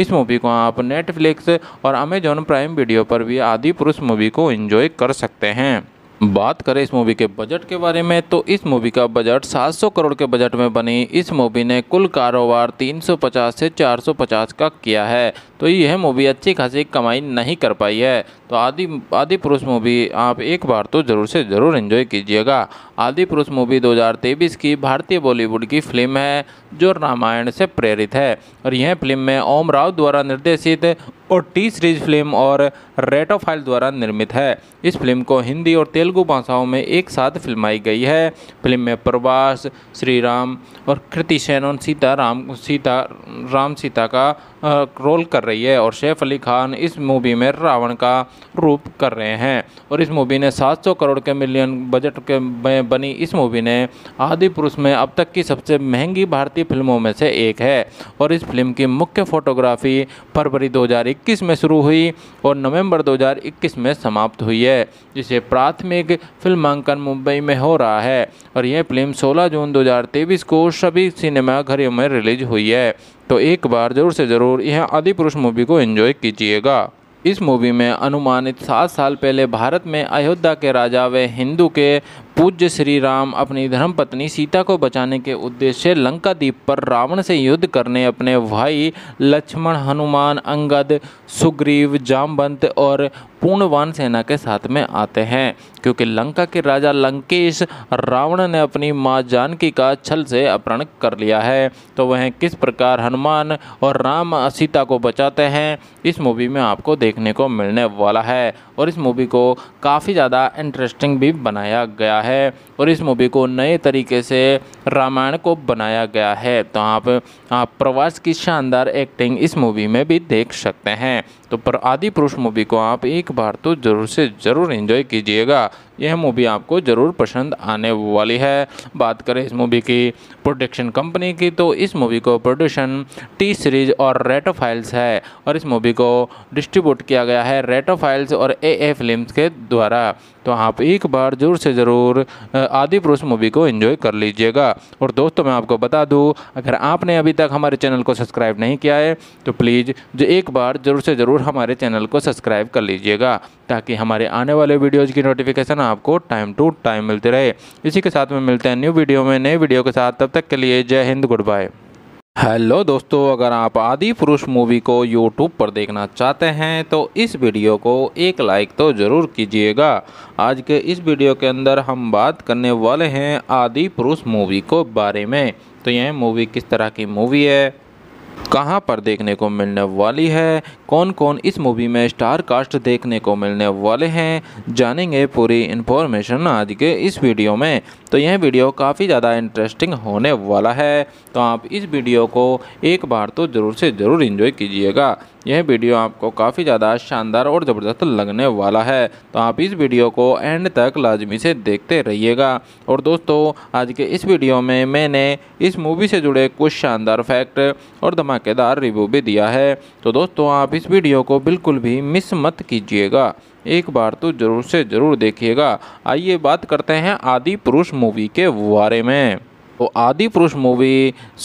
इस मूवी को आप नेटफ्लिक्स और अमेजॉन प्राइम वीडियो पर भी आदि पुरुष मूवी को इंजॉय कर सकते हैं बात करें इस मूवी के बजट के बारे में तो इस मूवी का बजट 700 करोड़ के बजट में बनी इस मूवी ने कुल कारोबार 350 से 450 का किया है तो यह मूवी अच्छी खासी कमाई नहीं कर पाई है तो आदि आदि पुरुष मूवी आप एक बार तो ज़रूर से ज़रूर एंजॉय कीजिएगा आदि पुरुष मूवी 2023 की भारतीय बॉलीवुड की फिल्म है जो रामायण से प्रेरित है और यह फिल्म में ओम राव द्वारा निर्देशित और टी सीरीज फिल्म और रेटोफाइल द्वारा निर्मित है इस फिल्म को हिंदी और तेलुगु भाषाओं में एक साथ फिल्माई गई है फिल्म में प्रभास श्रीराम और कृति और सीता राम सीता राम सीता का रोल कर रही है और सैफ अली खान इस मूवी में रावण का रूप कर रहे हैं और इस मूवी ने 700 करोड़ के मिलियन बजट के में बनी इस मूवी ने आदि पुरुष में अब तक की सबसे महंगी भारतीय फिल्मों में से एक है और इस फिल्म की मुख्य फोटोग्राफी फरवरी 2021 में शुरू हुई और नवंबर 2021 में समाप्त हुई है जिसे प्राथमिक फिल्मांकन मुंबई में हो रहा है और यह फिल्म सोलह जून दो को सभी सिनेमाघरों में रिलीज हुई है तो एक बार ज़रूर से ज़रूर यह आदि पुरुष मूवी को एंजॉय कीजिएगा इस मूवी में अनुमानित सात साल पहले भारत में अयोध्या के राजा व हिंदू के पूज्य श्री राम अपनी धर्मपत्नी सीता को बचाने के उद्देश्य लंका द्वीप पर रावण से युद्ध करने अपने भाई लक्ष्मण हनुमान अंगद सुग्रीव जामवंत और पूर्णवान सेना के साथ में आते हैं क्योंकि लंका के राजा लंकेश रावण ने अपनी माँ जानकी का छल से अपहरण कर लिया है तो वह किस प्रकार हनुमान और राम सीता को बचाते हैं इस मूवी में आपको देखने को मिलने वाला है और इस मूवी को काफ़ी ज़्यादा इंटरेस्टिंग भी बनाया गया है और इस मूवी को नए तरीके से रामायण को बनाया गया है तो आप, आप प्रवास की शानदार एक्टिंग इस मूवी में भी देख सकते हैं तो पर आदि पुरुष मूवी को आप एक बार तो ज़रूर से ज़रूर एंजॉय कीजिएगा यह मूवी आपको ज़रूर पसंद आने वाली है बात करें इस मूवी की प्रोडक्शन कंपनी की तो इस मूवी को प्रोडक्शन टी सीरीज और रेटो फाइल्स है और इस मूवी को डिस्ट्रीब्यूट किया गया है रेटो फाइल्स और ए ए फिल्म के द्वारा तो आप एक बार ज़रूर से ज़रूर आदि पुरुष मूवी को इन्जॉय कर लीजिएगा और दोस्तों मैं आपको बता दूँ अगर आपने अभी तक हमारे चैनल को सब्सक्राइब नहीं किया है तो प्लीज़ जो एक बार ज़रूर से ज़रूर हमारे चैनल को सब्सक्राइब कर लीजिएगा ताकि हमारे आने वाले वीडियोज़ की नोटिफिकेशन आपको टाइम टू टाइम मिलते रहे इसी के साथ में मिलते हैं न्यू वीडियो में नए वीडियो के साथ तब तक के लिए जय हिंद गुड बाय हेलो दोस्तों अगर आप आदि पुरुष मूवी को यूट्यूब पर देखना चाहते हैं तो इस वीडियो को एक लाइक तो ज़रूर कीजिएगा आज के इस वीडियो के अंदर हम बात करने वाले हैं आदि पुरुष मूवी को बारे में तो यह मूवी किस तरह की मूवी है कहाँ पर देखने को मिलने वाली है कौन कौन इस मूवी में स्टार कास्ट देखने को मिलने वाले हैं जानेंगे पूरी इन्फॉर्मेशन आज के इस वीडियो में तो यह वीडियो काफ़ी ज़्यादा इंटरेस्टिंग होने वाला है तो आप इस वीडियो को एक बार तो ज़रूर से ज़रूर इन्जॉय कीजिएगा यह वीडियो आपको काफ़ी ज़्यादा शानदार और ज़बरदस्त लगने वाला है तो आप इस वीडियो को एंड तक लाजमी से देखते रहिएगा और दोस्तों आज के इस वीडियो में मैंने इस मूवी से जुड़े कुछ शानदार फैक्ट और धमाकेदार रिव्यू भी दिया है तो दोस्तों आप इस वीडियो को बिल्कुल भी मिस मत कीजिएगा एक बार तो ज़रूर से ज़रूर देखिएगा आइए बात करते हैं आदि पुरुष मूवी के बारे में तो आदि पुरुष मूवी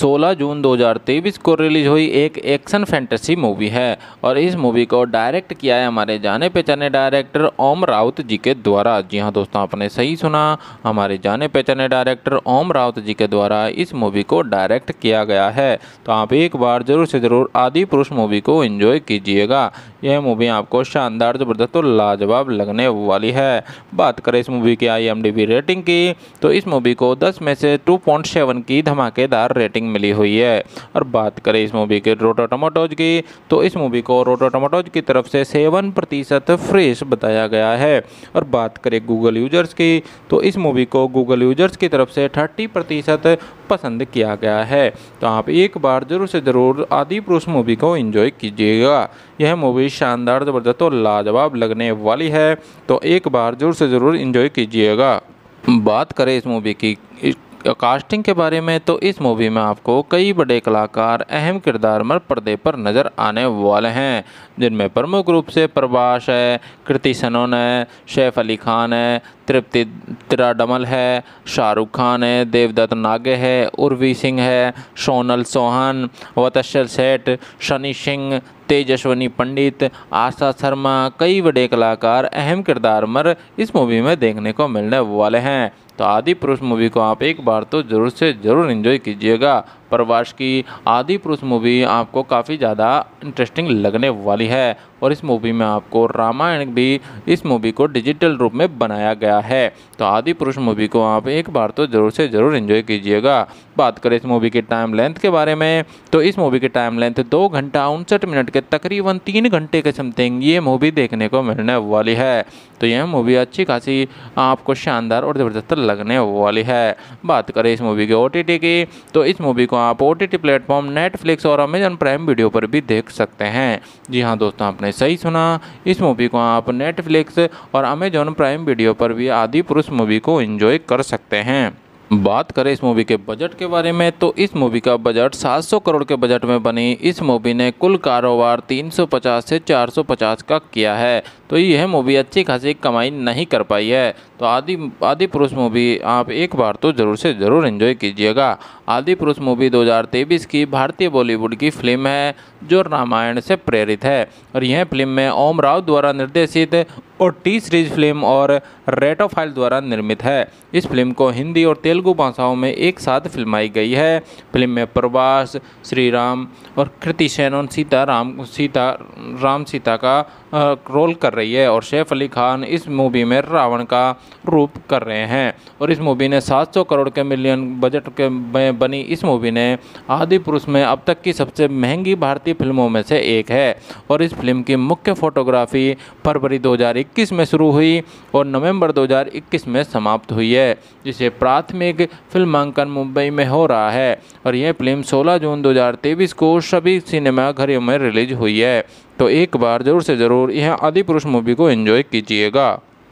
16 जून 2023 को रिलीज हुई एक एक्शन फैंटेसी मूवी है और इस मूवी को डायरेक्ट किया है हमारे जाने पहचाने डायरेक्टर ओम राउत जी के द्वारा जी हाँ दोस्तों आपने सही सुना हमारे जाने पहचाने डायरेक्टर ओम राउत जी के द्वारा इस मूवी को डायरेक्ट किया गया है तो आप एक बार ज़रूर से ज़रूर आदि पुरुष मूवी को इन्जॉय कीजिएगा यह मूवी आपको शानदार ज़बरदस्त और लाजवाब लगने वाली है बात करें इस मूवी की आई रेटिंग की तो इस मूवी को दस में से टू अराउंड सेवन की धमाकेदार रेटिंग मिली हुई है और बात करें इस मूवी के रोटो टमाटोज की तो इस मूवी को रोटो टमाटोज की तरफ से सेवन प्रतिशत फ्रेश बताया गया है और बात करें गूगल यूजर्स की तो इस मूवी को गूगल यूजर्स की तरफ से थर्टी प्रतिशत पसंद किया गया है तो आप एक बार ज़रूर से ज़रूर आदि पुरुष मूवी को एंजॉय कीजिएगा यह मूवी शानदार ज़बरदस्त और लाजवाब लगने वाली है तो एक बार ज़रूर से ज़रूर इंजॉय कीजिएगा बात करें इस मूवी की कास्टिंग के बारे में तो इस मूवी में आपको कई बड़े कलाकार अहम किरदार में पर्दे पर नज़र आने वाले हैं जिनमें प्रमुख रूप से प्रभाष है कृति सनोन है शेफ अली खान है तृप्ति तिराडमल है शाहरुख खान है देवदत्त नागे है उर्वी सिंह है सोनल सोहन वतशल सेठ शनि सिंह तेजस्वनी पंडित आशा शर्मा कई बड़े कलाकार अहम किरदार मर इस मूवी में देखने को मिलने वाले हैं तो आदि पुरुष मूवी को आप एक बार तो ज़रूर से ज़रूर इन्जॉय कीजिएगा प्रवास की आदि पुरुष मूवी आपको काफ़ी ज़्यादा इंटरेस्टिंग लगने वाली है और इस मूवी में आपको रामायण भी इस मूवी को डिजिटल रूप में बनाया गया है तो आदि पुरुष मूवी को आप एक बार तो ज़रूर से ज़रूर इन्जॉय कीजिएगा बात करें इस मूवी के टाइम लेंथ के बारे में तो इस मूवी के टाइम लेंथ दो घंटा उनसठ मिनट के तकरीबन तीन घंटे के समथिंग ये मूवी देखने को मिलने वाली है तो यह मूवी अच्छी खासी आपको शानदार और ज़बरदस्त लगने वाली है बात करें इस मूवी के ओ की तो इस मूवी को आप ओ टी प्लेटफॉर्म नेटफ्लिक्स और अमेजन प्राइम वीडियो पर भी देख सकते हैं जी हाँ दोस्तों आपने आपने सही सुना इस मूवी को आप नेटफ्लिक्स और अमेजॉन प्राइम वीडियो पर भी आदि पुरुष मूवी को एंजॉय कर सकते हैं बात करें इस मूवी के बजट के बारे में तो इस मूवी का बजट 700 करोड़ के बजट में बनी इस मूवी ने कुल कारोबार 350 से 450 का किया है तो यह मूवी अच्छी खासी कमाई नहीं कर पाई है तो आदि आदि पुरुष मूवी आप एक बार तो ज़रूर से ज़रूर एंजॉय कीजिएगा आदि पुरुष मूवी 2023 की भारतीय बॉलीवुड की फिल्म है जो रामायण से प्रेरित है और यह फिल्म में ओम राव द्वारा निर्देशित और टी सीरीज फिल्म और रेटोफाइल द्वारा निर्मित है इस फिल्म को हिंदी और तेलुगु भाषाओं में एक साथ फिल्माई गई है फिल्म में प्रभास श्री राम और कृति सेन और सीता राम सीता राम सीता का रोल कर रहे रही है और सैफ अली खान इस मूवी में रावण का रूप कर रहे हैं और इस मूवी ने 700 करोड़ के मिलियन बजट के में बनी इस मूवी ने आदि पुरुष में अब तक की सबसे महंगी भारतीय फिल्मों में से एक है और इस फिल्म की मुख्य फोटोग्राफी फरवरी 2021 में शुरू हुई और नवंबर 2021 में समाप्त हुई है जिसे प्राथमिक फिल्मांकन मुंबई में हो रहा है और यह फिल्म 16 जून 2023 को सभी सिनेमाघरों में रिलीज हुई है तो एक बार ज़रूर से ज़रूर यह आदि पुरुष मूवी को एंजॉय कीजिएगा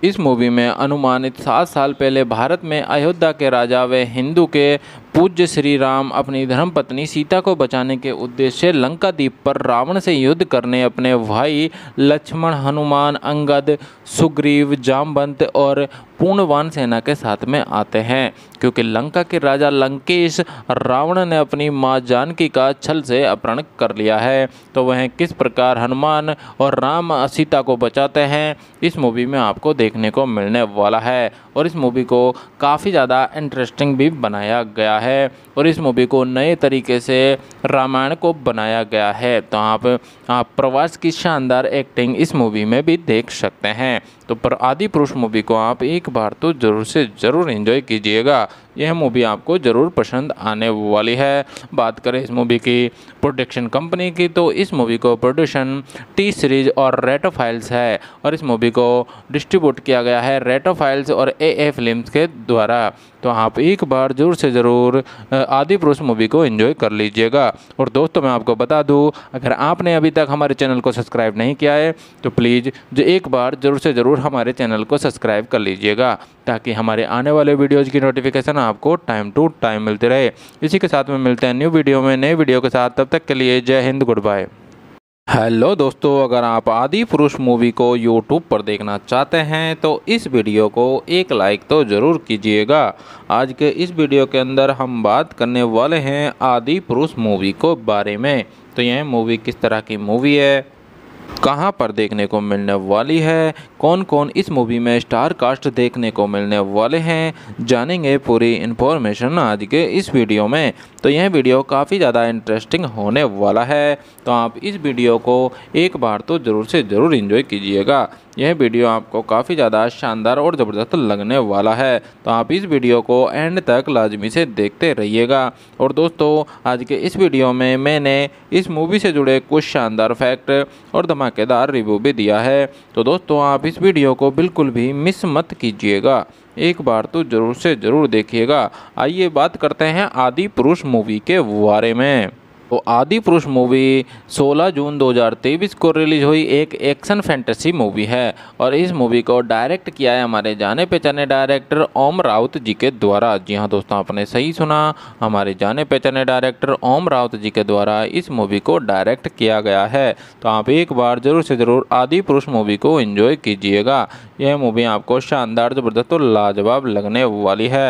इस मूवी में अनुमानित सात साल पहले भारत में अयोध्या के राजा व हिंदू के पूज्य श्री राम अपनी धर्मपत्नी सीता को बचाने के उद्देश्य लंका द्वीप पर रावण से युद्ध करने अपने भाई लक्ष्मण हनुमान अंगद सुग्रीव जामवंत और पूर्णवान सेना के साथ में आते हैं क्योंकि लंका के राजा लंकेश रावण ने अपनी माँ जानकी का छल से अपहरण कर लिया है तो वह किस प्रकार हनुमान और राम सीता को बचाते हैं इस मूवी में आपको देखने को मिलने वाला है और इस मूवी को काफ़ी ज़्यादा इंटरेस्टिंग भी बनाया गया गया है और इस मूवी को नए तरीके से रामायण को बनाया गया है तो आप, आप प्रवास की शानदार एक्टिंग इस मूवी में भी देख सकते हैं तो पर आदि पुरुष मूवी को आप एक बार तो ज़रूर से ज़रूर एंजॉय कीजिएगा यह मूवी आपको ज़रूर पसंद आने वाली है बात करें इस मूवी की प्रोडक्शन कंपनी की तो इस मूवी को प्रोडक्शन टी सीरीज और रेटो फाइल्स है और इस मूवी को डिस्ट्रीब्यूट किया गया है रेटो फाइल्स और ए ए फिल्म के द्वारा तो आप एक बार ज़रूर से ज़रूर आदि पुरुष मूवी को इन्जॉय कर लीजिएगा और दोस्तों मैं आपको बता दूँ अगर आपने अभी तक हमारे चैनल को सब्सक्राइब नहीं किया है तो प्लीज़ जो एक बार ज़रूर से ज़रूर ज़रूर हमारे चैनल को सब्सक्राइब कर लीजिएगा ताकि हमारे आने वाले वीडियोज़ की नोटिफिकेशन आपको टाइम टू टाइम मिलती रहे इसी के साथ में मिलते हैं न्यू वीडियो में नए वीडियो के साथ तब तक के लिए जय हिंद गुड बाय हेलो दोस्तों अगर आप आदि पुरुष मूवी को यूट्यूब पर देखना चाहते हैं तो इस वीडियो को एक लाइक तो ज़रूर कीजिएगा आज के इस वीडियो के अंदर हम बात करने वाले हैं आदि पुरुष मूवी को बारे में तो यह मूवी किस तरह की मूवी है कहाँ पर देखने को मिलने वाली है कौन कौन इस मूवी में स्टार कास्ट देखने को मिलने वाले हैं जानेंगे पूरी इन्फॉर्मेशन आज के इस वीडियो में तो यह वीडियो काफ़ी ज़्यादा इंटरेस्टिंग होने वाला है तो आप इस वीडियो को एक बार तो ज़रूर से ज़रूर इन्जॉय कीजिएगा यह वीडियो आपको काफ़ी ज़्यादा शानदार और ज़बरदस्त लगने वाला है तो आप इस वीडियो को एंड तक लाजमी से देखते रहिएगा और दोस्तों आज के इस वीडियो में मैंने इस मूवी से जुड़े कुछ शानदार फैक्ट और धमाकेदार रिव्यू भी दिया है तो दोस्तों आप इस वीडियो को बिल्कुल भी मिस मत कीजिएगा एक बार तो ज़रूर से ज़रूर देखिएगा आइए बात करते हैं आदि पुरुष मूवी के बारे में तो आदि पुरुष मूवी 16 जून 2023 को रिलीज हुई एक एक्शन फैंटेसी मूवी है और इस मूवी को डायरेक्ट किया है हमारे जाने पहचाने डायरेक्टर ओम राउत जी के द्वारा जी हाँ दोस्तों आपने सही सुना हमारे जाने पहचाने डायरेक्टर ओम राउत जी के द्वारा इस मूवी को डायरेक्ट किया गया है तो आप एक बार ज़रूर से ज़रूर आदि पुरुष मूवी को इन्जॉय कीजिएगा यह मूवी आपको शानदार ज़बरदस्त और लाजवाब लगने वाली है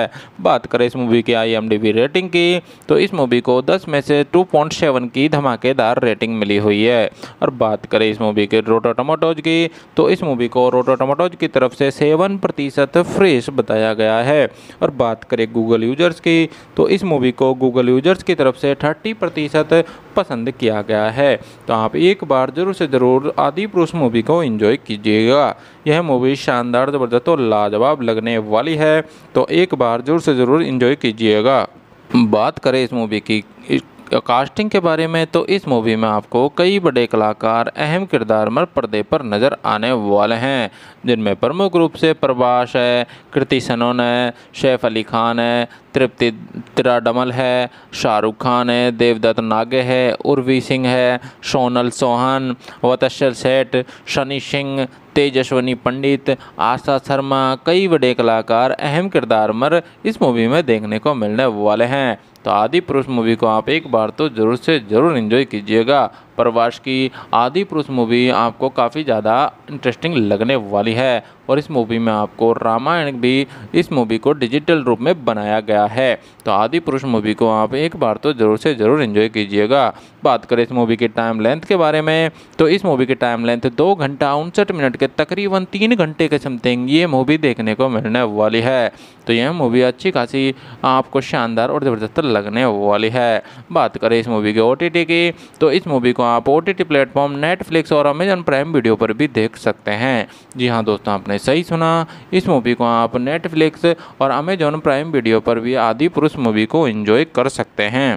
बात करें इस मूवी की आई रेटिंग की तो इस मूवी को दस में से टू पॉइंट पॉइंट सेवन की धमाकेदार रेटिंग मिली हुई है और बात करें इस मूवी के रोटो टमाटोज की तो इस मूवी को रोटो टमाटोज की तरफ से सेवन प्रतिशत फ्रेश बताया गया है और बात करें गूगल यूजर्स की तो इस मूवी को गूगल यूजर्स की तरफ से थर्टी प्रतिशत पसंद किया गया है तो आप एक बार ज़रूर से ज़रूर आदि पुरुष मूवी को इन्जॉय कीजिएगा यह मूवी शानदार ज़बरदस्त और लाजवाब लगने वाली है तो एक बार ज़रूर से ज़रूर इन्जॉय कीजिएगा बात करें इस मूवी की कास्टिंग के बारे में तो इस मूवी में आपको कई बड़े कलाकार अहम किरदार में पर्दे पर नज़र आने वाले हैं जिनमें प्रमुख रूप से प्रभाष है कृति सनोन है शेफ अली खान है तृप्ति त्राडमल है शाहरुख खान है देवदत्त नागे है उर्वी सिंह है सोनल सोहन वतशर सेठ शनि सिंह तेजस्वनी पंडित आशा शर्मा कई बड़े कलाकार अहम किरदार मर इस मूवी में देखने को मिलने वाले हैं तो आदि पुरुष मूवी को आप एक बार तो ज़रूर से ज़रूर इन्जॉय कीजिएगा प्रवास की आदि पुरुष मूवी आपको काफ़ी ज़्यादा इंटरेस्टिंग लगने वाली है और इस मूवी में आपको रामायण भी इस मूवी को डिजिटल रूप में बनाया गया है तो आदि पुरुष मूवी को आप एक बार तो ज़रूर से ज़रूर इन्जॉय कीजिएगा बात करें इस मूवी के टाइम लेंथ के बारे में तो इस मूवी के टाइम लेंथ दो घंटा उनसठ मिनट के तकरीबन तीन घंटे के समथिंग ये मूवी देखने को मिलने वाली है तो यह मूवी अच्छी खासी आपको शानदार और ज़बरदस्त लग लगने वाली है बात करें इस मूवी के ओ की तो इस मूवी को आप O T T platform Netflix और अमेजन प्राइम वीडियो पर भी देख सकते हैं जी हाँ दोस्तों आपने सही सुना इस मूवी को आप नेटफ्लिक्स और अमेजॉन प्राइम वीडियो पर भी आदि पुरुष मूवी को इन्जॉय कर सकते हैं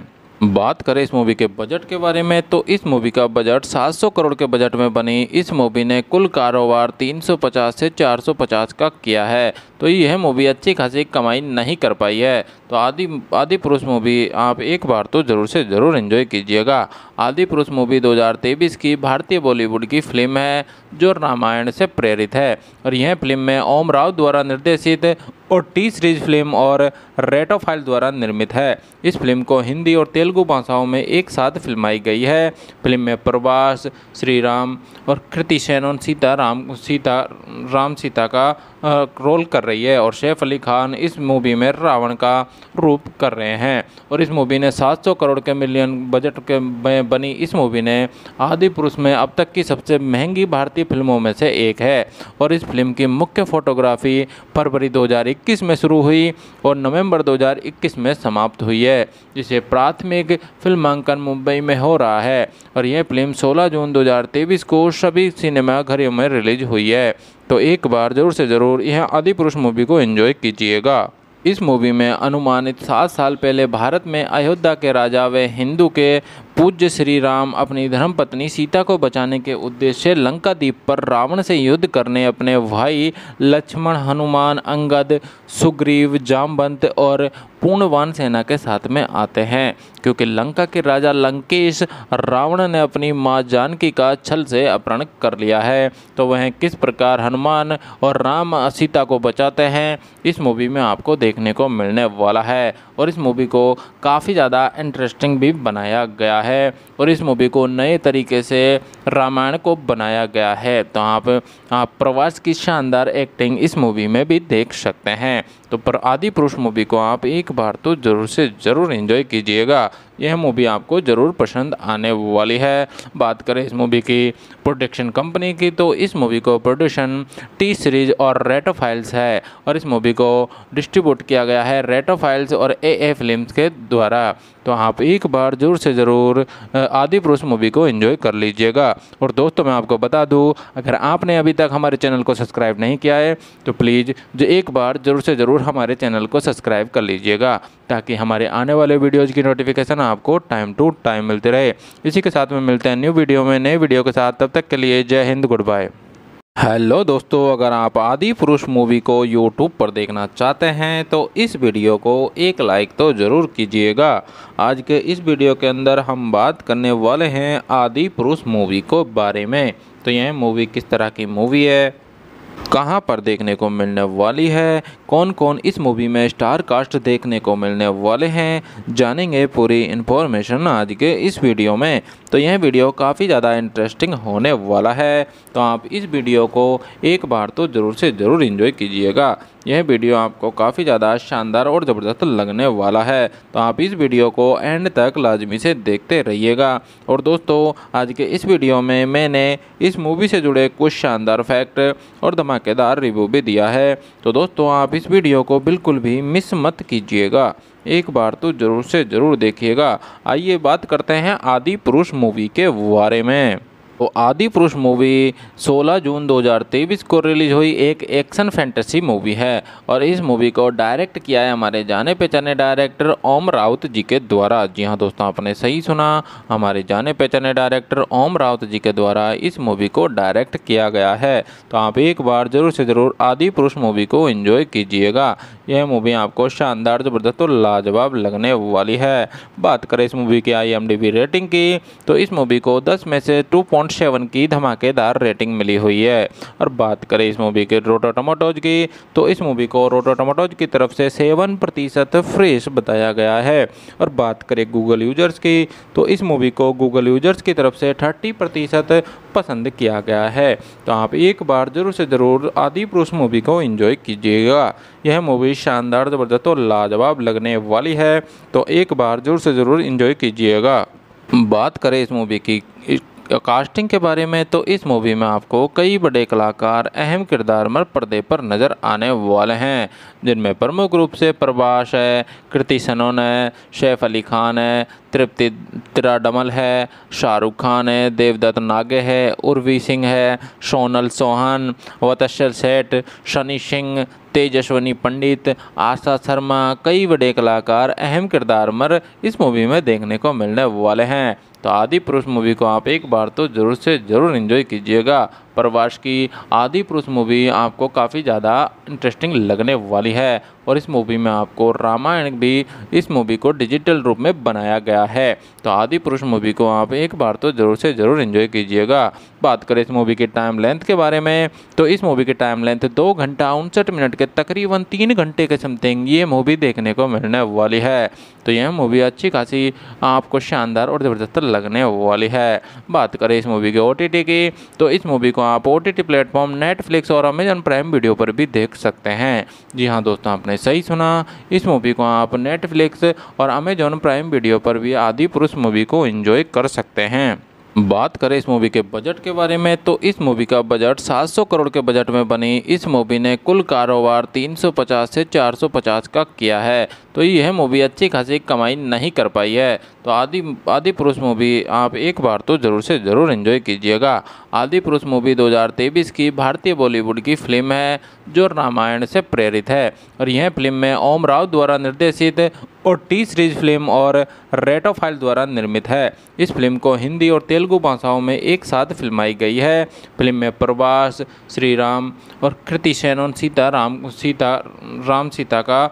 बात करें इस मूवी के बजट के बारे में तो इस मूवी का बजट 700 करोड़ के बजट में बनी इस मूवी ने कुल कारोबार 350 से 450 का किया है तो यह मूवी अच्छी खासी कमाई नहीं कर पाई है तो आदि आदि पुरुष मूवी आप एक बार तो ज़रूर से ज़रूर एंजॉय कीजिएगा आदि पुरुष मूवी 2023 की भारतीय बॉलीवुड की फिल्म है जो रामायण से प्रेरित है और यह फिल्म में ओम राव द्वारा निर्देशित और टी सीरीज फिल्म और रेटोफाइल द्वारा निर्मित है इस फिल्म को हिंदी और तेलुगु भाषाओं में एक साथ फिल्माई गई है फिल्म में प्रभास श्री राम और कृति सीता राम सीता राम सीता का रोल कर रही है और सैफ अली खान इस मूवी में रावण का रूप कर रहे हैं और इस मूवी ने 700 करोड़ के मिलियन बजट के बनी इस मूवी ने आदि पुरुष में अब तक की सबसे महंगी भारतीय फिल्मों में से एक है और इस फिल्म की मुख्य फोटोग्राफी फरवरी दो 2021 में शुरू हुई और नवंबर 2021 में समाप्त हुई है जिसे प्राथमिक फिल्मांकन मुंबई में हो रहा है और यह फिल्म 16 जून 2023 को सभी सिनेमाघरों में रिलीज हुई है तो एक बार ज़रूर से ज़रूर यह आदि पुरुष मूवी को एंजॉय कीजिएगा इस मूवी में अनुमानित सात साल पहले भारत में अयोध्या के राजा व हिंदू के पूज्य श्री राम अपनी धर्मपत्नी सीता को बचाने के उद्देश्य लंका द्वीप पर रावण से युद्ध करने अपने भाई लक्ष्मण हनुमान अंगद सुग्रीव जामवंत और पूर्णवान सेना के साथ में आते हैं क्योंकि लंका के राजा लंकेश रावण ने अपनी माँ जानकी का छल से अपहरण कर लिया है तो वह किस प्रकार हनुमान और राम सीता को बचाते हैं इस मूवी में आपको देखने को मिलने वाला है और इस मूवी को काफ़ी ज़्यादा इंटरेस्टिंग भी बनाया गया है और इस मूवी को नए तरीके से रामायण को बनाया गया है तो आप आप प्रवास की शानदार एक्टिंग इस मूवी में भी देख सकते हैं तो पर आदि पुरुष मूवी को आप एक बार तो ज़रूर से ज़रूर एंजॉय कीजिएगा यह मूवी आपको ज़रूर पसंद आने वाली है बात करें इस मूवी की प्रोडक्शन कंपनी की तो इस मूवी को प्रोडक्शन टी सीरीज और रेटो फाइल्स है और इस मूवी को डिस्ट्रीब्यूट किया गया है रेटो फाइल्स और ए ए फिल्म के द्वारा तो आप एक बार ज़रूर से ज़रूर आदि पुरुष मूवी को एंजॉय कर लीजिएगा और दोस्तों मैं आपको बता दूँ अगर आपने अभी तक हमारे चैनल को सब्सक्राइब नहीं किया है तो प्लीज़ जो एक बार ज़रूर से ज़रूर हमारे चैनल को सब्सक्राइब कर लीजिएगा ताकि हमारे आने वाले वीडियोज़ की नोटिफिकेशन आपको टाइम टू टाइम मिलती रहे इसी के साथ में मिलते हैं न्यू वीडियो में नए वीडियो के साथ तब तक के लिए जय हिंद गुड बाय हेलो दोस्तों अगर आप आदि पुरुष मूवी को यूट्यूब पर देखना चाहते हैं तो इस वीडियो को एक लाइक तो ज़रूर कीजिएगा आज के इस वीडियो के अंदर हम बात करने वाले हैं आदि पुरुष मूवी को बारे में तो यह मूवी किस तरह की मूवी है कहां पर देखने को मिलने वाली है कौन कौन इस मूवी में स्टार कास्ट देखने को मिलने वाले हैं जानेंगे पूरी इन्फॉर्मेशन आज के इस वीडियो में तो यह वीडियो काफ़ी ज़्यादा इंटरेस्टिंग होने वाला है तो आप इस वीडियो को एक बार तो ज़रूर से ज़रूर इन्जॉय कीजिएगा यह वीडियो आपको काफ़ी ज़्यादा शानदार और ज़बरदस्त लगने वाला है तो आप इस वीडियो को एंड तक लाजमी से देखते रहिएगा और दोस्तों आज के इस वीडियो में मैंने इस मूवी से जुड़े कुछ शानदार फैक्ट और धमाकेदार रिव्यू भी दिया है तो दोस्तों आप इस वीडियो को बिल्कुल भी मिस मत कीजिएगा एक बार तो ज़रूर से ज़रूर देखिएगा आइए बात करते हैं आदि पुरुष मूवी के बारे में तो आदि पुरुष मूवी 16 जून 2023 को रिलीज हुई एक एक्शन फैंटेसी मूवी है और इस मूवी को डायरेक्ट किया है हमारे जाने पहचाने डायरेक्टर ओम राउत जी के द्वारा जी हाँ दोस्तों आपने सही सुना हमारे जाने पहचाने डायरेक्टर ओम राउत जी के द्वारा इस मूवी को डायरेक्ट किया गया है तो आप एक बार ज़रूर से ज़रूर आदि पुरुष मूवी को इन्जॉय कीजिएगा यह मूवी आपको शानदार ज़बरदस्त और लाजवाब लगने वाली है बात करें इस मूवी की आई रेटिंग की तो इस मूवी को दस में से टू पॉइंट सेवन की धमाकेदार रेटिंग मिली हुई है और बात करें इस मूवी के रोटो टमाटोज की तो इस मूवी को रोटो टमाटोज की तरफ से सेवन प्रतिशत फ्रेश बताया गया है और बात करें गूगल यूजर्स की तो इस मूवी को गूगल यूजर्स की तरफ से थर्टी प्रतिशत पसंद किया गया है तो आप एक बार ज़रूर से ज़रूर आदि पुरुष मूवी को एंजॉय कीजिएगा यह मूवी शानदार ज़बरदस्त और लाजवाब लगने वाली है तो एक बार ज़रूर से ज़रूर इंजॉय कीजिएगा बात करें इस मूवी की कास्टिंग के बारे में तो इस मूवी में आपको कई बड़े कलाकार अहम किरदार में पर्दे पर नज़र आने वाले हैं जिनमें प्रमुख रूप से प्रभाष है कृति सनोन है शेफ अली खान है तृप्ति त्राडमल है शाहरुख खान है देवदत्त नागे है उर्वी सिंह है सोनल सोहन वतशल सेठ शनि सिंह तेजस्वनी पंडित आशा शर्मा कई बड़े कलाकार अहम किरदार मर इस मूवी में देखने को मिलने वाले हैं तो आदि पुरुष मूवी को आप एक बार तो ज़रूर से ज़रूर इन्जॉय कीजिएगा प्रवास की आदि पुरुष मूवी आपको काफ़ी ज़्यादा इंटरेस्टिंग लगने वाली है और इस मूवी में आपको रामायण भी इस मूवी को डिजिटल रूप में बनाया गया है तो आदि पुरुष मूवी को आप एक बार तो ज़रूर से ज़रूर इन्जॉय कीजिएगा बात करें इस मूवी के टाइम लेंथ के बारे में तो इस मूवी की टाइम लेंथ दो घंटा उनसठ मिनट के तकरीबन तीन घंटे के समथिंग ये मूवी देखने को मिलने वाली है तो यह मूवी अच्छी खासी आपको शानदार और ज़बरदस्त लगने वाली है बात करें इस मूवी के ओ की तो इस मूवी को तो आप ओ टी प्लेटफॉर्म नेटफ्लिक्स और अमेजन प्राइम वीडियो पर भी देख सकते हैं जी हाँ दोस्तों आपने सही सुना इस मूवी को आप नेटफ्लिक्स और अमेजॉन प्राइम वीडियो पर भी आदि पुरुष मूवी को इन्जॉय कर सकते हैं बात करें इस मूवी के बजट के बारे में तो इस मूवी का बजट 700 करोड़ के बजट में बनी इस मूवी ने कुल कारोबार 350 से 450 का किया है तो यह मूवी अच्छी खासी कमाई नहीं कर पाई है तो आदि आदि पुरुष मूवी आप एक बार तो ज़रूर से ज़रूर एंजॉय कीजिएगा आदि पुरुष मूवी 2023 की भारतीय बॉलीवुड की फिल्म है जो रामायण से प्रेरित है और यह फिल्म में ओम राव द्वारा निर्देशित और टी सीरीज फिल्म और रेटोफाइल द्वारा निर्मित है इस फिल्म को हिंदी और तेलुगु भाषाओं में एक साथ फिल्माई गई है फिल्म में प्रवास श्री राम और कृति और सीता राम सीता राम सीता का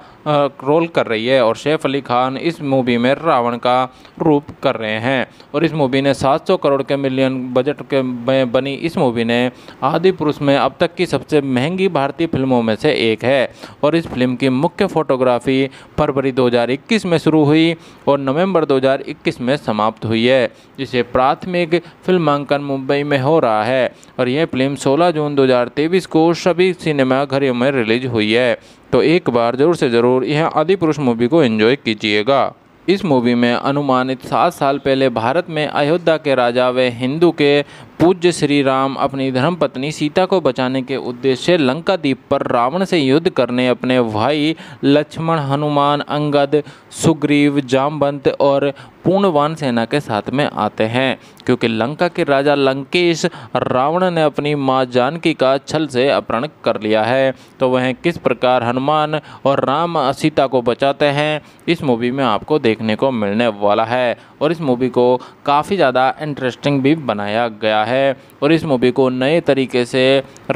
रोल कर रही है और सैफ अली खान इस मूवी में रावण का रूप कर रहे हैं और इस मूवी ने 700 करोड़ के मिलियन बजट के में बनी इस मूवी ने आदि पुरुष में अब तक की सबसे महंगी भारतीय फिल्मों में से एक है और इस फिल्म की मुख्य फोटोग्राफी फरवरी 2021 में शुरू हुई और नवंबर 2021 में समाप्त हुई है जिसे प्राथमिक फिल्मांकन मुंबई में हो रहा है और यह फिल्म 16 जून 2023 को सभी सिनेमाघरों में रिलीज हुई है तो एक बार ज़रूर से ज़रूर यह आदि पुरुष मूवी को एंजॉय कीजिएगा इस मूवी में अनुमानित सात साल पहले भारत में अयोध्या के राजा व हिंदू के पूज्य श्री राम अपनी धर्मपत्नी सीता को बचाने के उद्देश्य से लंका द्वीप पर रावण से युद्ध करने अपने भाई लक्ष्मण हनुमान अंगद सुग्रीव जामवंत और पूर्णवान सेना के साथ में आते हैं क्योंकि लंका के राजा लंकेश रावण ने अपनी माँ जानकी का छल से अपहरण कर लिया है तो वह किस प्रकार हनुमान और राम सीता को बचाते हैं इस मूवी में आपको देखने को मिलने वाला है और इस मूवी को काफ़ी ज़्यादा इंटरेस्टिंग भी बनाया गया है है और इस मूवी को नए तरीके से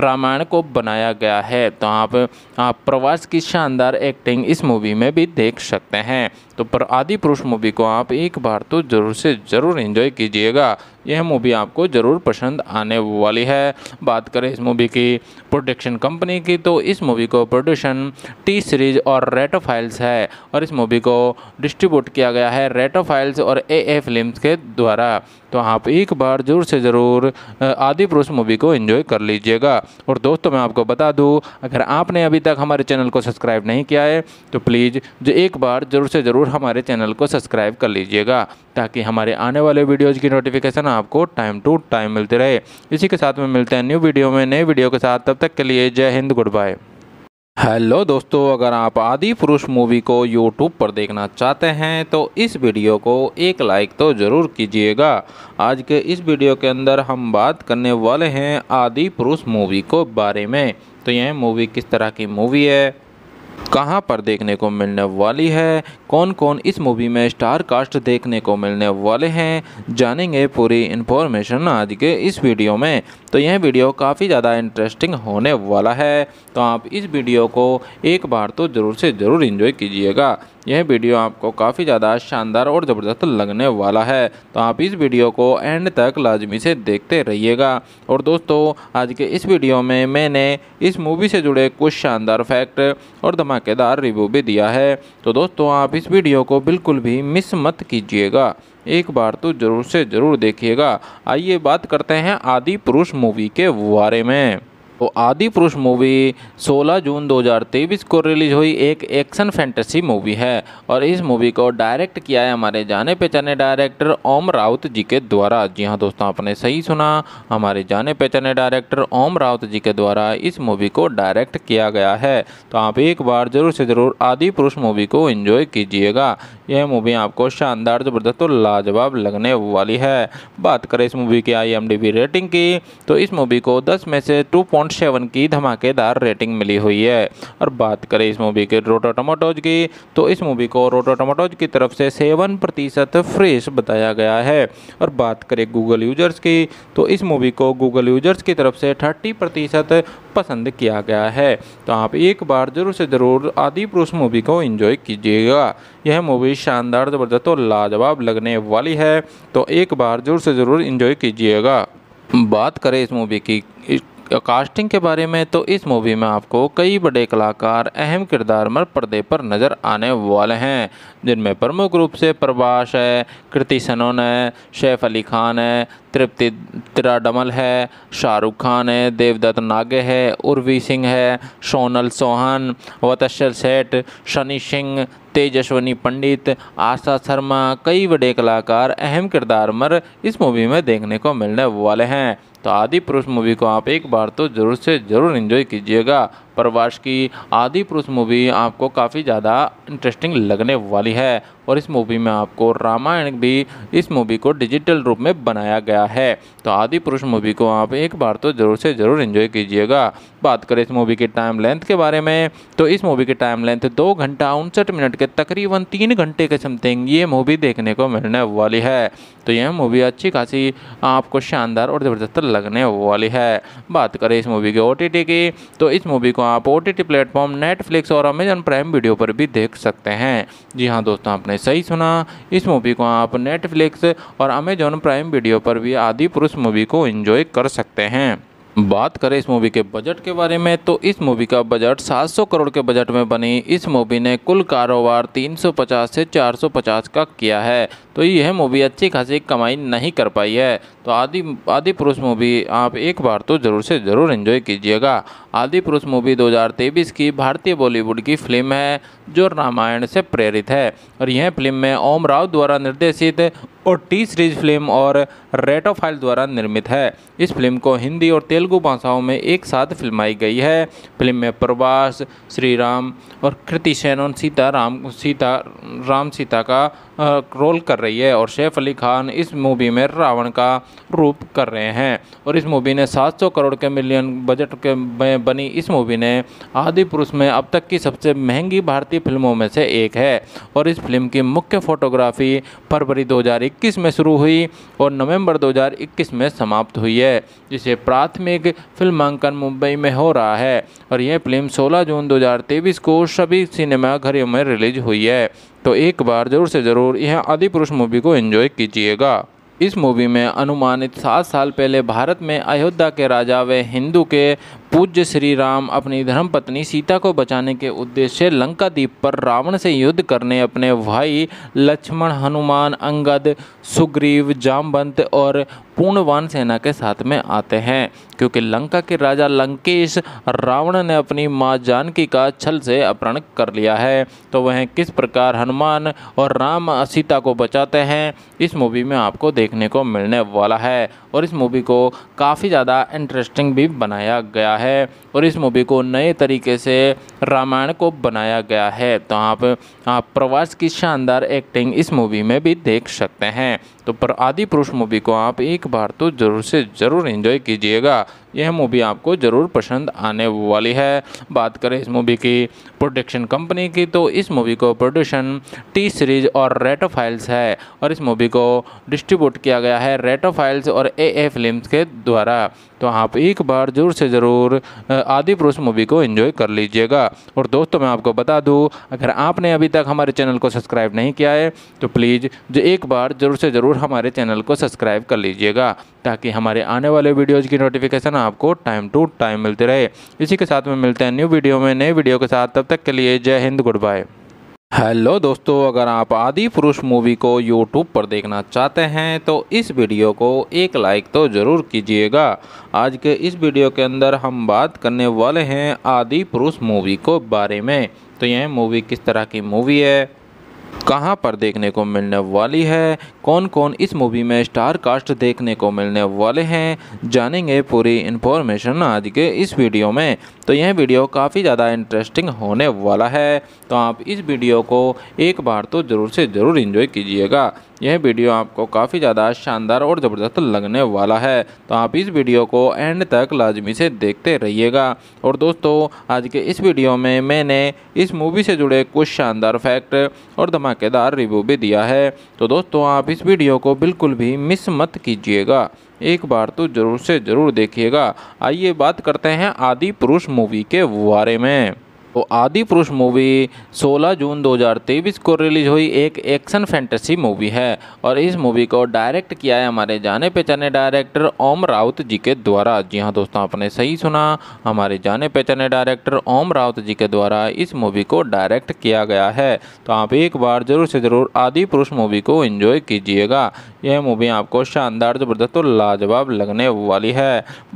रामायण को बनाया गया है तो आप, आप प्रवास की शानदार एक्टिंग इस मूवी में भी देख सकते हैं तो पर आदि पुरुष मूवी को आप एक बार तो ज़रूर से ज़रूर एंजॉय कीजिएगा यह मूवी आपको ज़रूर पसंद आने वाली है बात करें इस मूवी की प्रोडक्शन कंपनी की तो इस मूवी को प्रोडक्शन टी सीरीज और रेटो फाइल्स है और इस मूवी को डिस्ट्रीब्यूट किया गया है रेटो फाइल्स और ए ए फिल्म के द्वारा तो आप एक बार ज़रूर से ज़रूर आदि पुरुष मूवी को इन्जॉय कर लीजिएगा और दोस्तों मैं आपको बता दूँ अगर आपने अभी तक हमारे चैनल को सब्सक्राइब नहीं किया है तो प्लीज़ जो एक बार ज़रूर से ज़रूर ज़रूर हमारे चैनल को सब्सक्राइब कर लीजिएगा ताकि हमारे आने वाले वीडियोज़ की नोटिफिकेशन आपको टाइम टू टाइम मिलती रहे इसी के साथ में मिलते हैं न्यू वीडियो में नए वीडियो के साथ तब तक के लिए जय हिंद गुड बाय हेलो दोस्तों अगर आप आदि पुरुष मूवी को यूट्यूब पर देखना चाहते हैं तो इस वीडियो को एक लाइक तो ज़रूर कीजिएगा आज के इस वीडियो के अंदर हम बात करने वाले हैं आदि पुरुष मूवी को बारे में तो यह मूवी किस तरह की मूवी है कहाँ पर देखने को मिलने वाली है कौन कौन इस मूवी में स्टार कास्ट देखने को मिलने वाले हैं जानेंगे पूरी इन्फॉर्मेशन आज के इस वीडियो में तो यह वीडियो काफ़ी ज़्यादा इंटरेस्टिंग होने वाला है तो आप इस वीडियो को एक बार तो ज़रूर से ज़रूर इन्जॉय कीजिएगा यह वीडियो आपको काफ़ी ज़्यादा शानदार और ज़बरदस्त लगने वाला है तो आप इस वीडियो को एंड तक लाजमी से देखते रहिएगा और दोस्तों आज के इस वीडियो में मैंने इस मूवी से जुड़े कुछ शानदार फैक्ट और धमाकेदार रिव्यू भी दिया है तो दोस्तों आप इस वीडियो को बिल्कुल भी मिस मत कीजिएगा एक बार तो ज़रूर से ज़रूर देखिएगा आइए बात करते हैं आदि पुरुष मूवी के बारे में तो आदि पुरुष मूवी 16 जून 2023 को रिलीज हुई एक एक्शन फैंटेसी मूवी है और इस मूवी को डायरेक्ट किया है हमारे जाने पहचाने डायरेक्टर ओम राउत जी के द्वारा जी हाँ दोस्तों आपने सही सुना हमारे जाने पहचाने डायरेक्टर ओम राउत जी के द्वारा इस मूवी को डायरेक्ट किया गया है तो आप एक बार ज़रूर से ज़रूर आदि पुरुष मूवी को इन्जॉय कीजिएगा यह मूवी आपको शानदार ज़बरदस्त और लाजवाब लगने वाली है बात करें इस मूवी की आई रेटिंग की तो इस मूवी को दस में से टू की धमाकेदार रेटिंग मिली हुई है और बात करें इस मूवी के रोटो टमाटोज की तो इस मूवी को रोटो टमाटोज की तरफ से सेवन प्रतिशत फ्रेश बताया गया है और बात करें गूगल यूजर्स की तो इस मूवी को गूगल यूजर्स की तरफ से थर्टी प्रतिशत पसंद किया गया है तो आप एक बार ज़रूर से ज़रूर आदि पुरुष मूवी को इन्जॉय कीजिएगा यह मूवी भी शानदार ज़बरदस्त और लाजवाब लगने वाली है तो एक बार ज़रूर से ज़रूर इंजॉय कीजिएगा बात करें इस मूवी की कास्टिंग के बारे में तो इस मूवी में आपको कई बड़े कलाकार अहम किरदार में पर्दे पर नज़र आने वाले हैं जिनमें प्रमुख रूप से प्रभाष है कृति सनोन है शैफ अली खान है तृप्ति तिराडमल है शाहरुख खान है देवदत्त नागे है उर्वी सिंह है सोनल सोहन वतशल सेठ शनि सिंह तेजस्वनी पंडित आशा शर्मा कई बड़े कलाकार अहम किरदार मर इस मूवी में देखने को मिलने वाले हैं तो आदि पुरुष मूवी को आप एक बार तो ज़रूर से ज़रूर इन्जॉय कीजिएगा प्रवास की आदि पुरुष मूवी आपको काफ़ी ज़्यादा इंटरेस्टिंग लगने वाली है और इस मूवी में आपको रामायण भी इस मूवी को डिजिटल रूप में बनाया गया है तो आदि पुरुष मूवी को आप एक बार तो ज़रूर से ज़रूर इन्जॉय कीजिएगा बात करें इस मूवी के टाइम लेंथ के बारे में तो इस मूवी की टाइम लेंथ दो घंटा उनसठ मिनट के तकरीबन तीन घंटे के समथिंग ये मूवी देखने को मिलने वाली है तो यह मूवी अच्छी खासी आपको शानदार और ज़बरदस्त लगने वाली है बात करें इस मूवी के ओ की तो इस मूवी को आप ओ टी प्लेटफॉर्म नेटफ्लिक्स और अमेजन प्राइम वीडियो पर भी देख सकते हैं जी हाँ दोस्तों आपने सही सुना इस मूवी को आप नेटफ्लिक्स और अमेजॉन प्राइम वीडियो पर भी आदि पुरुष मूवी को इन्जॉय कर सकते हैं बात करें इस मूवी के बजट के बारे में तो इस मूवी का बजट 700 करोड़ के बजट में बनी इस मूवी ने कुल कारोबार 350 से 450 का किया है तो यह मूवी अच्छी खासी कमाई नहीं कर पाई है तो आदि आदि पुरुष मूवी आप एक बार तो ज़रूर से ज़रूर एंजॉय कीजिएगा आदि पुरुष मूवी 2023 की भारतीय बॉलीवुड की फिल्म है जो रामायण से प्रेरित है और यह फिल्म में ओम राव द्वारा निर्देशित और टी सीरीज फिल्म और रेटोफाइल द्वारा निर्मित है इस फिल्म को हिंदी और तेलुगु भाषाओं में एक साथ फिल्माई गई है फिल्म में प्रवास श्री राम और कृति और सीता राम सीता राम सीता का रोल कर रही है और सैफ अली खान इस मूवी में रावण का रूप कर रहे हैं और इस मूवी ने 700 करोड़ के मिलियन बजट के बनी इस मूवी ने आदि पुरुष में अब तक की सबसे महंगी भारतीय फिल्मों में से एक है और इस फिल्म की मुख्य फोटोग्राफी फरवरी 2021 में शुरू हुई और नवंबर 2021 में समाप्त हुई है जिसे प्राथमिक फिल्मांकन मुंबई में हो रहा है और यह फिल्म 16 जून 2023 को सभी सिनेमाघरों में रिलीज हुई है तो एक बार ज़रूर से ज़रूर यह आदि पुरुष मूवी को एंजॉय कीजिएगा इस मूवी में अनुमानित सात साल पहले भारत में अयोध्या के राजा व हिंदू के पूज्य श्री राम अपनी धर्मपत्नी सीता को बचाने के उद्देश्य से लंका द्वीप पर रावण से युद्ध करने अपने भाई लक्ष्मण हनुमान अंगद सुग्रीव जामवंत और पूर्णवान सेना के साथ में आते हैं क्योंकि लंका के राजा लंकेश रावण ने अपनी माँ जानकी का छल से अपहरण कर लिया है तो वह किस प्रकार हनुमान और राम सीता को बचाते हैं इस मूवी में आपको देखने को मिलने वाला है और इस मूवी को काफ़ी ज़्यादा इंटरेस्टिंग भी बनाया गया है और इस मूवी को नए तरीके से रामायण को बनाया गया है तो आप, आप प्रवास की शानदार एक्टिंग इस मूवी में भी देख सकते हैं तो पर आदि पुरुष मूवी को आप एक बार तो ज़रूर से ज़रूर इन्जॉय कीजिएगा यह मूवी आपको ज़रूर पसंद आने वाली है बात करें इस मूवी की प्रोडक्शन कंपनी की तो इस मूवी को प्रोडक्शन टी सीरीज और रेटो फाइल्स है और इस मूवी को डिस्ट्रीब्यूट किया गया है रेटो फाइल्स और ए ए फिल्म के द्वारा तो आप एक बार ज़रूर से ज़रूर आदि पुरुष मूवी को इन्जॉय कर लीजिएगा और दोस्तों मैं आपको बता दूँ अगर आपने अभी तक हमारे चैनल को सब्सक्राइब नहीं किया है तो प्लीज़ जो एक बार ज़रूर से ज़रूर हमारे चैनल को सब्सक्राइब कर लीजिएगा ताकि हमारे आने वाले वीडियोज़ की नोटिफिकेशन आपको टाइम टू टाइम मिलती रहे इसी के साथ में मिलते हैं न्यू वीडियो में नए वीडियो के साथ तब तक के लिए जय हिंद गुड बाय हेलो दोस्तों अगर आप आदि पुरुष मूवी को यूट्यूब पर देखना चाहते हैं तो इस वीडियो को एक लाइक तो ज़रूर कीजिएगा आज के इस वीडियो के अंदर हम बात करने वाले हैं आदि पुरुष मूवी को बारे में तो यह मूवी किस तरह की मूवी है कहाँ पर देखने को मिलने वाली है कौन कौन इस मूवी में स्टार कास्ट देखने को मिलने वाले हैं जानेंगे पूरी इन्फॉर्मेशन आज के इस वीडियो में तो यह वीडियो काफ़ी ज़्यादा इंटरेस्टिंग होने वाला है तो आप इस वीडियो को एक बार तो ज़रूर से ज़रूर इन्जॉय कीजिएगा यह वीडियो आपको काफ़ी ज़्यादा शानदार और ज़बरदस्त लगने वाला है तो आप इस वीडियो को एंड तक लाजमी से देखते रहिएगा और दोस्तों आज के इस वीडियो में मैंने इस मूवी से जुड़े कुछ शानदार फैक्ट और धमाकेदार रिव्यू भी दिया है तो दोस्तों आप इस वीडियो को बिल्कुल भी मिस मत कीजिएगा एक बार तो ज़रूर से ज़रूर देखिएगा आइए बात करते हैं आदि पुरुष मूवी के बारे में तो आदि पुरुष मूवी 16 जून 2023 को रिलीज हुई एक एक्शन फैंटेसी मूवी है और इस मूवी को डायरेक्ट किया है हमारे जाने पहचाने डायरेक्टर ओम राउत जी के द्वारा जी हाँ दोस्तों आपने सही सुना हमारे जाने पहचाने डायरेक्टर ओम राउत जी के द्वारा इस मूवी को डायरेक्ट किया गया है तो आप एक बार ज़रूर से ज़रूर आदि पुरुष मूवी को इन्जॉय कीजिएगा यह मूवी आपको शानदार ज़बरदस्त और लाजवाब लगने वाली है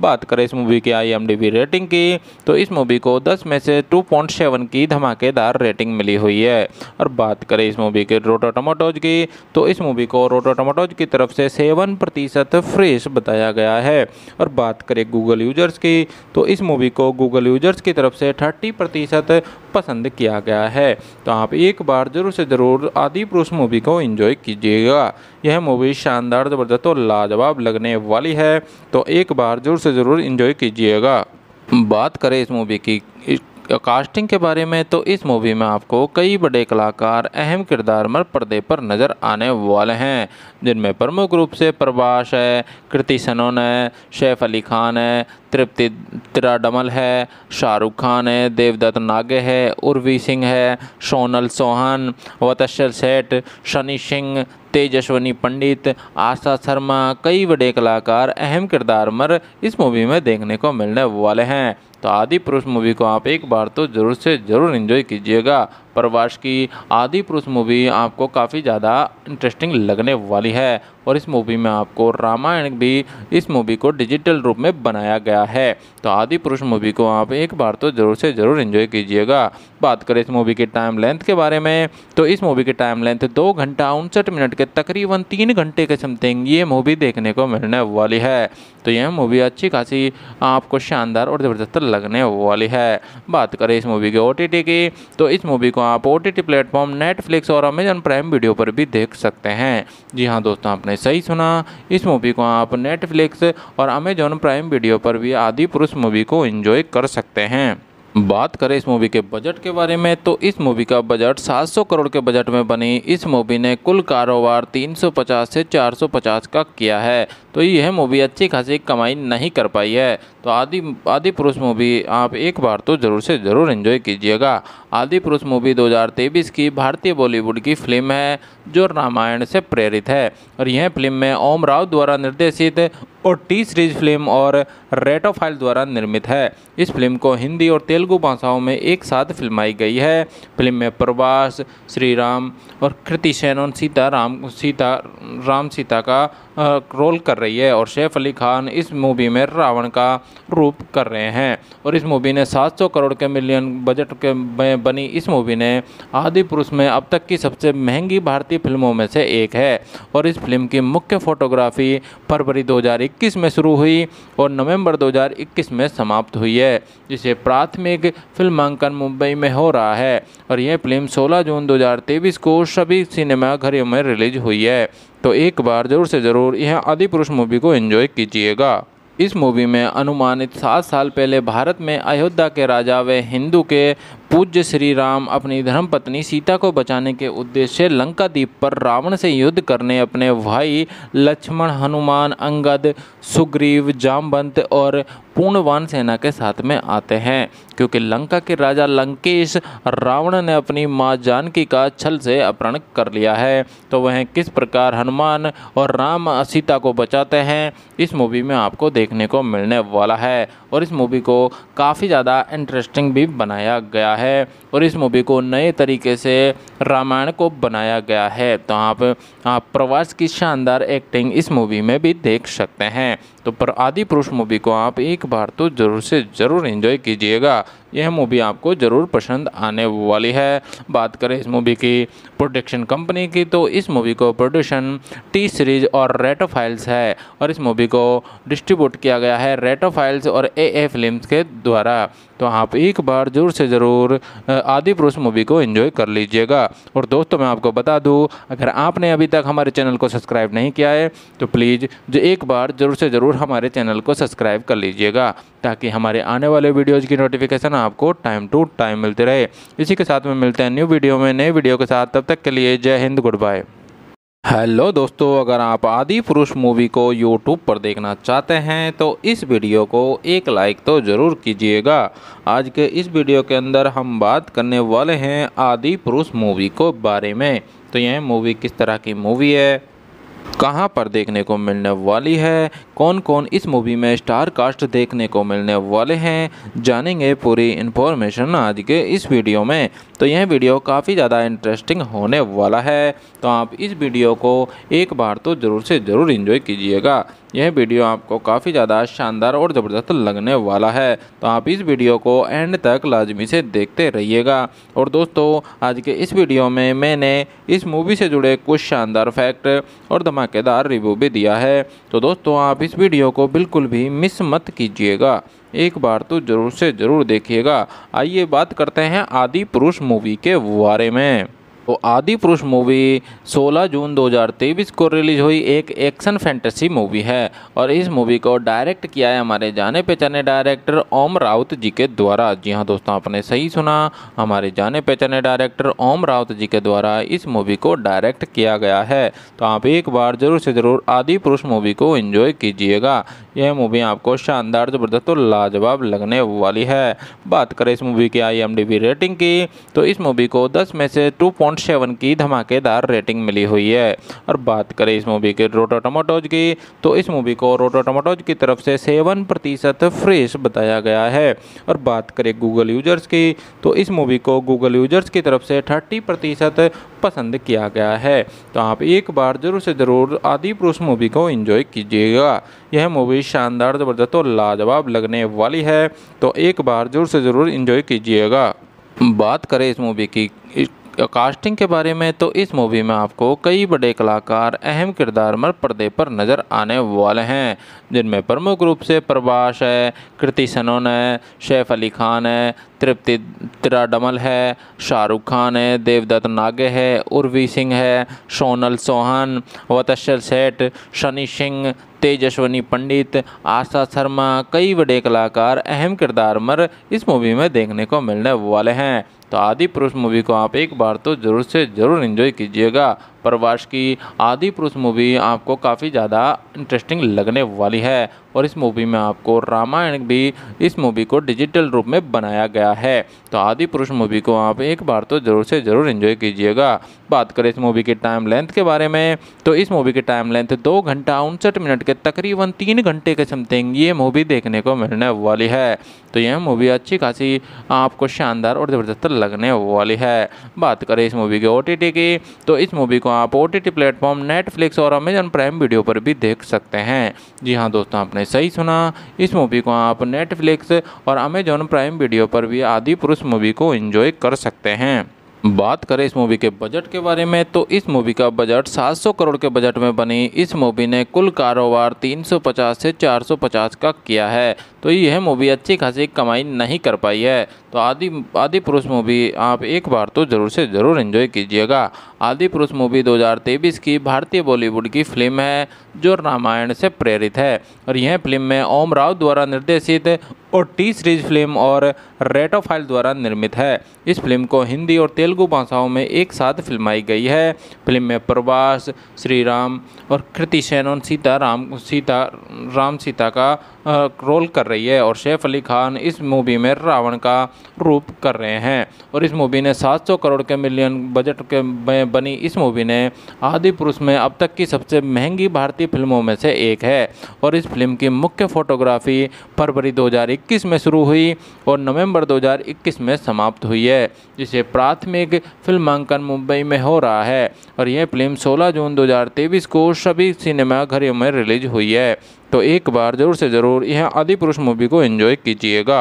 बात करें इस मूवी की आई रेटिंग की तो इस मूवी को दस में से टू पॉइंट पॉइंट सेवन की धमाकेदार रेटिंग मिली हुई है और बात करें इस मूवी के रोटो टमाटोज की तो इस मूवी को रोटो टमाटोज की तरफ से सेवन प्रतिशत फ्रेश बताया गया है और बात करें गूगल यूजर्स की तो इस मूवी को गूगल यूजर्स की तरफ से थर्टी प्रतिशत पसंद किया गया है तो आप एक बार ज़रूर से ज़रूर आदि पुरुष मूवी को एंजॉय कीजिएगा यह मूवी शानदार ज़बरदस्त और लाजवाब लगने वाली है तो एक बार ज़रूर से ज़रूर इन्जॉय कीजिएगा बात करें इस मूवी की कास्टिंग के बारे में तो इस मूवी में आपको कई बड़े कलाकार अहम किरदार में पर्दे पर नज़र आने वाले हैं जिनमें प्रमुख रूप से प्रभाष है कृति सनोन है शेफ अली खान है तृप्ति त्राडमल है शाहरुख खान है देवदत्त नागे है उर्वी सिंह है सोनल सोहन वतशर सेठ शनी सिंह तेजस्वनी पंडित आशा शर्मा कई बड़े कलाकार अहम किरदार मर इस मूवी में देखने को मिलने वाले हैं तो आदि पुरुष मूवी को आप एक बार तो ज़रूर से ज़रूर इन्जॉय कीजिएगा प्रवास की आदि पुरुष मूवी आपको काफ़ी ज़्यादा इंटरेस्टिंग लगने वाली है और इस मूवी में आपको रामायण भी इस मूवी को डिजिटल रूप में बनाया गया है तो आदि पुरुष मूवी को आप एक बार तो ज़रूर से ज़रूर इन्जॉय कीजिएगा बात करें इस मूवी की टाइम लेंथ के बारे में तो इस मूवी की टाइम लेंथ दो घंटा उनसठ मिनट के तकरीबन तीन घंटे के समथिंग ये मूवी देखने को मिलने वाली है तो यह मूवी अच्छी खासी आपको शानदार और ज़बरदस्त लगने वाली है बात करें इस मूवी के ओ की तो इस मूवी को आप ओ टी प्लेटफॉर्म नेटफ्लिक्स और अमेजन प्राइम वीडियो पर भी देख सकते हैं जी हाँ दोस्तों आपने सही सुना इस मूवी को आप नेटफ्लिक्स और अमेजॉन प्राइम वीडियो पर भी आदि पुरुष मूवी को एंजॉय कर सकते हैं बात करें इस मूवी के बजट के बारे में तो इस मूवी का बजट 700 करोड़ के बजट में बनी इस मूवी ने कुल कारोबार 350 से 450 का किया है तो यह मूवी अच्छी खासी कमाई नहीं कर पाई है तो आदि आदि पुरुष मूवी आप एक बार तो ज़रूर से ज़रूर एंजॉय कीजिएगा आदि पुरुष मूवी 2023 की भारतीय बॉलीवुड की फिल्म है जो रामायण से प्रेरित है और यह फिल्म में ओम राव द्वारा निर्देशित और टी सीरीज फिल्म और रेटो फाइल द्वारा निर्मित है इस फिल्म को हिंदी और तेलुगु भाषाओं में एक साथ फिल्माई गई है फिल्म में प्रभास श्री राम और कृति सीता राम सीता राम सीता का रोल कर रही रही है और सैफ अली खान इस मूवी में रावण का रूप कर रहे हैं और इस मूवी ने 700 करोड़ के मिलियन बजट के में बनी इस मूवी ने आदि पुरुष में अब तक की सबसे महंगी भारतीय फिल्मों में से एक है और इस फिल्म की मुख्य फोटोग्राफी फरवरी 2021 में शुरू हुई और नवंबर 2021 में समाप्त हुई है जिसे प्राथमिक फिल्मांकन मुंबई में हो रहा है और यह फिल्म 16 जून दो को सभी सिनेमाघरों में रिलीज हुई है तो एक बार ज़रूर से ज़रूर यह आदि पुरुष मूवी को एंजॉय कीजिएगा इस मूवी में अनुमानित सात साल पहले भारत में अयोध्या के राजा व हिंदू के पूज्य श्री राम अपनी धर्मपत्नी सीता को बचाने के उद्देश्य लंका द्वीप पर रावण से युद्ध करने अपने भाई लक्ष्मण हनुमान अंगद सुग्रीव जामवंत और पूर्णवान सेना के साथ में आते हैं क्योंकि लंका के राजा लंकेश रावण ने अपनी माँ जानकी का छल से अपहरण कर लिया है तो वह किस प्रकार हनुमान और राम सीता को बचाते हैं इस मूवी में आपको देखने को मिलने वाला है और इस मूवी को काफ़ी ज़्यादा इंटरेस्टिंग भी बनाया गया है है और इस मूवी को नए तरीके से रामायण को बनाया गया है तो आप, आप प्रवास की शानदार एक्टिंग इस मूवी में भी देख सकते हैं तो पर आदि पुरुष मूवी को आप एक बार तो ज़रूर से ज़रूर एंजॉय कीजिएगा यह मूवी आपको ज़रूर पसंद आने वाली है बात करें इस मूवी की प्रोडक्शन कंपनी की तो इस मूवी को प्रोडक्शन टी सीरीज और रेटो फाइल्स है और इस मूवी को डिस्ट्रीब्यूट किया गया है रेटो फाइल्स और ए ए फिल्म के द्वारा तो आप एक बार ज़रूर से ज़रूर आदि पुरुष मूवी को एंजॉय कर लीजिएगा और दोस्तों मैं आपको बता दूँ अगर आपने अभी तक हमारे चैनल को सब्सक्राइब नहीं किया है तो प्लीज़ जो एक बार ज़रूर से ज़रूर ज़रूर हमारे चैनल को सब्सक्राइब कर लीजिएगा ताकि हमारे आने वाले वीडियोज़ की नोटिफिकेशन आपको टाइम टू टाइम मिलते रहे इसी के साथ में मिलते हैं न्यू वीडियो में नए वीडियो के साथ तब तक के लिए जय हिंद गुड बाय हेलो दोस्तों अगर आप आदि पुरुष मूवी को यूट्यूब पर देखना चाहते हैं तो इस वीडियो को एक लाइक तो ज़रूर कीजिएगा आज के इस वीडियो के अंदर हम बात करने वाले हैं आदि पुरुष मूवी को बारे में तो यह मूवी किस तरह की मूवी है कहां पर देखने को मिलने वाली है कौन कौन इस मूवी में स्टार कास्ट देखने को मिलने वाले हैं जानेंगे पूरी इन्फॉर्मेशन आज के इस वीडियो में तो यह वीडियो काफ़ी ज़्यादा इंटरेस्टिंग होने वाला है तो आप इस वीडियो को एक बार तो ज़रूर से ज़रूर इन्जॉय कीजिएगा यह वीडियो आपको काफ़ी ज़्यादा शानदार और ज़बरदस्त लगने वाला है तो आप इस वीडियो को एंड तक लाजमी से देखते रहिएगा और दोस्तों आज के इस वीडियो में मैंने इस मूवी से जुड़े कुछ शानदार फैक्ट और धमाकेदार रिव्यू भी दिया है तो दोस्तों आप इस वीडियो को बिल्कुल भी मिस मत कीजिएगा एक बार तो ज़रूर से ज़रूर देखिएगा आइए बात करते हैं आदि पुरुष मूवी के बारे में तो आदि पुरुष मूवी 16 जून 2023 को रिलीज हुई एक एक्शन फैंटेसी मूवी है और इस मूवी को डायरेक्ट किया है हमारे जाने पहचाने डायरेक्टर ओम राउत जी के द्वारा जी हाँ दोस्तों आपने सही सुना हमारे जाने पहचाने डायरेक्टर ओम राउत जी के द्वारा इस मूवी को डायरेक्ट किया गया है तो आप एक बार ज़रूर से ज़रूर आदि पुरुष मूवी को इन्जॉय कीजिएगा यह मूवी आपको शानदार ज़बरदस्त और लाजवाब लगने वाली है बात करें इस मूवी की आई रेटिंग की तो इस मूवी को दस में से टू पॉइंट पॉइंट सेवन की धमाकेदार रेटिंग मिली हुई है और बात करें इस मूवी के रोटो टमाटोज की तो इस मूवी को रोटो टमाटोज की तरफ से सेवन प्रतिशत फ्रेश बताया गया है और बात करें गूगल यूजर्स की तो इस मूवी को गूगल यूजर्स की तरफ से थर्टी प्रतिशत पसंद किया गया है तो आप एक बार ज़रूर से ज़रूर आदि पुरुष मूवी को एंजॉय कीजिएगा यह मूवी शानदार ज़बरदस्त और लाजवाब लगने वाली है तो एक बार ज़रूर से ज़रूर इन्जॉय कीजिएगा बात करें इस मूवी की कास्टिंग के बारे में तो इस मूवी में आपको कई बड़े कलाकार अहम किरदार में पर्दे पर नज़र आने वाले हैं जिनमें प्रमुख रूप से प्रभाष है कृति सनोन है शेफ अली खान है तृप्ति त्राडमल है शाहरुख खान है देवदत्त नागे है उर्वी सिंह है सोनल सोहन वतशल सेठ शनि सिंह तेजस्वनी पंडित आशा शर्मा कई बड़े कलाकार अहम किरदार मर इस मूवी में देखने को मिलने वाले हैं तो आदि पुरुष मूवी को आप एक बार तो ज़रूर से ज़रूर इन्जॉय कीजिएगा प्रवास की आदि पुरुष मूवी आपको काफ़ी ज़्यादा इंटरेस्टिंग लगने वाली है और इस मूवी में आपको रामायण भी इस मूवी को डिजिटल रूप में बनाया गया है तो आदि पुरुष मूवी को आप एक बार तो ज़रूर से ज़रूर इन्जॉय कीजिएगा बात करें इस मूवी के टाइम लेंथ के बारे में तो इस मूवी के टाइम लेंथ दो घंटा उनसठ मिनट के तकरीबन तीन घंटे के समथिंग ये मूवी देखने को मिलने वाली है तो यह मूवी अच्छी खासी आपको शानदार और ज़बरदस्त लगने वाली है बात करें इस मूवी के ओ की तो इस मूवी को आप ओ टी प्लेटफॉर्म नेटफ्लिक्स और अमेजन प्राइम वीडियो पर भी देख सकते हैं जी हाँ दोस्तों आपने सही सुना इस मूवी को आप नेटफ्लिक्स और अमेजन प्राइम वीडियो पर भी आदि पुरुष मूवी को इन्जॉय कर सकते हैं बात करें इस मूवी के बजट के बारे में तो इस मूवी का बजट 700 करोड़ के बजट में बनी इस मूवी ने कुल कारोबार 350 से 450 का किया है तो यह मूवी अच्छी खासी कमाई नहीं कर पाई है तो आदि आदि पुरुष मूवी आप एक बार तो ज़रूर से ज़रूर एंजॉय कीजिएगा आदि पुरुष मूवी 2023 की भारतीय बॉलीवुड की फिल्म है जो रामायण से प्रेरित है और यह फिल्म में ओम राव द्वारा निर्देशित और टी सीरीज फिल्म और रेटोफाइल द्वारा निर्मित है इस फिल्म को हिंदी और तेलुगु भाषाओं में एक साथ फिल्माई गई है फिल्म में प्रवास श्री राम और कृति और सीता राम सीता राम सीता का रोल कर रही है और सैफ अली खान इस मूवी में रावण का रूप कर रहे हैं और इस मूवी ने 700 करोड़ के मिलियन बजट के में बनी इस मूवी ने आदि पुरुष में अब तक की सबसे महंगी भारतीय फिल्मों में से एक है और इस फिल्म की मुख्य फोटोग्राफी फरवरी 2021 में शुरू हुई और नवंबर 2021 में समाप्त हुई है जिसे प्राथमिक फिल्मांकन मुंबई में हो रहा है और यह फिल्म 16 जून 2023 को सभी सिनेमाघरों में रिलीज हुई है तो एक बार ज़रूर से ज़रूर यह आदि पुरुष मूवी को एंजॉय कीजिएगा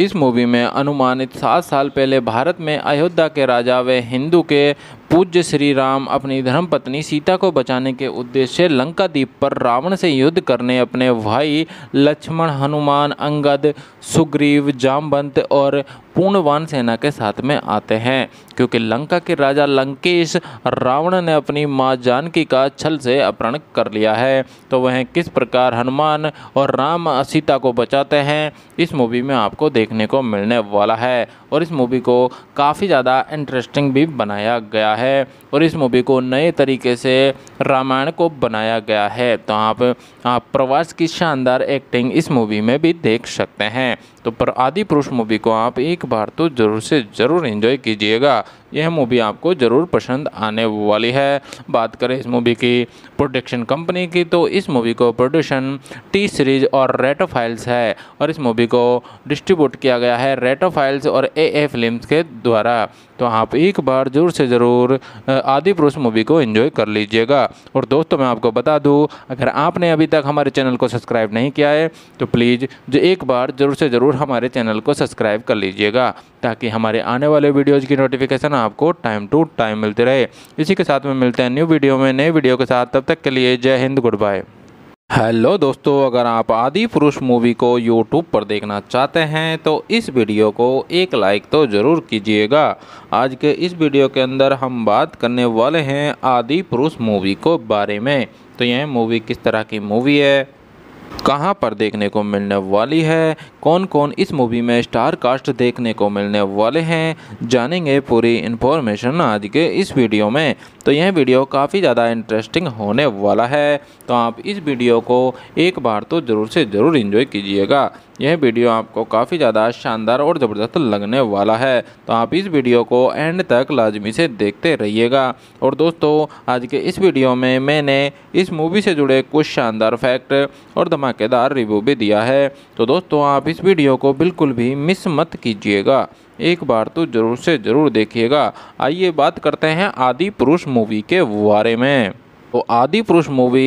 इस मूवी में अनुमानित सात साल पहले भारत में अयोध्या के राजा व हिंदू के पूज्य श्री राम अपनी धर्मपत्नी सीता को बचाने के उद्देश्य लंका द्वीप पर रावण से युद्ध करने अपने भाई लक्ष्मण हनुमान अंगद सुग्रीव जामवंत और पूर्णवान सेना के साथ में आते हैं क्योंकि लंका के राजा लंकेश रावण ने अपनी माँ जानकी का छल से अपहरण कर लिया है तो वह किस प्रकार हनुमान और राम सीता को बचाते हैं इस मूवी में आपको देखने को मिलने वाला है और इस मूवी को काफ़ी ज़्यादा इंटरेस्टिंग भी बनाया गया है है और इस मूवी को नए तरीके से रामायण को बनाया गया है तो आप, आप प्रवास की शानदार एक्टिंग इस मूवी में भी देख सकते हैं तो पर आदि पुरुष मूवी को आप एक बार तो ज़रूर से ज़रूर एंजॉय कीजिएगा यह मूवी आपको ज़रूर पसंद आने वाली है बात करें इस मूवी की प्रोडक्शन कंपनी की तो इस मूवी को प्रोडक्शन टी सीरीज और रेटो फाइल्स है और इस मूवी को डिस्ट्रीब्यूट किया गया है रेटो फाइल्स और ए ए फिल्म के द्वारा तो आप एक बार ज़रूर से ज़रूर आदि पुरुष मूवी को एंजॉय कर लीजिएगा और दोस्तों मैं आपको बता दूँ अगर आपने अभी तक हमारे चैनल को सब्सक्राइब नहीं किया है तो प्लीज़ जो एक बार ज़रूर से ज़रूर ज़रूर हमारे चैनल को सब्सक्राइब कर लीजिएगा ताकि हमारे आने वाले वीडियोज़ की नोटिफिकेशन आपको टाइम टू टाइम मिलती रहे इसी के साथ में मिलते हैं न्यू वीडियो में नए वीडियो के साथ तब तक के लिए जय हिंद गुड बाय हेलो दोस्तों अगर आप आदि पुरुष मूवी को यूट्यूब पर देखना चाहते हैं तो इस वीडियो को एक लाइक तो ज़रूर कीजिएगा आज के इस वीडियो के अंदर हम बात करने वाले हैं आदि पुरुष मूवी को बारे में तो यह मूवी किस तरह की मूवी है कहाँ पर देखने को मिलने वाली है कौन कौन इस मूवी में स्टार कास्ट देखने को मिलने वाले हैं जानेंगे पूरी इन्फॉर्मेशन आज के इस वीडियो में तो यह वीडियो काफ़ी ज़्यादा इंटरेस्टिंग होने वाला है तो आप इस वीडियो को एक बार तो ज़रूर से ज़रूर इन्जॉय कीजिएगा यह वीडियो आपको काफ़ी ज़्यादा शानदार और ज़बरदस्त लगने वाला है तो आप इस वीडियो को एंड तक लाजमी से देखते रहिएगा और दोस्तों आज के इस वीडियो में मैंने इस मूवी से जुड़े कुछ शानदार फैक्ट और धमाकेदार रिव्यू भी दिया है तो दोस्तों आप इस वीडियो को बिल्कुल भी मिस मत कीजिएगा एक बार तो ज़रूर से ज़रूर देखिएगा आइए बात करते हैं आदि पुरुष मूवी के बारे में तो आदि पुरुष मूवी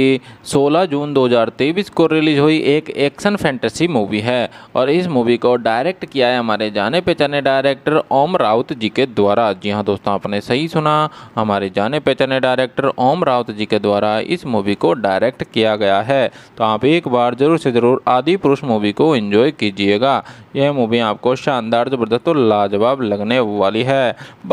16 जून 2023 को रिलीज हुई एक एक्शन फैंटेसी मूवी है और इस मूवी को डायरेक्ट किया है हमारे जाने पहचाने डायरेक्टर ओम राउत जी के द्वारा जी हाँ दोस्तों आपने सही सुना हमारे जाने पहचाने डायरेक्टर ओम राउत जी के द्वारा इस मूवी को डायरेक्ट किया गया है तो आप एक बार ज़रूर से ज़रूर आदि पुरुष मूवी को इन्जॉय कीजिएगा यह मूवी आपको शानदार ज़बरदस्त और लाजवाब लगने वाली है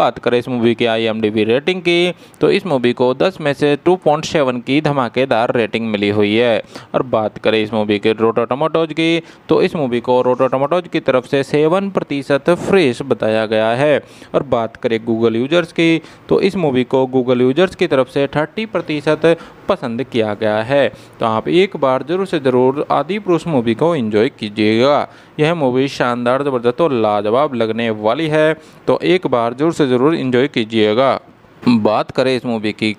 बात करें इस मूवी की आई रेटिंग की तो इस मूवी को दस में से टू अराउंड सेवन की धमाकेदार रेटिंग मिली हुई है और बात करें इस मूवी के रोटो टमाटोज की तो इस मूवी को रोटो टमाटोज की तरफ से सेवन प्रतिशत फ्रेश बताया गया है और बात करें गूगल यूजर्स की तो इस मूवी को गूगल यूजर्स की तरफ से थर्टी प्रतिशत पसंद किया गया है तो आप एक बार ज़रूर से ज़रूर आदि पुरुष मूवी को एंजॉय कीजिएगा यह मूवी शानदार ज़बरदस्त और लाजवाब लगने वाली है तो एक बार ज़रूर से ज़रूर इंजॉय कीजिएगा बात करें इस मूवी की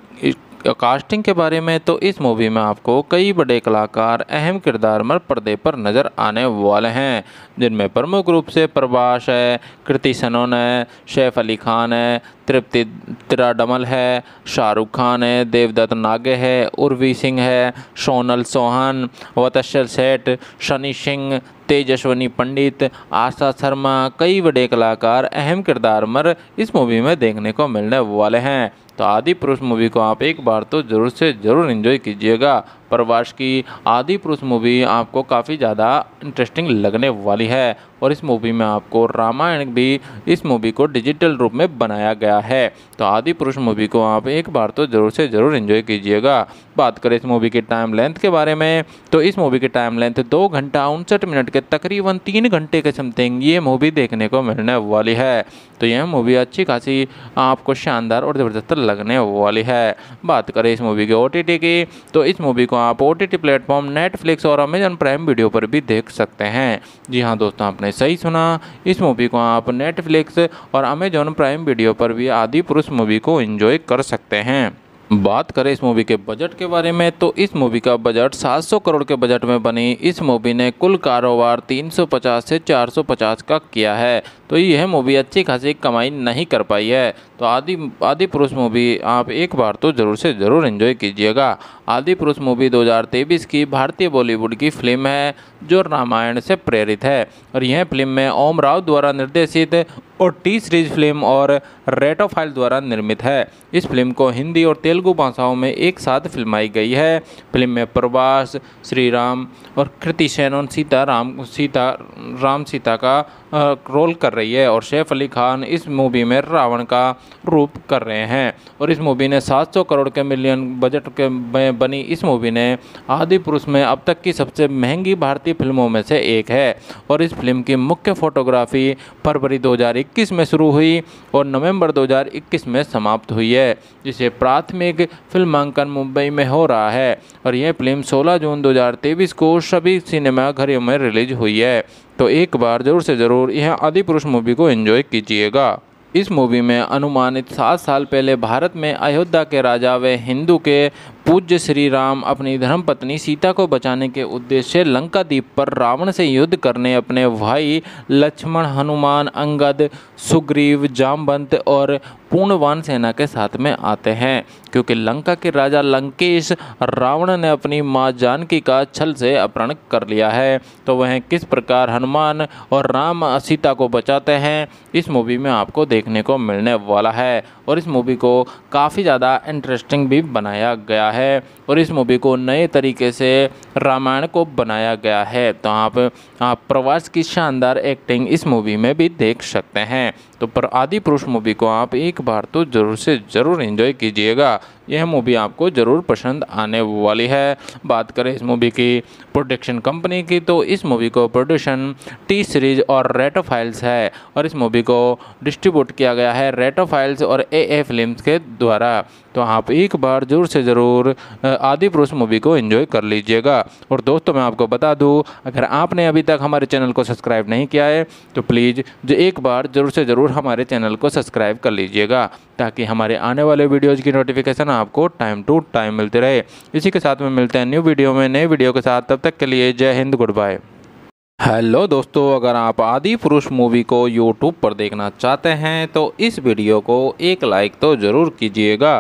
कास्टिंग के बारे में तो इस मूवी में आपको कई बड़े कलाकार अहम किरदार में पर्दे पर नज़र आने वाले हैं जिनमें प्रमुख रूप से प्रभाष है कृति सनोन है शेफ अली खान है तृप्ति त्राडमल है शाहरुख खान है देवदत्त नागे है उर्वी सिंह है सोनल सोहन वतशर सेठ शनि सिंह तेजस्वनी पंडित आशा शर्मा कई बड़े कलाकार अहम किरदार मर इस मूवी में देखने को मिलने वाले हैं तो आदि पुरुष मूवी को आप एक बार तो ज़रूर से ज़रूर इन्जॉय कीजिएगा प्रवास की आदि पुरुष मूवी आपको काफ़ी ज़्यादा इंटरेस्टिंग लगने वाली है और इस मूवी में आपको रामायण भी इस मूवी को डिजिटल रूप में बनाया गया है तो आदि पुरुष मूवी को आप एक बार तो ज़रूर से ज़रूर इन्जॉय कीजिएगा बात करें इस मूवी के टाइम लेंथ के बारे में तो इस मूवी की टाइम लेंथ दो घंटा उनसठ मिनट के तकरीबन तीन घंटे के समथिंग ये मूवी देखने को मिलने वाली है तो यह मूवी अच्छी खासी आपको शानदार और ज़बरदस्त लगने वाली है बात करें इस मूवी के ओ की तो इस मूवी को आप O T T platform Netflix और अमेजन प्राइम वीडियो पर भी देख सकते हैं जी हाँ दोस्तों आपने सही सुना इस मूवी को आप नेटफ्लिक्स और अमेजन प्राइम वीडियो पर भी आदि पुरुष मूवी को इन्जॉय कर सकते हैं बात करें इस मूवी के बजट के बारे में तो इस मूवी का बजट 700 करोड़ के बजट में बनी इस मूवी ने कुल कारोबार 350 से 450 का किया है तो यह मूवी अच्छी खासी कमाई नहीं कर पाई है तो आदि आदि पुरुष मूवी आप एक बार तो ज़रूर से ज़रूर इन्जॉय कीजिएगा आदि पुरुष मूवी 2023 की भारतीय बॉलीवुड की फिल्म है जो रामायण से प्रेरित है और यह फिल्म में ओम राव द्वारा निर्देशित और टी सीरीज फिल्म और रेटोफाइल द्वारा निर्मित है इस फिल्म को हिंदी और तेलुगु भाषाओं में एक साथ फिल्माई गई है फिल्म में प्रवास श्री राम और कृति सीता राम सीता राम सीता का रोल कर रही है और सैफ अली खान इस मूवी में रावण का रूप कर रहे हैं और इस मूवी ने 700 करोड़ के मिलियन बजट के में बनी इस मूवी ने आदि पुरुष में अब तक की सबसे महंगी भारतीय फिल्मों में से एक है और इस फिल्म की मुख्य फोटोग्राफी फरवरी 2021 में शुरू हुई और नवंबर 2021 में समाप्त हुई है जिसे प्राथमिक फिल्मांकन मुंबई में हो रहा है और यह फिल्म 16 जून 2023 को सभी सिनेमाघरों में रिलीज हुई है तो एक बार ज़रूर से ज़रूर यह आदि पुरुष मूवी को एंजॉय कीजिएगा इस मूवी में अनुमानित सात साल पहले भारत में अयोध्या के राजा व हिंदू के पूज्य श्री राम अपनी धर्मपत्नी सीता को बचाने के उद्देश्य लंका द्वीप पर रावण से युद्ध करने अपने भाई लक्ष्मण हनुमान अंगद सुग्रीव जामवंत और पूर्णवान सेना के साथ में आते हैं क्योंकि लंका के राजा लंकेश रावण ने अपनी माँ जानकी का छल से अपहरण कर लिया है तो वह किस प्रकार हनुमान और राम सीता को बचाते हैं इस मूवी में आपको देखने को मिलने वाला है और इस मूवी को काफ़ी ज़्यादा इंटरेस्टिंग भी बनाया गया है है और इस मूवी को नए तरीके से रामायण को बनाया गया है तो आप आप प्रवास की शानदार एक्टिंग इस मूवी में भी देख सकते हैं तो पर आदि पुरुष मूवी को आप एक बार तो ज़रूर से ज़रूर इन्जॉय कीजिएगा यह मूवी आपको ज़रूर पसंद आने वाली है बात करें इस मूवी की प्रोडक्शन कंपनी की तो इस मूवी को प्रोडक्शन टी सीरीज और रेटो फाइल्स है और इस मूवी को डिस्ट्रीब्यूट किया गया है रेटो फाइल्स और ए ए फिल्म के द्वारा तो आप एक बार ज़रूर से ज़रूर आदि पुरुष मूवी को इन्जॉय कर लीजिएगा और दोस्तों मैं आपको बता दूँ अगर आपने अभी तक हमारे चैनल को सब्सक्राइब नहीं किया है तो प्लीज़ जो एक बार ज़रूर से ज़रूर हमारे चैनल को सब्सक्राइब कर लीजिएगा ताकि हमारे आने वाले वीडियोज़ की नोटिफिकेशन आपको टाइम टू टाइम मिलते रहे इसी के साथ में मिलते हैं न्यू वीडियो में नए वीडियो के साथ तब तक के लिए जय हिंद गुड बाय हेलो दोस्तों अगर आप आदि पुरुष मूवी को यूट्यूब पर देखना चाहते हैं तो इस वीडियो को एक लाइक तो ज़रूर कीजिएगा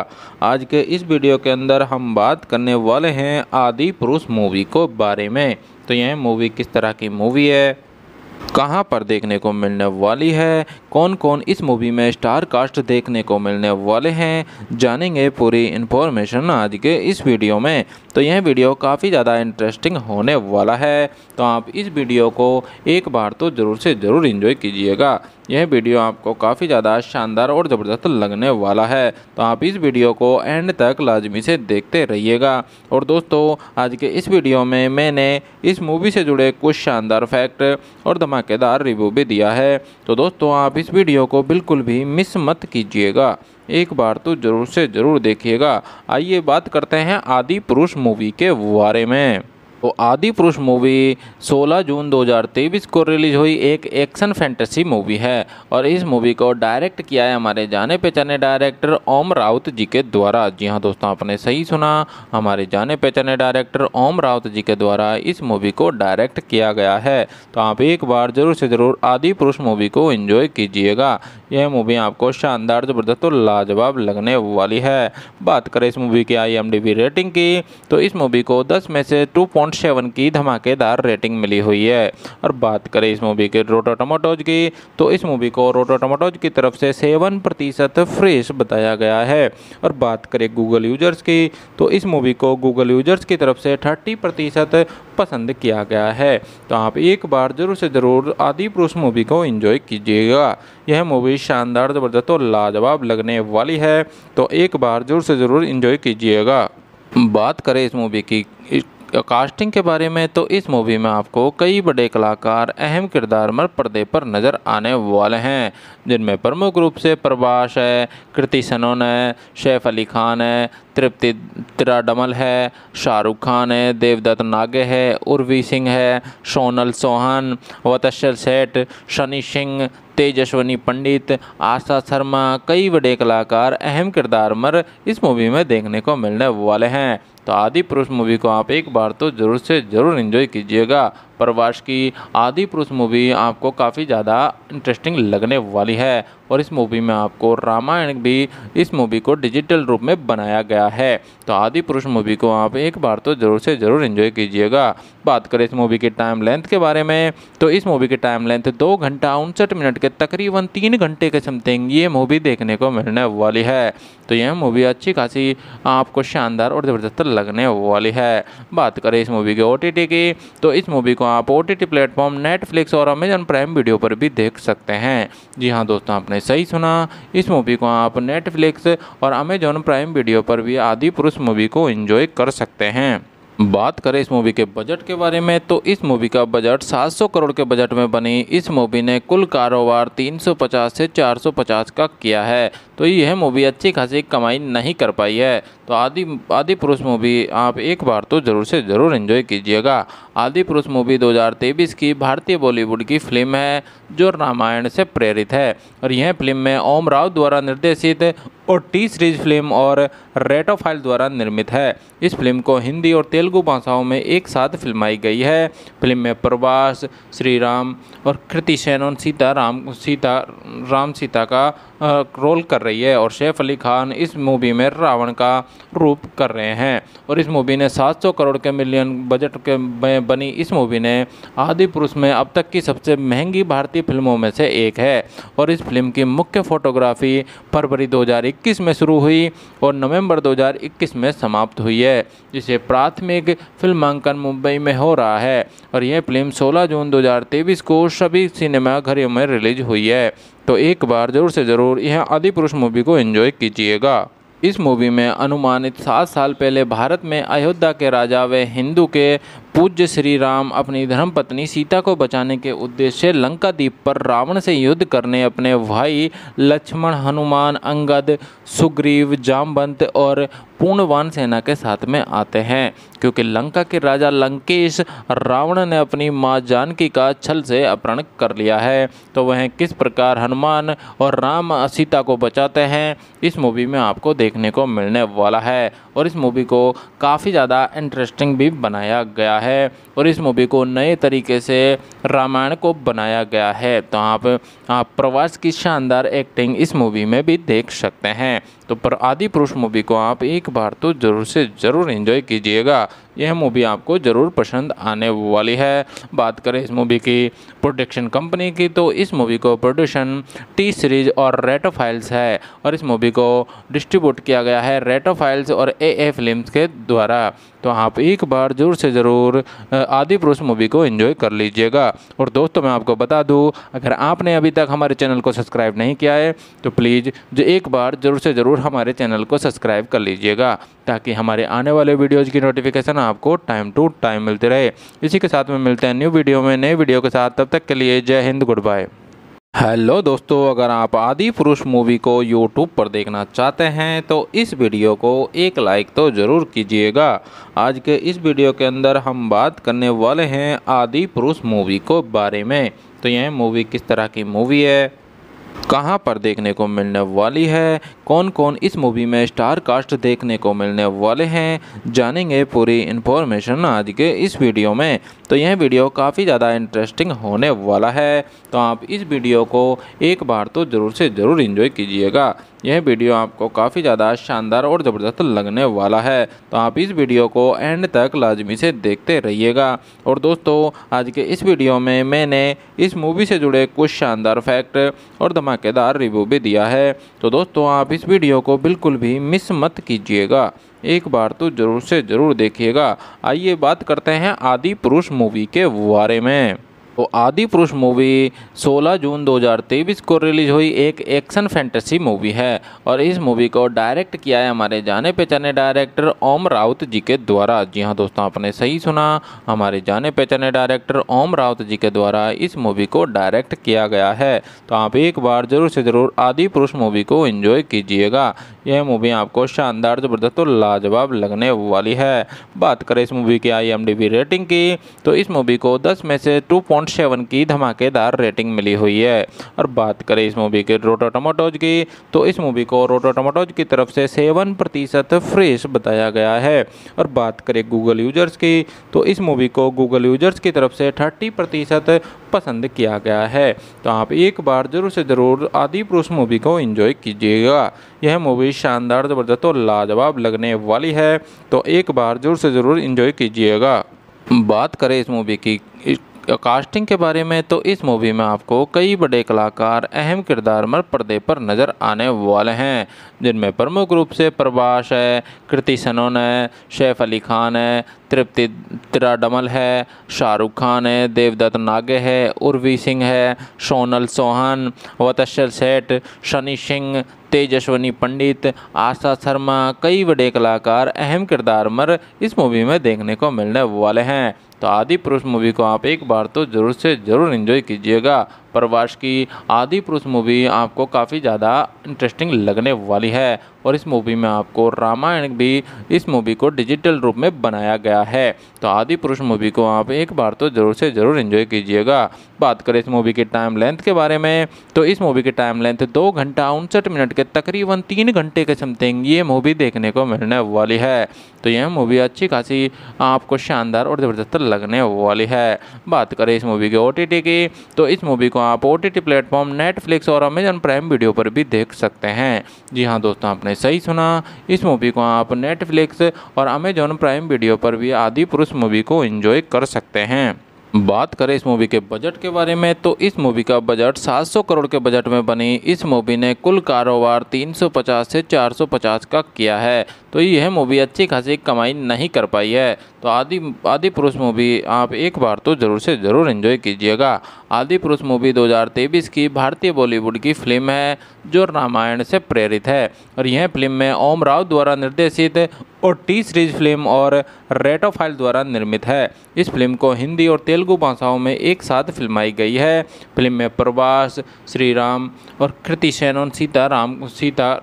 आज के इस वीडियो के अंदर हम बात करने वाले हैं आदि पुरुष मूवी को बारे में तो यह मूवी किस तरह की मूवी है कहाँ पर देखने को मिलने वाली है कौन कौन इस मूवी में स्टार कास्ट देखने को मिलने वाले हैं जानेंगे पूरी इन्फॉर्मेशन आज के इस वीडियो में तो यह वीडियो काफ़ी ज़्यादा इंटरेस्टिंग होने वाला है तो आप इस वीडियो को एक बार तो ज़रूर से ज़रूर इन्जॉय कीजिएगा यह वीडियो आपको काफ़ी ज़्यादा शानदार और ज़बरदस्त लगने वाला है तो आप इस वीडियो को एंड तक लाजमी से देखते रहिएगा और दोस्तों आज के इस वीडियो में मैंने इस मूवी से जुड़े कुछ शानदार फैक्ट और धमाकेदार रिव्यू भी दिया है तो दोस्तों आप इस वीडियो को बिल्कुल भी मिस मत कीजिएगा एक बार तो ज़रूर से ज़रूर देखिएगा आइए बात करते हैं आदि पुरुष मूवी के बारे में तो आदि पुरुष मूवी 16 जून 2023 को रिलीज हुई एक एक्शन फैंटेसी मूवी है और इस मूवी को डायरेक्ट किया है हमारे जाने पहचाने डायरेक्टर ओम राउत जी के द्वारा जी हाँ दोस्तों आपने सही सुना हमारे जाने पहचाने डायरेक्टर ओम राउत जी के द्वारा इस मूवी को डायरेक्ट किया गया है तो आप एक बार ज़रूर से ज़रूर आदि पुरुष मूवी को इन्जॉय कीजिएगा यह मूवी आपको शानदार ज़बरदस्त और लाजवाब लगने वाली है बात करें इस मूवी की आई रेटिंग की तो इस मूवी को दस में से टू पॉइंट पॉइंट सेवन की धमाकेदार रेटिंग मिली हुई है और बात करें इस मूवी के रोटो टमाटोज की तो इस मूवी को रोटो टमाटोज की तरफ से सेवन प्रतिशत फ्रेश बताया गया है और बात करें गूगल यूजर्स की तो इस मूवी को गूगल यूजर्स की तरफ से थर्टी प्रतिशत पसंद किया गया है तो आप एक बार ज़रूर से ज़रूर आदि पुरुष मूवी को इंजॉय कीजिएगा यह मूवी शानदार ज़बरदस्त और लाजवाब लगने वाली है तो एक बार ज़रूर से ज़रूर इन्जॉय कीजिएगा बात करें इस मूवी की कास्टिंग के बारे में तो इस मूवी में आपको कई बड़े कलाकार अहम किरदार में पर्दे पर नज़र आने वाले हैं जिनमें प्रमुख रूप से प्रभाष है कृति सनोन है शेफ अली खान है तृप्ति त्राडमल है शाहरुख खान है देवदत्त नागे है उर्वी सिंह है सोनल सोहन वतशर सेठ शनि सिंह तेजस्वनी पंडित आशा शर्मा कई बड़े कलाकार अहम किरदार मर इस मूवी में देखने को मिलने वाले हैं तो आदि पुरुष मूवी को आप एक बार तो ज़रूर से ज़रूर इन्जॉय कीजिएगा प्रवास की आदि पुरुष मूवी आपको काफ़ी ज़्यादा इंटरेस्टिंग लगने वाली है और इस मूवी में आपको रामायण भी इस मूवी को डिजिटल रूप में बनाया गया है तो आदि पुरुष मूवी को आप एक बार तो ज़रूर से ज़रूर इन्जॉय कीजिएगा बात करें इस मूवी के टाइम लेंथ के बारे में तो इस मूवी की टाइम लेंथ दो घंटा उनसठ मिनट के तकरीबन तीन घंटे के समथिंग ये मूवी देखने को मिलने वाली है तो यह मूवी अच्छी खासी आपको शानदार और ज़बरदस्त लगने वाली है बात करें इस मूवी के ओ की तो इस मूवी को आप O T T platform Netflix और अमेजन प्राइम वीडियो पर भी देख सकते हैं जी हाँ दोस्तों आपने सही सुना इस मूवी को आप नेटफ्लिक्स और अमेजॉन प्राइम वीडियो पर भी आदि पुरुष मूवी को इन्जॉय कर सकते हैं बात करें इस मूवी के बजट के बारे में तो इस मूवी का बजट 700 करोड़ के बजट में बनी इस मूवी ने कुल कारोबार 350 से 450 का किया है तो यह मूवी अच्छी खासी कमाई नहीं कर पाई है तो आदि आदि पुरुष मूवी आप एक बार तो ज़रूर से ज़रूर एंजॉय कीजिएगा आदि पुरुष मूवी 2023 की भारतीय बॉलीवुड की फिल्म है जो रामायण से प्रेरित है और यह फिल्म में ओम राव द्वारा निर्देशित और टी सीरीज फिल्म और रेटोफाइल द्वारा निर्मित है इस फिल्म को हिंदी और तेलुगु भाषाओं में एक साथ फिल्माई गई है फिल्म में प्रवास श्री राम और कृति सीता राम सीता राम सीता का रोल कर रही है और सैफ अली खान इस मूवी में रावण का रूप कर रहे हैं और इस मूवी ने 700 करोड़ के मिलियन बजट के में में बनी इस मूवी ने आदि पुरुष में अब तक की सबसे महंगी भारतीय फिल्मों में से एक है और इस फिल्म की मुख्य फोटोग्राफी फरवरी 2021 में शुरू हुई और नवंबर 2021 में समाप्त हुई है जिसे प्राथमिक फिल्मांकन मुंबई में हो रहा है और यह फिल्म 16 जून 2023 को सभी सिनेमाघरों में रिलीज हुई है तो एक बार ज़रूर से ज़रूर यह आदि पुरुष मूवी को एंजॉय कीजिएगा इस मूवी में अनुमानित सात साल पहले भारत में अयोध्या के राजा व हिंदू के पूज्य श्री राम अपनी धर्मपत्नी सीता को बचाने के उद्देश्य लंका द्वीप पर रावण से युद्ध करने अपने भाई लक्ष्मण हनुमान अंगद सुग्रीव जामवंत और पूर्णवान सेना के साथ में आते हैं क्योंकि लंका के राजा लंकेश रावण ने अपनी माँ जानकी का छल से अपहरण कर लिया है तो वह किस प्रकार हनुमान और राम सीता को बचाते हैं इस मूवी में आपको देखने को मिलने वाला है और इस मूवी को काफ़ी ज़्यादा इंटरेस्टिंग भी बनाया गया है और इस मूवी को नए तरीके से रामायण को बनाया गया है तो आप आप प्रवास की शानदार एक्टिंग इस मूवी में भी देख सकते हैं तो पर आदि पुरुष मूवी को आप एक बार तो ज़रूर से ज़रूर इन्जॉय कीजिएगा यह मूवी आपको ज़रूर पसंद आने वाली है बात करें इस मूवी की प्रोडक्शन कंपनी की तो इस मूवी को प्रोडक्शन टी सीरीज और रेटो फाइल्स है और इस मूवी को डिस्ट्रीब्यूट किया गया है रेटो फाइल्स और ए ए फिल्म के द्वारा तो आप एक बार ज़रूर से ज़रूर आदि पुरुष मूवी को एंजॉय कर लीजिएगा और दोस्तों मैं आपको बता दूँ अगर आपने अभी तक हमारे चैनल को सब्सक्राइब नहीं किया है तो प्लीज़ जो एक बार ज़रूर से ज़रूर हमारे चैनल को सब्सक्राइब कर लीजिएगा ताकि हमारे आने वाले वीडियोज़ की नोटिफिकेशन आपको टाइम टू टाइम मिलती रहे इसी के साथ में मिलते हैं न्यू वीडियो में नए वीडियो के साथ तब तक के लिए जय हिंद गुड बाय हेलो दोस्तों अगर आप आदि पुरुष मूवी को यूट्यूब पर देखना चाहते हैं तो इस वीडियो को एक लाइक तो ज़रूर कीजिएगा आज के इस वीडियो के अंदर हम बात करने वाले हैं आदि पुरुष मूवी को बारे में तो यह मूवी किस तरह की मूवी है कहाँ पर देखने को मिलने वाली है कौन कौन इस मूवी में स्टार कास्ट देखने को मिलने वाले हैं जानेंगे पूरी इन्फॉर्मेशन आज के इस वीडियो में तो यह वीडियो काफ़ी ज़्यादा इंटरेस्टिंग होने वाला है तो आप इस वीडियो को एक बार तो ज़रूर से ज़रूर इन्जॉय कीजिएगा यह वीडियो आपको काफ़ी ज़्यादा शानदार और ज़बरदस्त लगने वाला है तो आप इस वीडियो को एंड तक लाजमी से देखते रहिएगा और दोस्तों आज के इस वीडियो में मैंने इस मूवी से जुड़े कुछ शानदार फैक्ट और धमाकेदार रिव्यू भी दिया है तो दोस्तों आप इस इस वीडियो को बिल्कुल भी मिस मत कीजिएगा एक बार तो ज़रूर से ज़रूर देखिएगा आइए बात करते हैं आदि पुरुष मूवी के बारे में तो आदि पुरुष मूवी 16 जून 2023 को रिलीज हुई एक एक्शन फैंटेसी मूवी है और इस मूवी को डायरेक्ट किया है हमारे जाने पहचाने डायरेक्टर ओम राउत जी के द्वारा जी हाँ दोस्तों आपने सही सुना हमारे जाने पहचाने डायरेक्टर ओम राउत जी के द्वारा इस मूवी को डायरेक्ट किया गया है तो आप एक बार ज़रूर से ज़रूर आदि पुरुष मूवी को इन्जॉय कीजिएगा यह मूवी आपको शानदार ज़बरदस्त और लाजवाब लगने वाली है बात करें इस मूवी की आई रेटिंग की तो इस मूवी को दस में से टू पॉइंट सेवन की धमाकेदार रेटिंग मिली हुई है और बात करें इस मूवी के रोटो टमाटोज की तो इस मूवी को रोटो टमाटोज की तरफ से सेवन प्रतिशत फ्रेश बताया गया है और बात करें गूगल यूजर्स की तो इस मूवी को गूगल यूजर्स की तरफ से थर्टी प्रतिशत पसंद किया गया है तो आप एक बार ज़रूर से ज़रूर आदि पुरुष मूवी को इन्जॉय कीजिएगा यह मूवी शानदार ज़बरदस्त और लाजवाब लगने वाली है तो एक बार ज़रूर से ज़रूर इन्जॉय कीजिएगा बात करें इस मूवी की कास्टिंग के बारे में तो इस मूवी में आपको कई बड़े कलाकार अहम किरदार में पर्दे पर नज़र आने वाले हैं जिनमें प्रमुख रूप से प्रभाष है कृति सनोन है सैफ अली खान है तृप्ति त्राडमल है शाहरुख खान है देवदत्त नागे है उर्वी सिंह है सोनल सोहन वतशर सेठ शनि सिंह तेजस्वनी पंडित आशा शर्मा कई बड़े कलाकार अहम किरदार मर इस मूवी में देखने को मिलने वाले हैं तो आदि पुरुष मूवी को आप एक बार तो ज़रूर से ज़रूर इन्जॉय कीजिएगा प्रवास की आदि पुरुष मूवी आपको काफ़ी ज़्यादा इंटरेस्टिंग लगने वाली है और इस मूवी में आपको रामायण भी इस मूवी को डिजिटल रूप में बनाया गया है तो आदि पुरुष मूवी को आप एक बार तो ज़रूर से ज़रूर इन्जॉय कीजिएगा बात करें इस मूवी के टाइम लेंथ के बारे में तो इस मूवी की टाइम लेंथ दो घंटा उनसठ मिनट के तकरीबन तीन घंटे के समथिंग ये मूवी देखने को मिलने वाली है तो यह मूवी अच्छी खासी आपको शानदार और ज़बरदस्त लगने वाली है बात करें इस मूवी के ओ की तो इस मूवी को आप ओ टी प्लेटफॉर्म नेटफ्लिक्स और अमेजन प्राइम वीडियो पर भी देख सकते हैं जी हाँ दोस्तों आपने सही सुना इस मूवी को आप नेटफ्लिक्स और अमेजन प्राइम वीडियो पर भी आदि पुरुष मूवी को इन्जॉय कर सकते हैं बात करें इस मूवी के बजट के बारे में तो इस मूवी का बजट 700 करोड़ के बजट में बनी इस मूवी ने कुल कारोबार 350 से 450 का किया है तो यह मूवी अच्छी खासी कमाई नहीं कर पाई है तो आदि आदि पुरुष मूवी आप एक बार तो ज़रूर से ज़रूर एंजॉय कीजिएगा आदि पुरुष मूवी 2023 की भारतीय बॉलीवुड की फिल्म है जो रामायण से प्रेरित है और यह फिल्म में ओम राव द्वारा निर्देशित और टी सीरीज फिल्म और रेटोफाइल द्वारा निर्मित है इस फिल्म को हिंदी और तेलुगु भाषाओं में एक साथ फिल्माई गई है फिल्म में प्रवास श्री राम और कृति और सीता राम सीता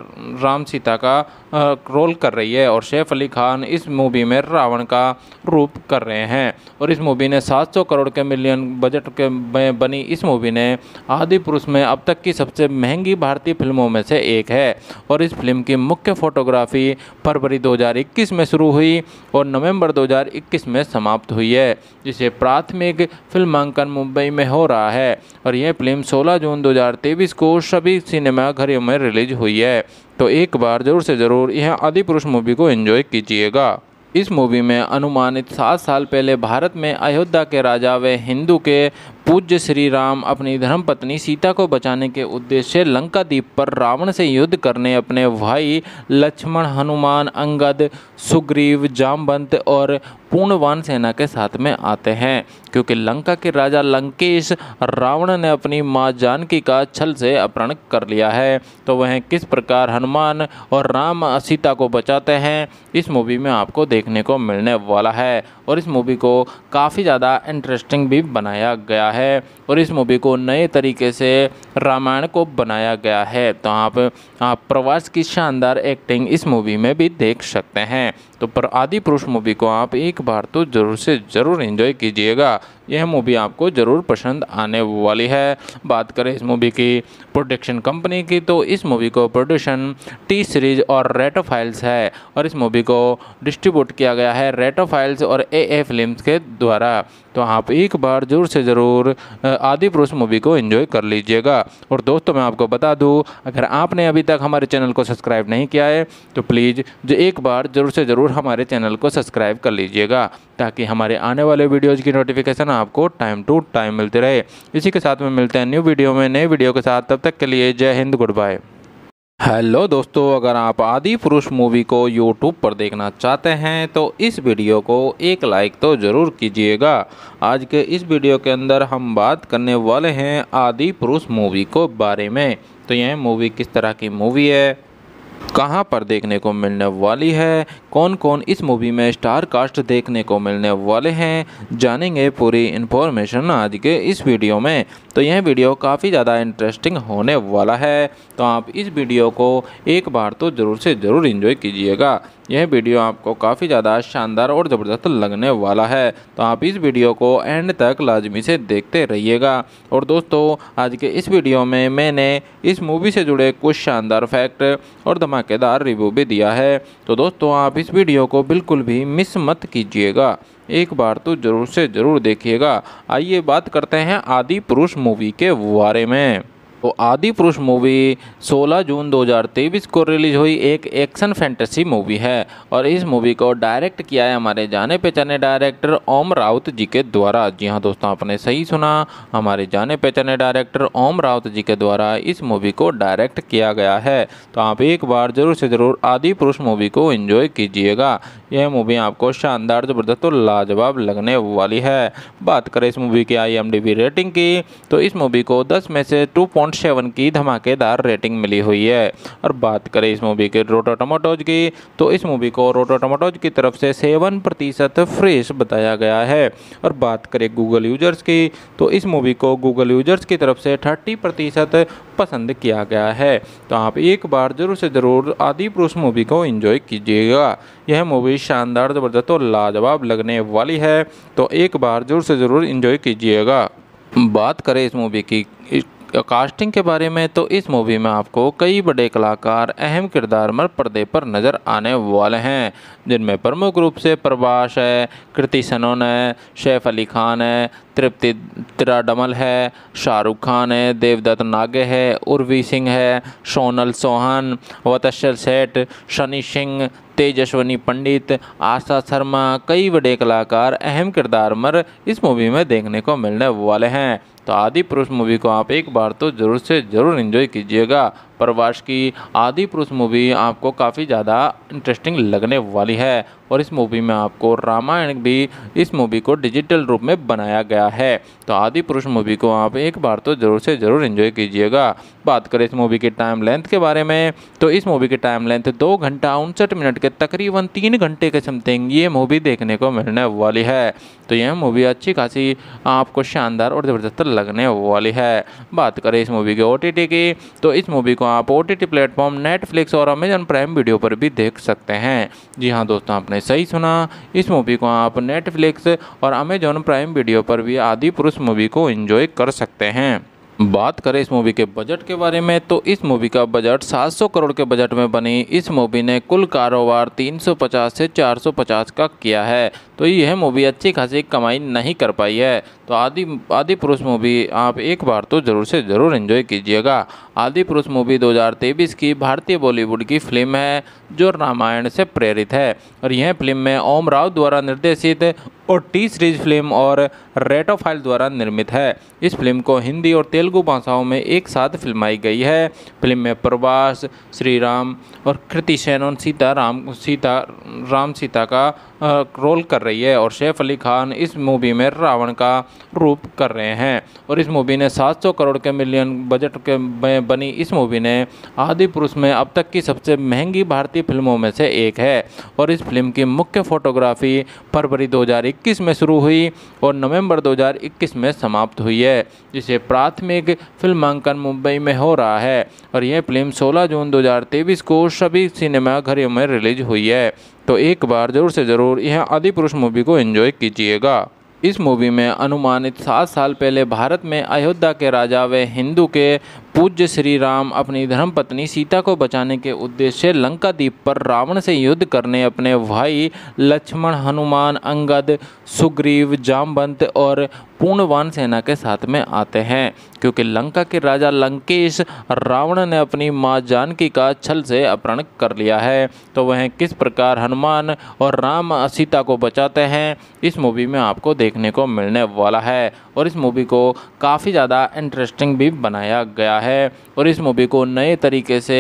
राम सीता का रोल कर रही है और सैफ अली खान इस मूवी में रावण का रूप कर रहे हैं और इस मूवी ने 700 करोड़ के मिलियन बजट के में बनी इस मूवी ने आदि पुरुष में अब तक की सबसे महंगी भारतीय फिल्मों में से एक है और इस फिल्म की मुख्य फोटोग्राफी फरवरी 2021 में शुरू हुई और नवंबर 2021 में समाप्त हुई है जिसे प्राथमिक फिल्मांकन मुंबई में हो रहा है और यह फिल्म 16 जून 2023 को सभी सिनेमाघरों में रिलीज हुई है तो एक बार ज़रूर से ज़रूर यह आदि पुरुष मूवी को एंजॉय कीजिएगा इस मूवी में अनुमानित सात साल पहले भारत में अयोध्या के राजा व हिंदू के पूज्य श्री राम अपनी धर्मपत्नी सीता को बचाने के उद्देश्य से लंका द्वीप पर रावण से युद्ध करने अपने भाई लक्ष्मण हनुमान अंगद सुग्रीव जामवंत और पूर्णवान सेना के साथ में आते हैं क्योंकि लंका के राजा लंकेश रावण ने अपनी माँ जानकी का छल से अपहरण कर लिया है तो वह किस प्रकार हनुमान और राम सीता को बचाते हैं इस मूवी में आपको देखने को मिलने वाला है और इस मूवी को काफ़ी ज़्यादा इंटरेस्टिंग भी बनाया गया है है और इस मूवी को नए तरीके से रामायण को बनाया गया है तो आप, आप प्रवास की शानदार एक्टिंग इस मूवी में भी देख सकते हैं तो पर आदि पुरुष मूवी को आप एक बार तो ज़रूर से ज़रूर एंजॉय कीजिएगा यह मूवी आपको ज़रूर पसंद आने वाली है बात करें इस मूवी की प्रोडक्शन कंपनी की तो इस मूवी को प्रोडक्शन टी सीरीज और रेटो फाइल्स है और इस मूवी को डिस्ट्रीब्यूट किया गया है रेटो फाइल्स और ए ए फिल्म के द्वारा तो आप एक बार ज़रूर से ज़रूर आदि पुरुष मूवी को इन्जॉय कर लीजिएगा और दोस्तों मैं आपको बता दूँ अगर आपने अभी तक हमारे चैनल को सब्सक्राइब नहीं किया है तो प्लीज़ जो एक बार ज़रूर से ज़रूर ज़रूर हमारे चैनल को सब्सक्राइब कर लीजिएगा ताकि हमारे आने वाले वीडियोज़ की नोटिफिकेशन आपको टाइम टू टाइम मिलती रहे इसी के साथ में मिलते हैं न्यू वीडियो में नए वीडियो के साथ तब तक के लिए जय हिंद गुड बाय हेलो दोस्तों अगर आप आदि पुरुष मूवी को यूट्यूब पर देखना चाहते हैं तो इस वीडियो को एक लाइक तो ज़रूर कीजिएगा आज के इस वीडियो के अंदर हम बात करने वाले हैं आदि पुरुष मूवी को बारे में तो यह मूवी किस तरह की मूवी है कहाँ पर देखने को मिलने वाली है कौन कौन इस मूवी में स्टार कास्ट देखने को मिलने वाले हैं जानेंगे पूरी इन्फॉर्मेशन आज के इस वीडियो में तो यह वीडियो काफ़ी ज़्यादा इंटरेस्टिंग होने वाला है तो आप इस वीडियो को एक बार तो ज़रूर से ज़रूर इन्जॉय कीजिएगा यह वीडियो आपको काफ़ी ज़्यादा शानदार और ज़बरदस्त लगने वाला है तो आप इस वीडियो को एंड तक लाजमी से देखते रहिएगा और दोस्तों आज के इस वीडियो में मैंने इस मूवी से जुड़े कुछ शानदार फैक्ट और धमाकेदार रिव्यू भी दिया है तो दोस्तों आप इस वीडियो को बिल्कुल भी मिस मत कीजिएगा एक बार तो ज़रूर से ज़रूर देखिएगा आइए बात करते हैं आदि पुरुष मूवी के बारे में तो आदि पुरुष मूवी 16 जून 2023 को रिलीज हुई एक एक्शन फैंटेसी मूवी है और इस मूवी को डायरेक्ट किया है हमारे जाने पहचाने डायरेक्टर ओम राउत जी के द्वारा जी हाँ दोस्तों आपने सही सुना हमारे जाने पहचाने डायरेक्टर ओम राउत जी के द्वारा इस मूवी को डायरेक्ट किया गया है तो आप एक बार ज़रूर से ज़रूर आदि पुरुष मूवी को इन्जॉय कीजिएगा यह मूवी आपको शानदार ज़बरदस्त और लाजवाब लगने वाली है बात करें इस मूवी की आई रेटिंग की तो इस मूवी को दस में से टू पॉइंट सेवन की धमाकेदार रेटिंग मिली हुई है और बात करें इस मूवी के रोटो टमाटोज की तो इस मूवी को रोटो टमाटोज की तरफ से सेवन प्रतिशत फ्रेश बताया गया है और बात करें गूगल यूजर्स की तो इस मूवी को गूगल यूजर्स की तरफ से थर्टी प्रतिशत पसंद किया गया है तो आप एक बार ज़रूर से ज़रूर आदि पुरुष मूवी को इन्जॉय कीजिएगा यह मूवी शानदार ज़बरदस्त और लाजवाब लगने वाली है तो एक बार ज़रूर से ज़रूर इन्जॉय कीजिएगा बात करें इस मूवी की कास्टिंग के बारे में तो इस मूवी में आपको कई बड़े कलाकार अहम किरदार मर पर्दे पर नज़र आने वाले हैं जिनमें प्रमुख रूप से प्रभाष है कृति सनोन है शेफ अली खान है तृप्ति त्राडमल है शाहरुख खान है देवदत्त नागे है उर्वी सिंह है सोनल सोहन वतशल सेठ शनि सिंह तेजस्वनी पंडित आशा शर्मा कई बड़े कलाकार अहम किरदार मर इस मूवी में देखने को मिलने वाले हैं तो आदि पुरुष मूवी को आप एक बार तो ज़रूर से ज़रूर इन्जॉय कीजिएगा प्रवास की आदि पुरुष मूवी आपको काफ़ी ज़्यादा इंटरेस्टिंग लगने वाली है और इस मूवी में आपको रामायण भी इस मूवी को डिजिटल रूप में बनाया गया है तो आदि पुरुष मूवी को आप एक बार तो ज़रूर से ज़रूर इन्जॉय कीजिएगा बात करें इस मूवी के टाइम लेंथ के बारे में तो इस मूवी की टाइम लेंथ दो घंटा उनसठ मिनट के तकरीबन तीन घंटे के समथिंग ये मूवी देखने को मिलने वाली है तो यह मूवी अच्छी खासी आपको शानदार और ज़बरदस्त लगने वाली है बात करें इस मूवी के ओ की तो इस मूवी को आप ओ टी प्लेटफॉर्म नेटफ्लिक्स और अमेजन प्राइम वीडियो पर भी देख सकते हैं जी हाँ दोस्तों आपने आपने सही सुना इस मूवी को आप नेटफ्लिक्स और अमेजॉन प्राइम वीडियो पर भी आदि पुरुष मूवी को एंजॉय कर सकते हैं बात करें इस मूवी के बजट के बारे में तो इस मूवी का बजट 700 करोड़ के बजट में बनी इस मूवी ने कुल कारोबार 350 से 450 का किया है तो यह मूवी अच्छी खासी कमाई नहीं कर पाई है तो आदि आदि पुरुष मूवी आप एक बार तो ज़रूर से ज़रूर एंजॉय कीजिएगा आदि पुरुष मूवी 2023 की भारतीय बॉलीवुड की फिल्म है जो रामायण से प्रेरित है और यह फिल्म में ओम राव द्वारा निर्देशित और टी सीरीज फिल्म और रेटोफाइल द्वारा निर्मित है इस फिल्म को हिंदी और तेलुगु भाषाओं में एक साथ फिल्माई गई है फिल्म में प्रवास श्री राम और कृति और सीता राम सीता राम सीता का रोल कर रही है और सैफ अली खान इस मूवी में रावण का रूप कर रहे हैं और इस मूवी ने 700 करोड़ के मिलियन बजट के में बनी इस मूवी ने आदि पुरुष में अब तक की सबसे महंगी भारतीय फिल्मों में से एक है और इस फिल्म की मुख्य फोटोग्राफी फरवरी दो में शुरू हुई और नवंबर दो में समाप्त हुई है जिसे प्राथमिक फिल्मांकन मुंबई में हो रहा है और यह फिल्म 16 जून 2023 को सभी सिनेमाघरों में रिलीज हुई है तो एक बार ज़रूर से ज़रूर यह आदि पुरुष मूवी को एंजॉय कीजिएगा इस मूवी में अनुमानित सात साल पहले भारत में अयोध्या के राजा व हिंदू के पूज्य श्री राम अपनी धर्मपत्नी सीता को बचाने के उद्देश्य से लंका द्वीप पर रावण से युद्ध करने अपने भाई लक्ष्मण हनुमान अंगद सुग्रीव जामवंत और पूर्णवान सेना के साथ में आते हैं क्योंकि लंका के राजा लंकेश रावण ने अपनी माँ जानकी का छल से अपहरण कर लिया है तो वह किस प्रकार हनुमान और राम सीता को बचाते हैं इस मूवी में आपको देखने को मिलने वाला है और इस मूवी को काफ़ी ज़्यादा इंटरेस्टिंग भी बनाया गया है है और इस मूवी को नए तरीके से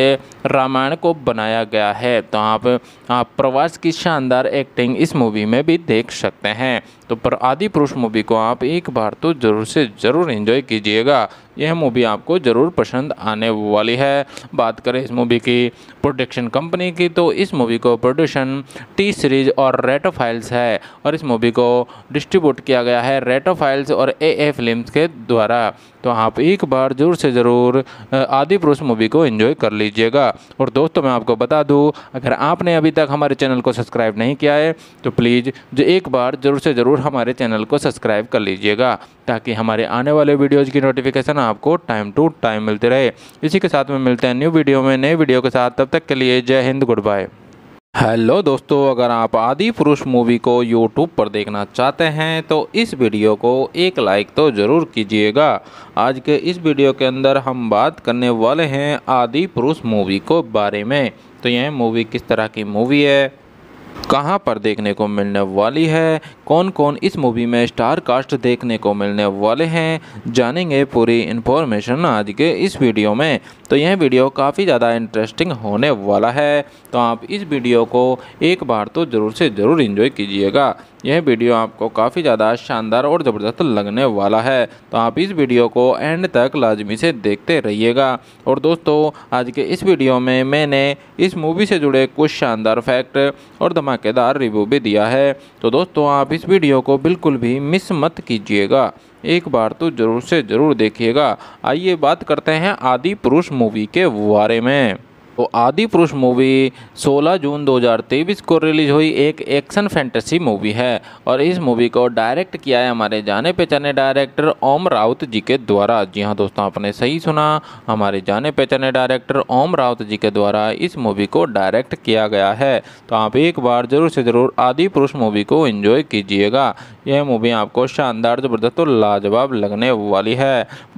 रामायण को बनाया गया है तो आप, आप प्रवास की शानदार एक्टिंग इस मूवी में भी देख सकते हैं तो पर आदि पुरुष मूवी को आप एक बार तो ज़रूर से ज़रूर एंजॉय कीजिएगा यह मूवी आपको ज़रूर पसंद आने वाली है बात करें इस मूवी की प्रोडक्शन कंपनी की तो इस मूवी को प्रोडक्शन टी सीरीज और रेटो फाइल्स है और इस मूवी को डिस्ट्रीब्यूट किया गया है रेटो फाइल्स और ए ए फिल्म के द्वारा तो आप एक बार ज़रूर से ज़रूर आदि पुरुष मूवी को इन्जॉय कर लीजिएगा और दोस्तों मैं आपको बता दूँ अगर आपने अभी तक हमारे चैनल को सब्सक्राइब नहीं किया है तो प्लीज़ जो एक बार ज़रूर से ज़रूर ज़रूर हमारे चैनल को सब्सक्राइब कर लीजिएगा ताकि हमारे आने वाले वीडियोज़ की नोटिफिकेशन आपको टाइम टू टाइम मिलती रहे इसी के साथ में मिलते हैं न्यू वीडियो में नए वीडियो के साथ तब तक के लिए जय हिंद गुड बाय हेलो दोस्तों अगर आप आदि पुरुष मूवी को यूट्यूब पर देखना चाहते हैं तो इस वीडियो को एक लाइक तो ज़रूर कीजिएगा आज के इस वीडियो के अंदर हम बात करने वाले हैं आदि पुरुष मूवी को बारे में तो यह मूवी किस तरह की मूवी है कहां पर देखने को मिलने वाली है कौन कौन इस मूवी में स्टार कास्ट देखने को मिलने वाले हैं जानेंगे पूरी इन्फॉर्मेशन आज के इस वीडियो में तो यह वीडियो काफ़ी ज़्यादा इंटरेस्टिंग होने वाला है तो आप इस वीडियो को एक बार तो ज़रूर से ज़रूर इन्जॉय कीजिएगा यह वीडियो आपको काफ़ी ज़्यादा शानदार और ज़बरदस्त लगने वाला है तो आप इस वीडियो को एंड तक लाजमी से देखते रहिएगा और दोस्तों आज के इस वीडियो में मैंने इस मूवी से जुड़े कुछ शानदार फैक्ट और धमाकेदार रिव्यू भी दिया है तो दोस्तों आप इस वीडियो को बिल्कुल भी मिस मत कीजिएगा एक बार तो ज़रूर से ज़रूर देखिएगा आइए बात करते हैं आदि पुरुष मूवी के बारे में तो आदि पुरुष मूवी 16 जून 2023 को रिलीज हुई एक एक्शन फैंटेसी मूवी है और इस मूवी को डायरेक्ट किया है हमारे जाने पहचाने डायरेक्टर ओम राउत जी के द्वारा जी हाँ दोस्तों आपने सही सुना हमारे जाने पहचाने डायरेक्टर ओम राउत जी के द्वारा इस मूवी को डायरेक्ट किया गया है तो आप एक बार ज़रूर से ज़रूर आदि पुरुष मूवी को इन्जॉय कीजिएगा यह मूवी आपको शानदार ज़बरदस्त और लाजवाब लगने वाली है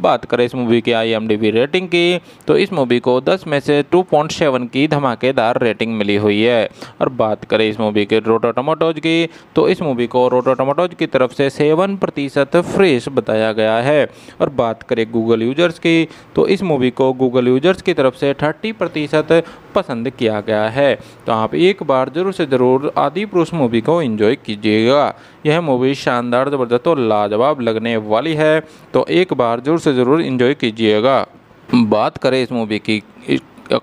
बात करें इस मूवी की आई रेटिंग की तो इस मूवी को दस में से टू पॉइंट पॉइंट सेवन की धमाकेदार रेटिंग मिली हुई है और बात करें इस मूवी के रोटो टमाटोज की तो इस मूवी को रोटो टमाटोज की तरफ से सेवन प्रतिशत फ्रेश बताया गया है और बात करें गूगल यूजर्स की तो इस मूवी को गूगल यूजर्स की तरफ से थर्टी प्रतिशत पसंद किया गया है तो आप एक बार जरूर से ज़रूर आदि पुरुष मूवी को एंजॉय कीजिएगा यह मूवी शानदार ज़बरदस्त और लाजवाब लगने वाली है तो एक बार जरूर से ज़रूर इन्जॉय कीजिएगा बात करें इस मूवी की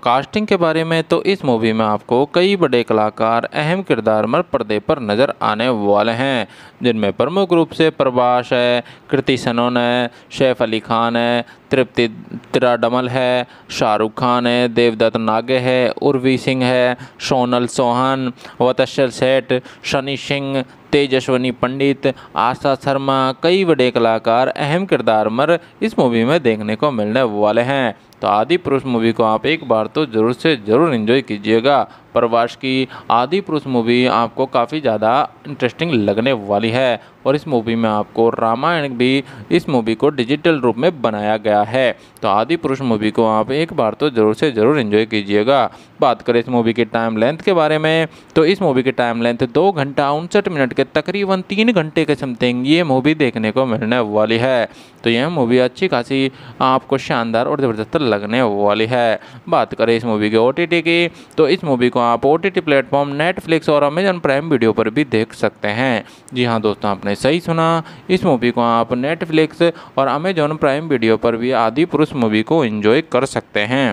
कास्टिंग के बारे में तो इस मूवी में आपको कई बड़े कलाकार अहम किरदार में पर्दे पर नज़र आने वाले हैं जिनमें प्रमुख रूप से प्रभाष है कृति सनोन है शेफ अली खान है तृप्ति त्राडमल है शाहरुख खान है देवदत्त नागे है उर्वी सिंह है सोनल सोहन वतशर सेठ शनि सिंह तेजस्वनी पंडित आशा शर्मा कई बड़े कलाकार अहम किरदार मर इस मूवी में देखने को मिलने वाले हैं तो आदि पुरुष मूवी को आप एक बार तो ज़रूर से ज़रूर इन्जॉय कीजिएगा प्रवास की आदि पुरुष मूवी आपको काफ़ी ज़्यादा इंटरेस्टिंग लगने वाली है और इस मूवी में आपको रामायण भी इस मूवी को डिजिटल रूप में बनाया गया है तो आदि पुरुष मूवी को आप एक बार तो ज़रूर से ज़रूर इन्जॉय कीजिएगा बात करें इस मूवी के टाइम लेंथ के बारे में तो इस मूवी की टाइम लेंथ दो घंटा उनसठ मिनट के तकरीबन तीन घंटे के समथिंग ये मूवी देखने को मिलने वाली है तो यह मूवी अच्छी खासी आपको शानदार और ज़बरदस्त लगने वाली है बात करें इस मूवी के ओ की तो इस मूवी को को आप O T T platform Netflix और अमेजन प्राइम वीडियो पर भी देख सकते हैं जी हाँ दोस्तों आपने सही सुना इस मूवी को आप नेटफ्लिक्स और अमेजन प्राइम वीडियो पर भी आदि पुरुष मूवी को एंजॉय कर सकते हैं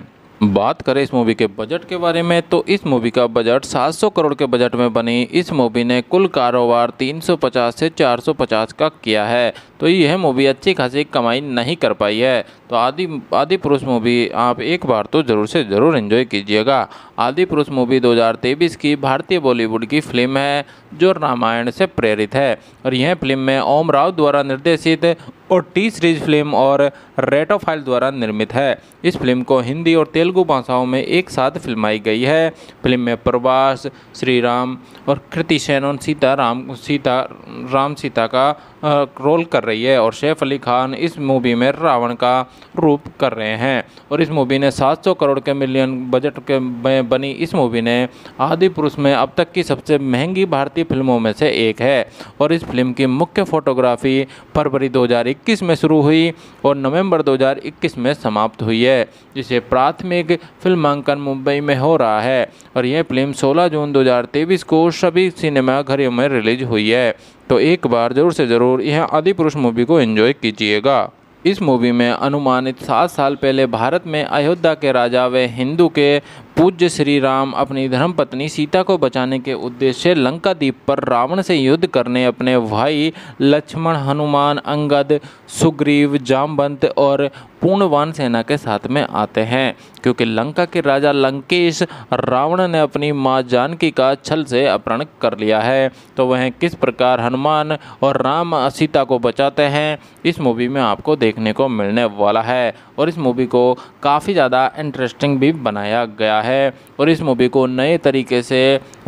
बात करें इस मूवी के बजट के बारे में तो इस मूवी का बजट 700 करोड़ के बजट में बनी इस मूवी ने कुल कारोबार 350 से 450 का किया है तो यह मूवी अच्छी खासी कमाई नहीं कर पाई है तो आदि आदि पुरुष मूवी आप एक बार तो ज़रूर से ज़रूर एंजॉय कीजिएगा आदि पुरुष मूवी 2023 की भारतीय बॉलीवुड की फिल्म है जो रामायण से प्रेरित है और यह फिल्म में ओम राव द्वारा निर्देशित और टी सीरीज फिल्म और रेटो फाइल द्वारा निर्मित है इस फिल्म को हिंदी और तेलुगु भाषाओं में एक साथ फिल्माई गई है फिल्म में प्रभास श्री राम और कृति सेनन सीता राम सीता राम सीता का रोल कर रही है और सैफ अली खान इस मूवी में रावण का रूप कर रहे हैं और इस मूवी ने 700 करोड़ के मिलियन बजट के में बनी इस मूवी ने आदि पुरुष में अब तक की सबसे महंगी भारतीय फिल्मों में से एक है और इस फिल्म की मुख्य फोटोग्राफी फरवरी 2021 में शुरू हुई और नवंबर 2021 में समाप्त हुई है जिसे प्राथमिक फिल्मांकन मुंबई में हो रहा है और यह फिल्म 16 जून 2023 को सभी सिनेमाघरों में रिलीज हुई है तो एक बार ज़रूर से ज़रूर यह आदि पुरुष मूवी को एंजॉय कीजिएगा इस मूवी में अनुमानित सात साल पहले भारत में अयोध्या के राजा व हिंदू के पूज्य श्री राम अपनी धर्मपत्नी सीता को बचाने के उद्देश्य लंका द्वीप पर रावण से युद्ध करने अपने भाई लक्ष्मण हनुमान अंगद सुग्रीव जामवंत और पूर्णवान सेना के साथ में आते हैं क्योंकि लंका के राजा लंकेश रावण ने अपनी माँ जानकी का छल से अपहरण कर लिया है तो वह किस प्रकार हनुमान और राम सीता को बचाते हैं इस मूवी में आपको देखने को मिलने वाला है और इस मूवी को काफ़ी ज़्यादा इंटरेस्टिंग भी बनाया गया है है और इस मूवी को नए तरीके से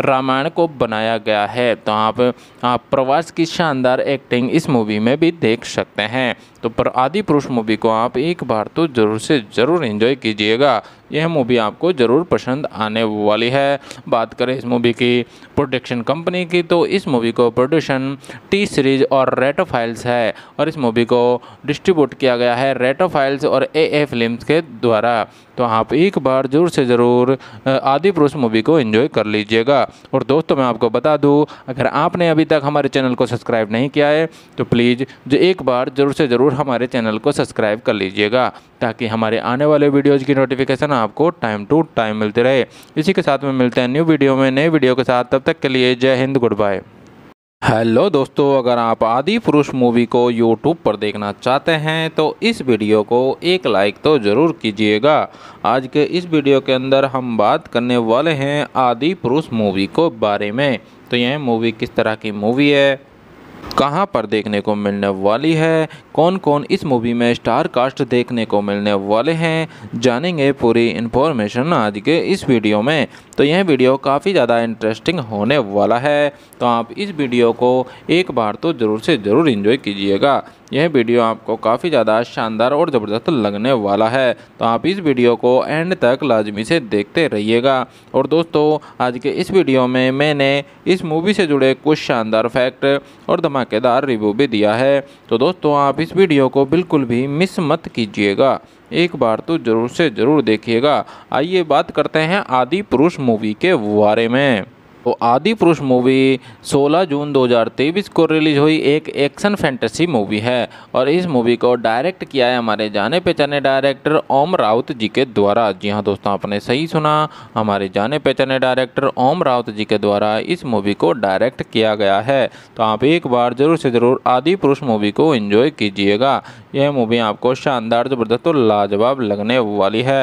रामायण को बनाया गया है तो आप, आप प्रवास की शानदार एक्टिंग इस मूवी में भी देख सकते हैं तो पर आदि पुरुष मूवी को आप एक बार तो ज़रूर से ज़रूर एंजॉय कीजिएगा यह मूवी आपको ज़रूर पसंद आने वाली है बात करें इस मूवी की प्रोडक्शन कंपनी की तो इस मूवी को प्रोडक्शन टी सीरीज और रेटो फाइल्स है और इस मूवी को डिस्ट्रीब्यूट किया गया है रेटो फाइल्स और ए ए फिल्म्स के द्वारा तो आप एक बार ज़रूर से ज़रूर आदि पुरुष मूवी को एंजॉय कर लीजिएगा और दोस्तों मैं आपको बता दूँ अगर आपने अभी तक हमारे चैनल को सब्सक्राइब नहीं किया है तो प्लीज़ जो एक बार ज़रूर से ज़रूर हमारे चैनल को सब्सक्राइब कर लीजिएगा ताकि हमारे आने वाले वीडियोज़ की नोटिफिकेशन आपको टाइम टू टाइम मिलती रहे इसी के साथ में मिलते हैं न्यू वीडियो में नए वीडियो के साथ तब तक के लिए जय हिंद गुड बाय हेलो दोस्तों अगर आप आदि पुरुष मूवी को यूट्यूब पर देखना चाहते हैं तो इस वीडियो को एक लाइक तो ज़रूर कीजिएगा आज के इस वीडियो के अंदर हम बात करने वाले हैं आदि पुरुष मूवी को बारे में तो यह मूवी किस तरह की मूवी है कहां पर देखने को मिलने वाली है कौन कौन इस मूवी में स्टार कास्ट देखने को मिलने वाले हैं जानेंगे पूरी इन्फॉर्मेशन आज के इस वीडियो में तो यह वीडियो काफ़ी ज़्यादा इंटरेस्टिंग होने वाला है तो आप इस वीडियो को एक बार तो ज़रूर से ज़रूर इन्जॉय कीजिएगा यह वीडियो आपको काफ़ी ज़्यादा शानदार और ज़बरदस्त लगने वाला है तो आप इस वीडियो को एंड तक लाजमी से देखते रहिएगा और दोस्तों आज के इस वीडियो में मैंने इस मूवी से जुड़े कुछ शानदार फैक्ट और धमाकेदार रिव्यू भी दिया है तो दोस्तों आप इस वीडियो को बिल्कुल भी मिस मत कीजिएगा एक बार तो ज़रूर से ज़रूर देखिएगा आइए बात करते हैं आदि पुरुष मूवी के बारे में तो आदि पुरुष मूवी 16 जून 2023 को रिलीज हुई एक एक्शन फैंटेसी मूवी है और इस मूवी को डायरेक्ट किया है हमारे जाने पहचाने डायरेक्टर ओम राउत जी के द्वारा जी हाँ दोस्तों आपने सही सुना हमारे जाने पहचाने डायरेक्टर ओम राउत जी के द्वारा इस मूवी को डायरेक्ट किया गया है तो आप एक बार ज़रूर से ज़रूर आदि पुरुष मूवी को इन्जॉय कीजिएगा यह मूवी आपको शानदार ज़बरदस्त और लाजवाब लगने वाली है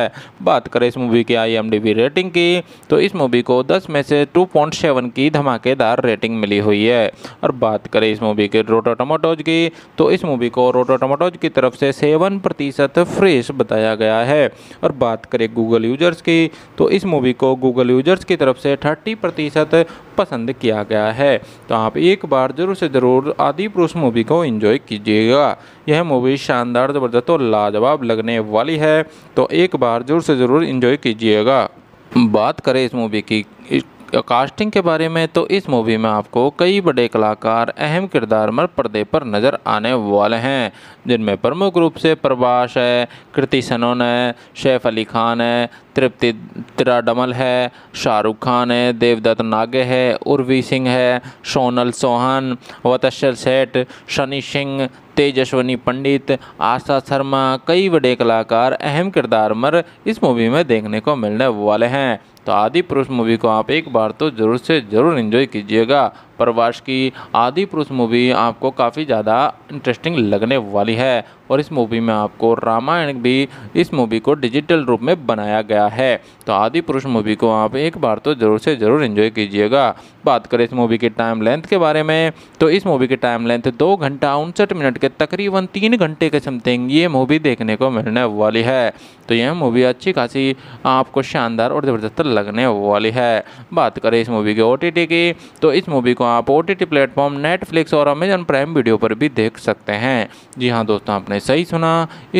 बात करें इस मूवी की आई रेटिंग की तो इस मूवी को दस में से टू पॉइंट पॉइंट सेवन की धमाकेदार रेटिंग मिली हुई है और बात करें इस मूवी के रोटो टमाटोज की तो इस मूवी को रोटो टमाटोज की तरफ से सेवन प्रतिशत फ्रेश बताया गया है और बात करें गूगल यूजर्स की तो इस मूवी को गूगल यूजर्स की तरफ से थर्टी प्रतिशत पसंद किया गया है तो आप एक बार ज़रूर से ज़रूर आदि पुरुष मूवी को एंजॉय कीजिएगा यह मूवी शानदार ज़बरदस्त और लाजवाब लगने वाली है तो एक बार ज़रूर से ज़रूर इन्जॉय कीजिएगा बात करें इस मूवी की कास्टिंग के बारे में तो इस मूवी में आपको कई बड़े कलाकार अहम किरदार में पर्दे पर नज़र आने वाले हैं जिनमें प्रमुख रूप से प्रभाष है कृति सनोन है शेफ अली खान है तृप्ति त्राडमल है शाहरुख खान है देवदत्त नागे है उर्वी सिंह है सोनल सोहन वतशल सेठ शनि सिंह तेजस्वनी पंडित आशा शर्मा कई बड़े कलाकार अहम किरदार मर इस मूवी में देखने को मिलने वाले हैं तो आदि पुरुष मूवी को आप एक बार तो ज़रूर से ज़रूर इन्जॉय कीजिएगा प्रवास की आदि पुरुष मूवी आपको काफ़ी ज़्यादा इंटरेस्टिंग लगने वाली है और इस मूवी में आपको रामायण भी इस मूवी को डिजिटल रूप में बनाया गया है तो आदि पुरुष मूवी को आप एक बार तो ज़रूर से ज़रूर इन्जॉय कीजिएगा बात करें इस मूवी के टाइम लेंथ के बारे में तो इस मूवी के टाइम लेंथ दो घंटा उनसठ मिनट के तकरीबन तीन घंटे के समथिंग ये मूवी देखने को मिलने वाली है तो यह मूवी अच्छी खासी आपको शानदार और ज़बरदस्त लगने वाली है बात करें इस मूवी के ओ की तो इस मूवी को आप O T T platform Netflix और अमेजन प्राइम वीडियो पर भी देख सकते हैं जी हाँ दोस्तों आपने सही सुना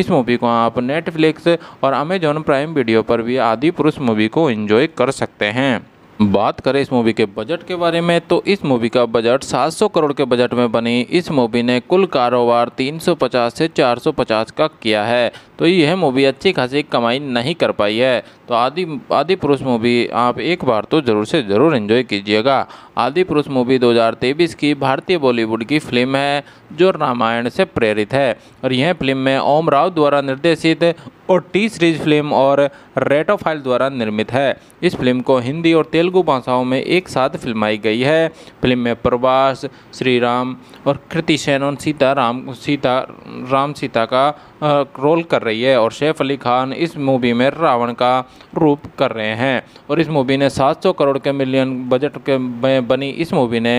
इस मूवी को आप नेटफ्लिक्स और अमेजन प्राइम वीडियो पर भी आदि पुरुष मूवी को एंजॉय कर सकते हैं बात करें इस मूवी के बजट के बारे में तो इस मूवी का बजट 700 करोड़ के बजट में बनी इस मूवी ने कुल कारोबार 350 से 450 का किया है तो यह मूवी अच्छी खासी कमाई नहीं कर पाई है तो आदि आदि पुरुष मूवी आप एक बार तो ज़रूर से ज़रूर एंजॉय कीजिएगा आदि पुरुष मूवी 2023 की भारतीय बॉलीवुड की फिल्म है जो रामायण से प्रेरित है और यह फिल्म में ओम राव द्वारा निर्देशित और टी सीरीज फिल्म और रेटो फाइल द्वारा निर्मित है इस फिल्म को हिंदी और तेलुगु भाषाओं में एक साथ फिल्माई गई है फिल्म में प्रवास श्री राम और कृति और सीता राम सीता राम सीता का रोल कर रही है और सैफ अली खान इस मूवी में रावण का रूप कर रहे हैं और इस मूवी ने 700 करोड़ के मिलियन बजट के में बनी इस मूवी ने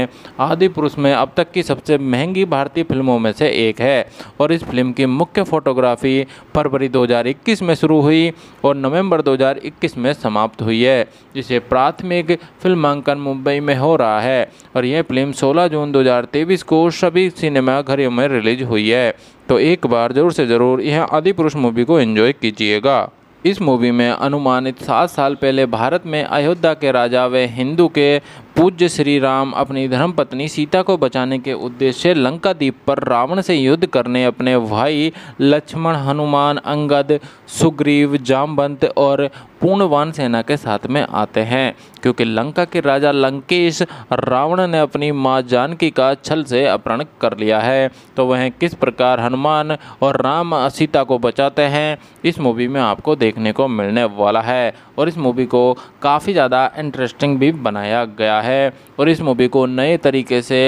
आदि पुरुष में अब तक की सबसे महंगी भारतीय फिल्मों में से एक है और इस फिल्म की मुख्य फोटोग्राफी फरवरी 2021 में शुरू हुई और नवंबर 2021 में समाप्त हुई है जिसे प्राथमिक फिल्मांकन मुंबई में हो रहा है और यह फिल्म 16 जून 2023 को सभी सिनेमाघरों में रिलीज हुई है तो एक बार ज़रूर से ज़रूर यह आदि पुरुष मूवी को एंजॉय कीजिएगा इस मूवी में अनुमानित सात साल पहले भारत में अयोध्या के राजा व हिंदू के पूज्य श्री राम अपनी धर्मपत्नी सीता को बचाने के उद्देश्य लंका द्वीप पर रावण से युद्ध करने अपने भाई लक्ष्मण हनुमान अंगद सुग्रीव जामवंत और पूर्णवान सेना के साथ में आते हैं क्योंकि लंका के राजा लंकेश रावण ने अपनी माँ जानकी का छल से अपहरण कर लिया है तो वह किस प्रकार हनुमान और राम सीता को बचाते हैं इस मूवी में आपको देखने को मिलने वाला है और इस मूवी को काफ़ी ज़्यादा इंटरेस्टिंग भी बनाया गया है है और इस मूवी को नए तरीके से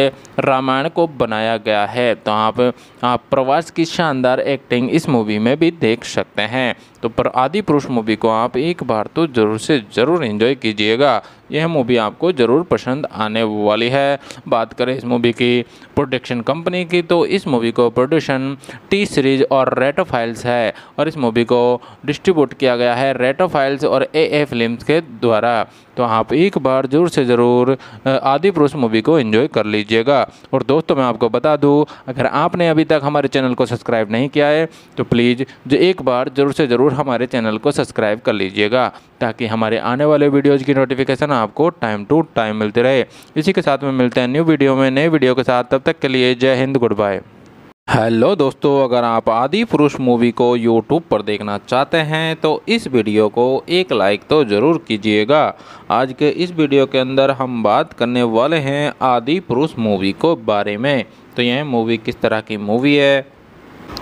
रामायण को बनाया गया है तो आप, आप प्रवास की शानदार एक्टिंग इस मूवी में भी देख सकते हैं तो पर आदि पुरुष मूवी को आप एक बार तो ज़रूर से ज़रूर एंजॉय कीजिएगा यह मूवी आपको ज़रूर पसंद आने वाली है बात करें इस मूवी की प्रोडक्शन कंपनी की तो इस मूवी को प्रोडक्शन टी सीरीज और रेटो फाइल्स है और इस मूवी को डिस्ट्रीब्यूट किया गया है रेटो फाइल्स और ए ए फिल्म के द्वारा तो आप एक बार ज़रूर से ज़रूर आदि पुरुष मूवी को एंजॉय कर लीजिएगा और दोस्तों मैं आपको बता दूँ अगर आपने अभी तक हमारे चैनल को सब्सक्राइब नहीं किया है तो प्लीज़ जो एक बार ज़रूर से ज़रूर ज़रूर हमारे चैनल को सब्सक्राइब कर लीजिएगा ताकि हमारे आने वाले वीडियोज़ की नोटिफिकेशन आपको टाइम टू टाइम मिलती रहे इसी के साथ में मिलते हैं न्यू वीडियो में नए वीडियो के साथ तब तक के लिए जय हिंद गुड बाय हेलो दोस्तों अगर आप आदि पुरुष मूवी को यूट्यूब पर देखना चाहते हैं तो इस वीडियो को एक लाइक तो ज़रूर कीजिएगा आज के इस वीडियो के अंदर हम बात करने वाले हैं आदि पुरुष मूवी को बारे में तो यह मूवी किस तरह की मूवी है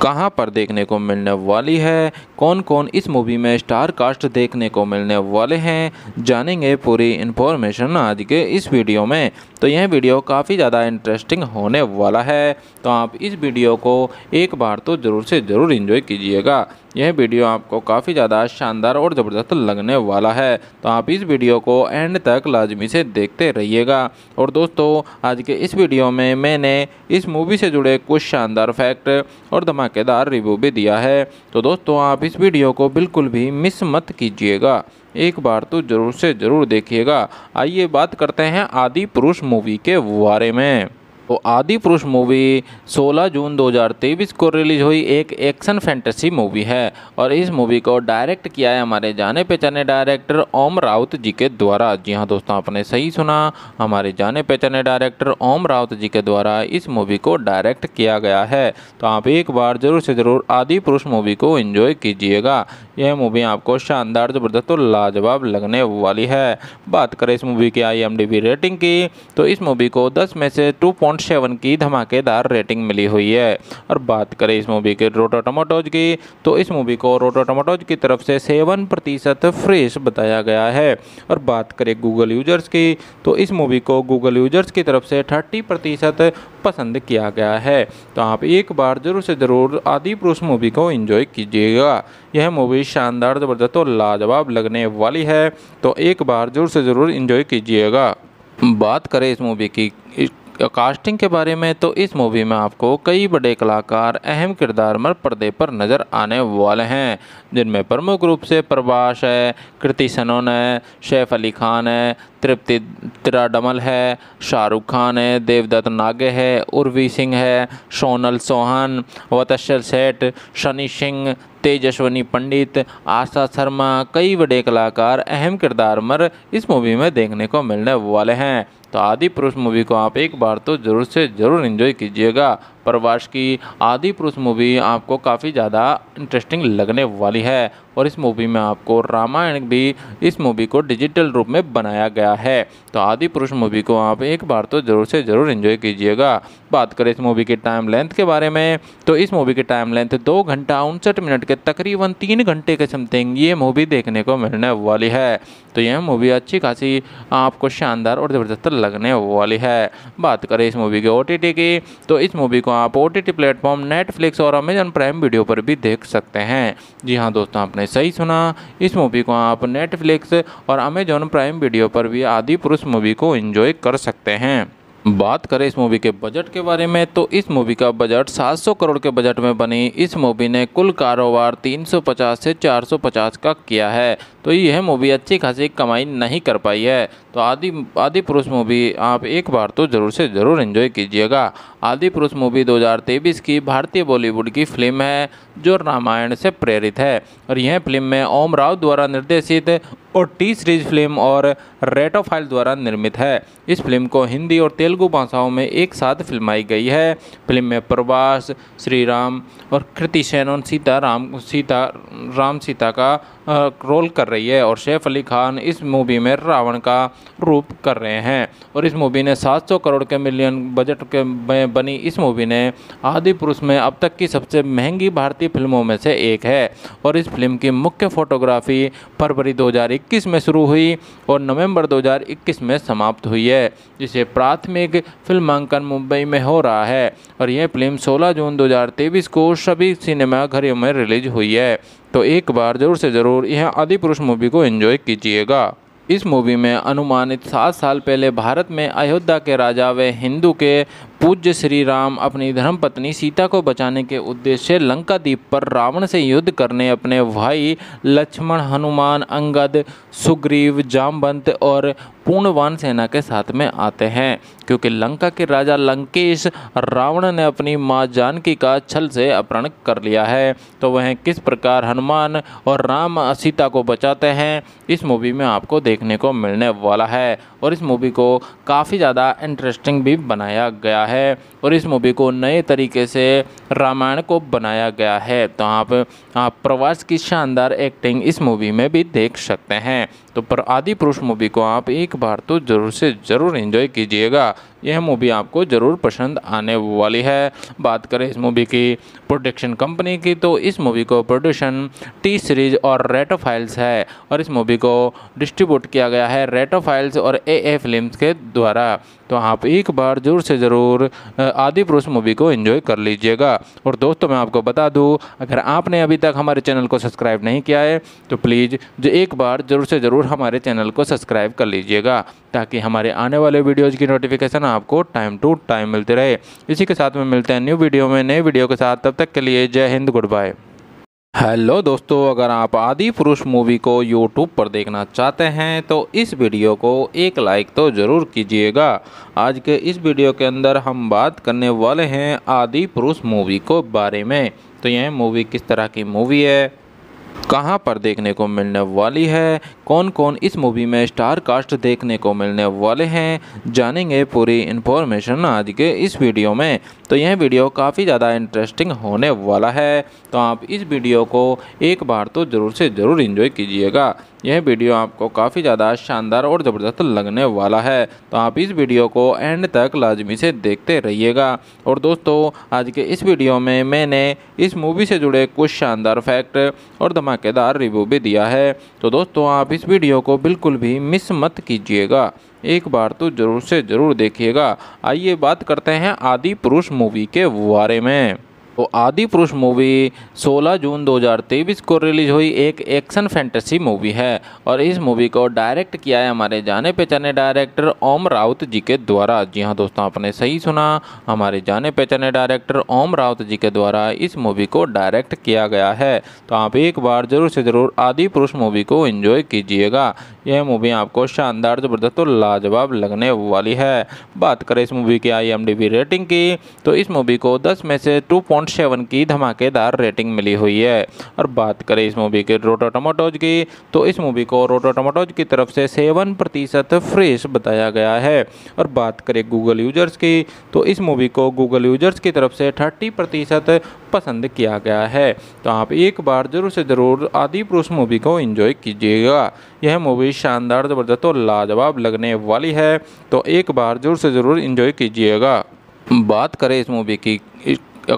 कहाँ पर देखने को मिलने वाली है कौन कौन इस मूवी में स्टार कास्ट देखने को मिलने वाले हैं जानेंगे पूरी इन्फॉर्मेशन आज के इस वीडियो में तो यह वीडियो काफ़ी ज़्यादा इंटरेस्टिंग होने वाला है तो आप इस वीडियो को एक बार तो ज़रूर से ज़रूर इन्जॉय कीजिएगा यह वीडियो आपको काफ़ी ज़्यादा शानदार और ज़बरदस्त लगने वाला है तो आप इस वीडियो को एंड तक लाजमी से देखते रहिएगा और दोस्तों आज के इस वीडियो में मैंने इस मूवी से जुड़े कुछ शानदार फैक्ट और धमाकेदार रिव्यू भी दिया है तो दोस्तों आप इस वीडियो को बिल्कुल भी मिस मत कीजिएगा एक बार तो ज़रूर से ज़रूर देखिएगा आइए बात करते हैं आदि पुरुष मूवी के बारे में तो आदि पुरुष मूवी 16 जून 2023 को रिलीज हुई एक एक्शन फैंटेसी मूवी है और इस मूवी को डायरेक्ट किया है हमारे जाने पहचाने डायरेक्टर ओम राउत जी के द्वारा जी हाँ दोस्तों आपने सही सुना हमारे जाने पहचाने डायरेक्टर ओम राउत जी के द्वारा इस मूवी को डायरेक्ट किया गया है तो आप एक बार ज़रूर से ज़रूर आदि पुरुष मूवी को इन्जॉय कीजिएगा यह मूवी आपको शानदार ज़बरदस्त और लाजवाब लगने वाली है बात करें इस मूवी की आई रेटिंग की तो इस मूवी को दस में से टू पॉइंट सेवन की धमाकेदार रेटिंग मिली हुई है और बात करें इस मूवी के रोटो टमाटोज की तो इस मूवी को रोटो टमाटोज की तरफ से सेवन प्रतिशत फ्रेश बताया गया है और बात करें गूगल यूजर्स की तो इस मूवी को गूगल यूजर्स की तरफ से थर्टी प्रतिशत पसंद किया गया है तो आप एक बार ज़रूर से ज़रूर आदि पुरुष मूवी को एंजॉय कीजिएगा यह मूवी शानदार ज़बरदस्त और लाजवाब लगने वाली है तो एक बार ज़रूर से ज़रूर इंजॉय कीजिएगा बात करें इस मूवी की कास्टिंग के बारे में तो इस मूवी में आपको कई बड़े कलाकार अहम किरदार में पर्दे पर नज़र आने वाले हैं जिनमें प्रमुख रूप से प्रभाष है कृति सनोन है शेफ अली खान है तृप्ति त्राडमल है शाहरुख खान है देवदत्त नागे है उर्वी सिंह है सोनल सोहन वतशर सेठ शनि सिंह तेजस्वनी पंडित आशा शर्मा कई बड़े कलाकार अहम किरदार मर इस मूवी में देखने को मिलने वाले हैं तो आदि पुरुष मूवी को आप एक बार तो ज़रूर से ज़रूर इन्जॉय कीजिएगा प्रवास की आदि पुरुष मूवी आपको काफ़ी ज़्यादा इंटरेस्टिंग लगने वाली है और इस मूवी में आपको रामायण भी इस मूवी को डिजिटल रूप में बनाया गया है तो आदि पुरुष मूवी को आप एक बार तो ज़रूर से ज़रूर इन्जॉय कीजिएगा बात करें इस मूवी के टाइम लेंथ के बारे में तो इस मूवी की टाइम लेंथ दो घंटा उनसठ मिनट के तकरीबन तीन घंटे के समथिंग ये मूवी देखने को मिलने वाली है तो यह मूवी अच्छी खासी आपको शानदार और ज़बरदस्त लगने वाली है बात करें इस मूवी के ओ की तो इस मूवी को आप ओ प्लेटफॉर्म नेटफ्लिक्स और अमेजन प्राइम वीडियो पर भी देख सकते हैं जी हाँ दोस्तों आपने सही सुना इस मूवी को आप नेटफ्लिक्स और अमेजॉन प्राइम वीडियो पर भी आदि पुरुष मूवी को इन्जॉय कर सकते हैं बात करें इस मूवी के बजट के बारे में तो इस मूवी का बजट 700 करोड़ के बजट में बनी इस मूवी ने कुल कारोबार 350 से 450 का किया है तो यह मूवी अच्छी खासी कमाई नहीं कर पाई है तो आदि आदि पुरुष मूवी आप एक बार तो ज़रूर से ज़रूर इन्जॉय कीजिएगा आदि पुरुष मूवी 2023 की भारतीय बॉलीवुड की फिल्म है जो रामायण से प्रेरित है और यह फिल्म में ओम राव द्वारा निर्देशित और टी सीरीज फिल्म और रेटोफाइल द्वारा निर्मित है इस फिल्म को हिंदी और तेलुगु भाषाओं में एक साथ फिल्माई गई है फिल्म में प्रभास श्री राम और कृति और सीता राम सीता राम सीता का रोल कर रही है और सैफ अली खान इस मूवी में रावण का रूप कर रहे हैं और इस मूवी ने 700 करोड़ के मिलियन बजट के में बनी इस मूवी ने आदि पुरुष में अब तक की सबसे महंगी भारतीय फिल्मों में से एक है और इस फिल्म की मुख्य फोटोग्राफी फरवरी 2021 में शुरू हुई और नवंबर 2021 में समाप्त हुई है जिसे प्राथमिक फिल्मांकन मुंबई में हो रहा है और यह फिल्म 16 जून 2023 को सभी सिनेमाघरों में रिलीज हुई है तो एक बार ज़रूर से ज़रूर यह आदि पुरुष मूवी को एंजॉय कीजिएगा इस मूवी में अनुमानित सात साल पहले भारत में अयोध्या के राजा व हिंदू के पूज्य श्री राम अपनी धर्मपत्नी सीता को बचाने के उद्देश्य लंका द्वीप पर रावण से युद्ध करने अपने भाई लक्ष्मण हनुमान अंगद सुग्रीव जामवंत और पूर्णवान सेना के साथ में आते हैं क्योंकि लंका के राजा लंकेश रावण ने अपनी माँ जानकी का छल से अपहरण कर लिया है तो वह किस प्रकार हनुमान और राम सीता को बचाते हैं इस मूवी में आपको देखने को मिलने वाला है और इस मूवी को काफ़ी ज़्यादा इंटरेस्टिंग भी बनाया गया गया है और इस मूवी को नए तरीके से रामायण को बनाया गया है तो आप, आप प्रवास की शानदार एक्टिंग इस मूवी में भी देख सकते हैं तो पर आदि पुरुष मूवी को आप एक बार तो ज़रूर से ज़रूर इन्जॉय कीजिएगा यह मूवी आपको ज़रूर पसंद आने वाली है बात करें इस मूवी की प्रोडक्शन कंपनी की तो इस मूवी को प्रोडक्शन टी सीरीज और रेटो फाइल्स है और इस मूवी को डिस्ट्रीब्यूट किया गया है रेटो फाइल्स और ए ए फिल्म के द्वारा तो आप एक बार ज़रूर से ज़रूर आदि पुरुष मूवी को एंजॉय कर लीजिएगा और दोस्तों मैं आपको बता दूँ अगर आपने अभी तक हमारे चैनल को सब्सक्राइब नहीं किया है तो प्लीज़ जो एक बार ज़रूर से ज़रूर ज़रूर हमारे चैनल को सब्सक्राइब कर लीजिएगा ताकि हमारे आने वाले वीडियोज़ की नोटिफिकेशन आपको टाइम टू टाइम मिलते रहे इसी के साथ में मिलते हैं न्यू वीडियो में नए वीडियो के साथ तब तक के लिए जय हिंद गुड बाय हेलो दोस्तों अगर आप आदि पुरुष मूवी को यूट्यूब पर देखना चाहते हैं तो इस वीडियो को एक लाइक तो ज़रूर कीजिएगा आज के इस वीडियो के अंदर हम बात करने वाले हैं आदि पुरुष मूवी को बारे में तो यह मूवी किस तरह की मूवी है कहां पर देखने को मिलने वाली है कौन कौन इस मूवी में स्टार कास्ट देखने को मिलने वाले हैं जानेंगे पूरी इन्फॉर्मेशन आज के इस वीडियो में तो यह वीडियो काफ़ी ज़्यादा इंटरेस्टिंग होने वाला है तो आप इस वीडियो को एक बार तो ज़रूर से ज़रूर इन्जॉय कीजिएगा यह वीडियो आपको काफ़ी ज़्यादा शानदार और ज़बरदस्त लगने वाला है तो आप इस वीडियो को एंड तक लाजमी से देखते रहिएगा और दोस्तों आज के इस वीडियो में मैंने इस मूवी से जुड़े कुछ शानदार फैक्ट और धमाकेदार रिव्यू भी दिया है तो दोस्तों आप इस वीडियो को बिल्कुल भी मिस मत कीजिएगा एक बार तो ज़रूर से ज़रूर देखिएगा आइए बात करते हैं आदि पुरुष मूवी के बारे में तो आदि पुरुष मूवी 16 जून 2023 को रिलीज हुई एक एक्शन फैंटेसी मूवी है और इस मूवी को डायरेक्ट किया है हमारे जाने पहचाने डायरेक्टर ओम राउत जी के द्वारा जी हाँ दोस्तों आपने सही सुना हमारे जाने पहचाने डायरेक्टर ओम राउत जी के द्वारा इस मूवी को डायरेक्ट किया गया है तो आप एक बार ज़रूर से ज़रूर आदि पुरुष मूवी को इन्जॉय कीजिएगा यह मूवी आपको शानदार ज़बरदस्त और लाजवाब लगने वाली है बात करें इस मूवी की आई रेटिंग की तो इस मूवी को दस में से टू पॉइंट पॉइंट सेवन की धमाकेदार रेटिंग मिली हुई है और बात करें इस मूवी के रोटो टमाटोज की तो इस मूवी को रोटो टमाटोज की तरफ से सेवन प्रतिशत फ्रेश बताया गया है और बात करें गूगल यूजर्स की तो इस मूवी को गूगल यूजर्स की तरफ से थर्टी प्रतिशत पसंद किया गया है तो आप एक बार ज़रूर से ज़रूर आदि पुरुष मूवी को इन्जॉय कीजिएगा यह मूवी शानदार ज़बरदस्त और लाजवाब लगने वाली है तो एक बार ज़रूर से ज़रूर इन्जॉय कीजिएगा बात करें इस मूवी की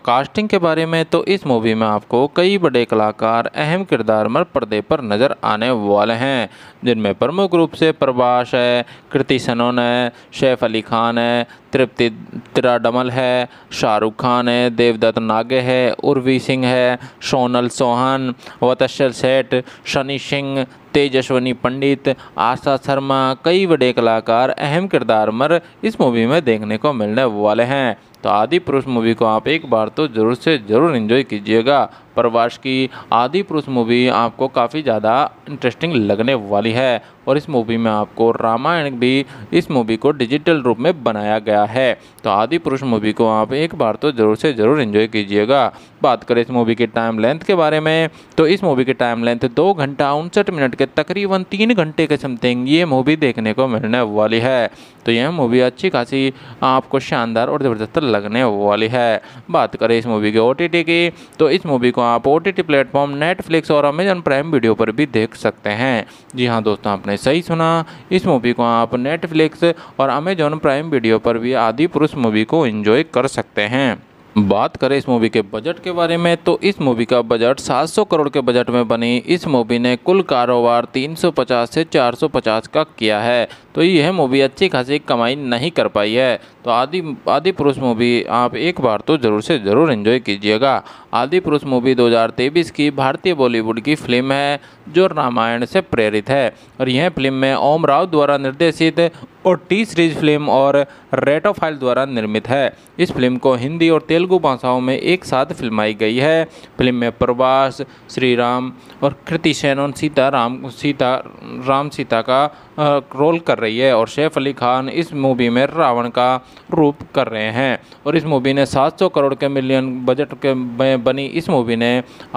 कास्टिंग के बारे में तो इस मूवी में आपको कई बड़े कलाकार अहम किरदार में पर्दे पर नज़र आने वाले हैं जिनमें प्रमुख रूप से प्रभाष है कृति सनोन है शेफ अली खान है तृप्ति त्राडमल है शाहरुख खान है देवदत्त नागे है उर्वी सिंह है सोनल सोहन वतशर सेठ शनि सिंह तेजस्वनी पंडित आशा शर्मा कई बड़े कलाकार अहम किरदार मर इस मूवी में देखने को मिलने वाले हैं तो आदि पुरुष मूवी को आप एक बार तो ज़रूर से ज़रूर इन्जॉय कीजिएगा प्रवास की आदि पुरुष मूवी आपको काफ़ी ज़्यादा इंटरेस्टिंग लगने वाली है और इस मूवी में आपको रामायण भी इस मूवी को डिजिटल रूप में बनाया गया है तो आदि पुरुष मूवी को आप एक बार तो ज़रूर से ज़रूर इंजॉय कीजिएगा बात करें इस मूवी की टाइम लेंथ के बारे में तो इस मूवी की टाइम लेंथ दो घंटा उनसठ मिनट के तकरीबन तीन घंटे के समथिंग ये मूवी देखने को मिलने वाली है तो यह मूवी अच्छी खासी आपको शानदार और ज़बरदस्त लगने वाली है बात करें इस मूवी के ओ की तो इस मूवी को आप ओ टी प्लेटफॉर्म नेटफ्लिक्स और अमेजन प्राइम वीडियो पर भी देख सकते हैं जी हाँ दोस्तों आपने सही सुना इस मूवी को आप नेटफ्लिक्स और अमेजॉन प्राइम वीडियो पर भी आदि पुरुष मूवी को एंजॉय कर सकते हैं बात करें इस मूवी के बजट के बारे में तो इस मूवी का बजट 700 करोड़ के बजट में बनी इस मूवी ने कुल कारोबार 350 से 450 का किया है तो यह मूवी अच्छी खासी कमाई नहीं कर पाई है तो आदि आदि पुरुष मूवी आप एक बार तो ज़रूर से ज़रूर एंजॉय कीजिएगा आदि पुरुष मूवी 2023 की भारतीय बॉलीवुड की फिल्म है जो रामायण से प्रेरित है और यह फिल्म में ओम राव द्वारा निर्देशित और टी सीरीज फिल्म और रेटोफाइल द्वारा निर्मित है इस फिल्म को हिंदी और तेलुगु भाषाओं में एक साथ फिल्माई गई है फिल्म में प्रभास श्री राम और कृति और सीता राम सीता राम सीता का रोल कर रही रही है और सैफ अली खान इस मूवी में रावण का रूप कर रहे हैं और इस मूवी ने 700 करोड़ के मिलियन बजट के में बनी इस मूवी ने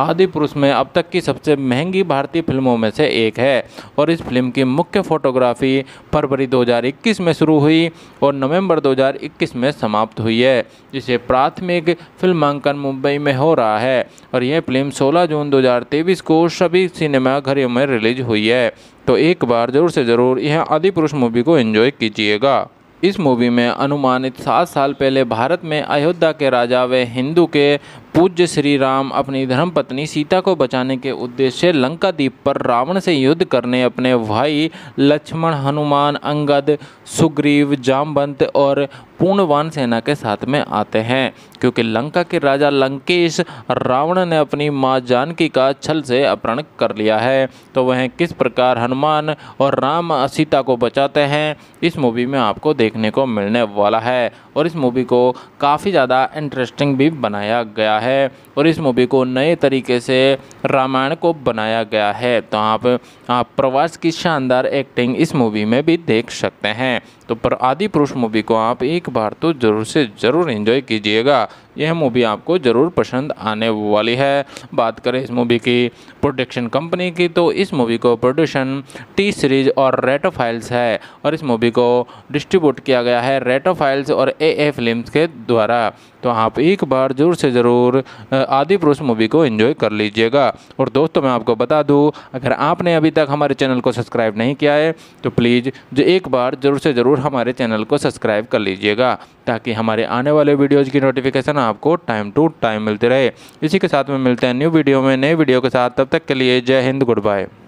आदि पुरुष में अब तक की सबसे महंगी भारतीय फिल्मों में से एक है और इस फिल्म की मुख्य फोटोग्राफी फरवरी 2021 में शुरू हुई और नवंबर 2021 में समाप्त हुई है जिसे प्राथमिक फिल्मांकन मुंबई में हो रहा है और यह फिल्म 16 जून 2023 को सभी सिनेमाघरों में रिलीज हुई है तो एक बार ज़रूर से ज़रूर यह आदि पुरुष मूवी को एंजॉय कीजिएगा इस मूवी में अनुमानित सात साल पहले भारत में अयोध्या के राजा व हिंदू के पूज्य श्री राम अपनी धर्मपत्नी सीता को बचाने के उद्देश्य लंका द्वीप पर रावण से युद्ध करने अपने भाई लक्ष्मण हनुमान अंगद सुग्रीव जामवंत और पूर्णवान सेना के साथ में आते हैं क्योंकि लंका के राजा लंकेश रावण ने अपनी माँ जानकी का छल से अपहरण कर लिया है तो वह किस प्रकार हनुमान और राम सीता को बचाते हैं इस मूवी में आपको देखने को मिलने वाला है और इस मूवी को काफ़ी ज़्यादा इंटरेस्टिंग भी बनाया गया है और इस मूवी को नए तरीके से रामायण को बनाया गया है तो आप आप प्रवास की शानदार एक्टिंग इस मूवी में भी देख सकते हैं तो पर आदि पुरुष मूवी को आप एक बार तो ज़रूर से ज़रूर एंजॉय कीजिएगा यह मूवी आपको ज़रूर पसंद आने वाली है बात करें इस मूवी की प्रोडक्शन कंपनी की तो इस मूवी को प्रोडक्शन टी सीरीज और रेटो फाइल्स है और इस मूवी को डिस्ट्रीब्यूट किया गया है रेटो फाइल्स और ए ए फिल्म के द्वारा तो आप एक बार ज़रूर से ज़रूर आदि पुरुष मूवी को एंजॉय कर लीजिएगा और दोस्तों मैं आपको बता दूँ अगर आपने अभी तक हमारे चैनल को सब्सक्राइब नहीं किया है तो प्लीज़ जो एक बार ज़रूर से ज़रूर हमारे चैनल को सब्सक्राइब कर लीजिएगा ताकि हमारे आने वाले वीडियोज़ की नोटिफिकेशन आपको टाइम टू टाइम मिलती रहे इसी के साथ में मिलते हैं न्यू वीडियो में नए वीडियो के साथ तब तक के लिए जय हिंद गुड बाय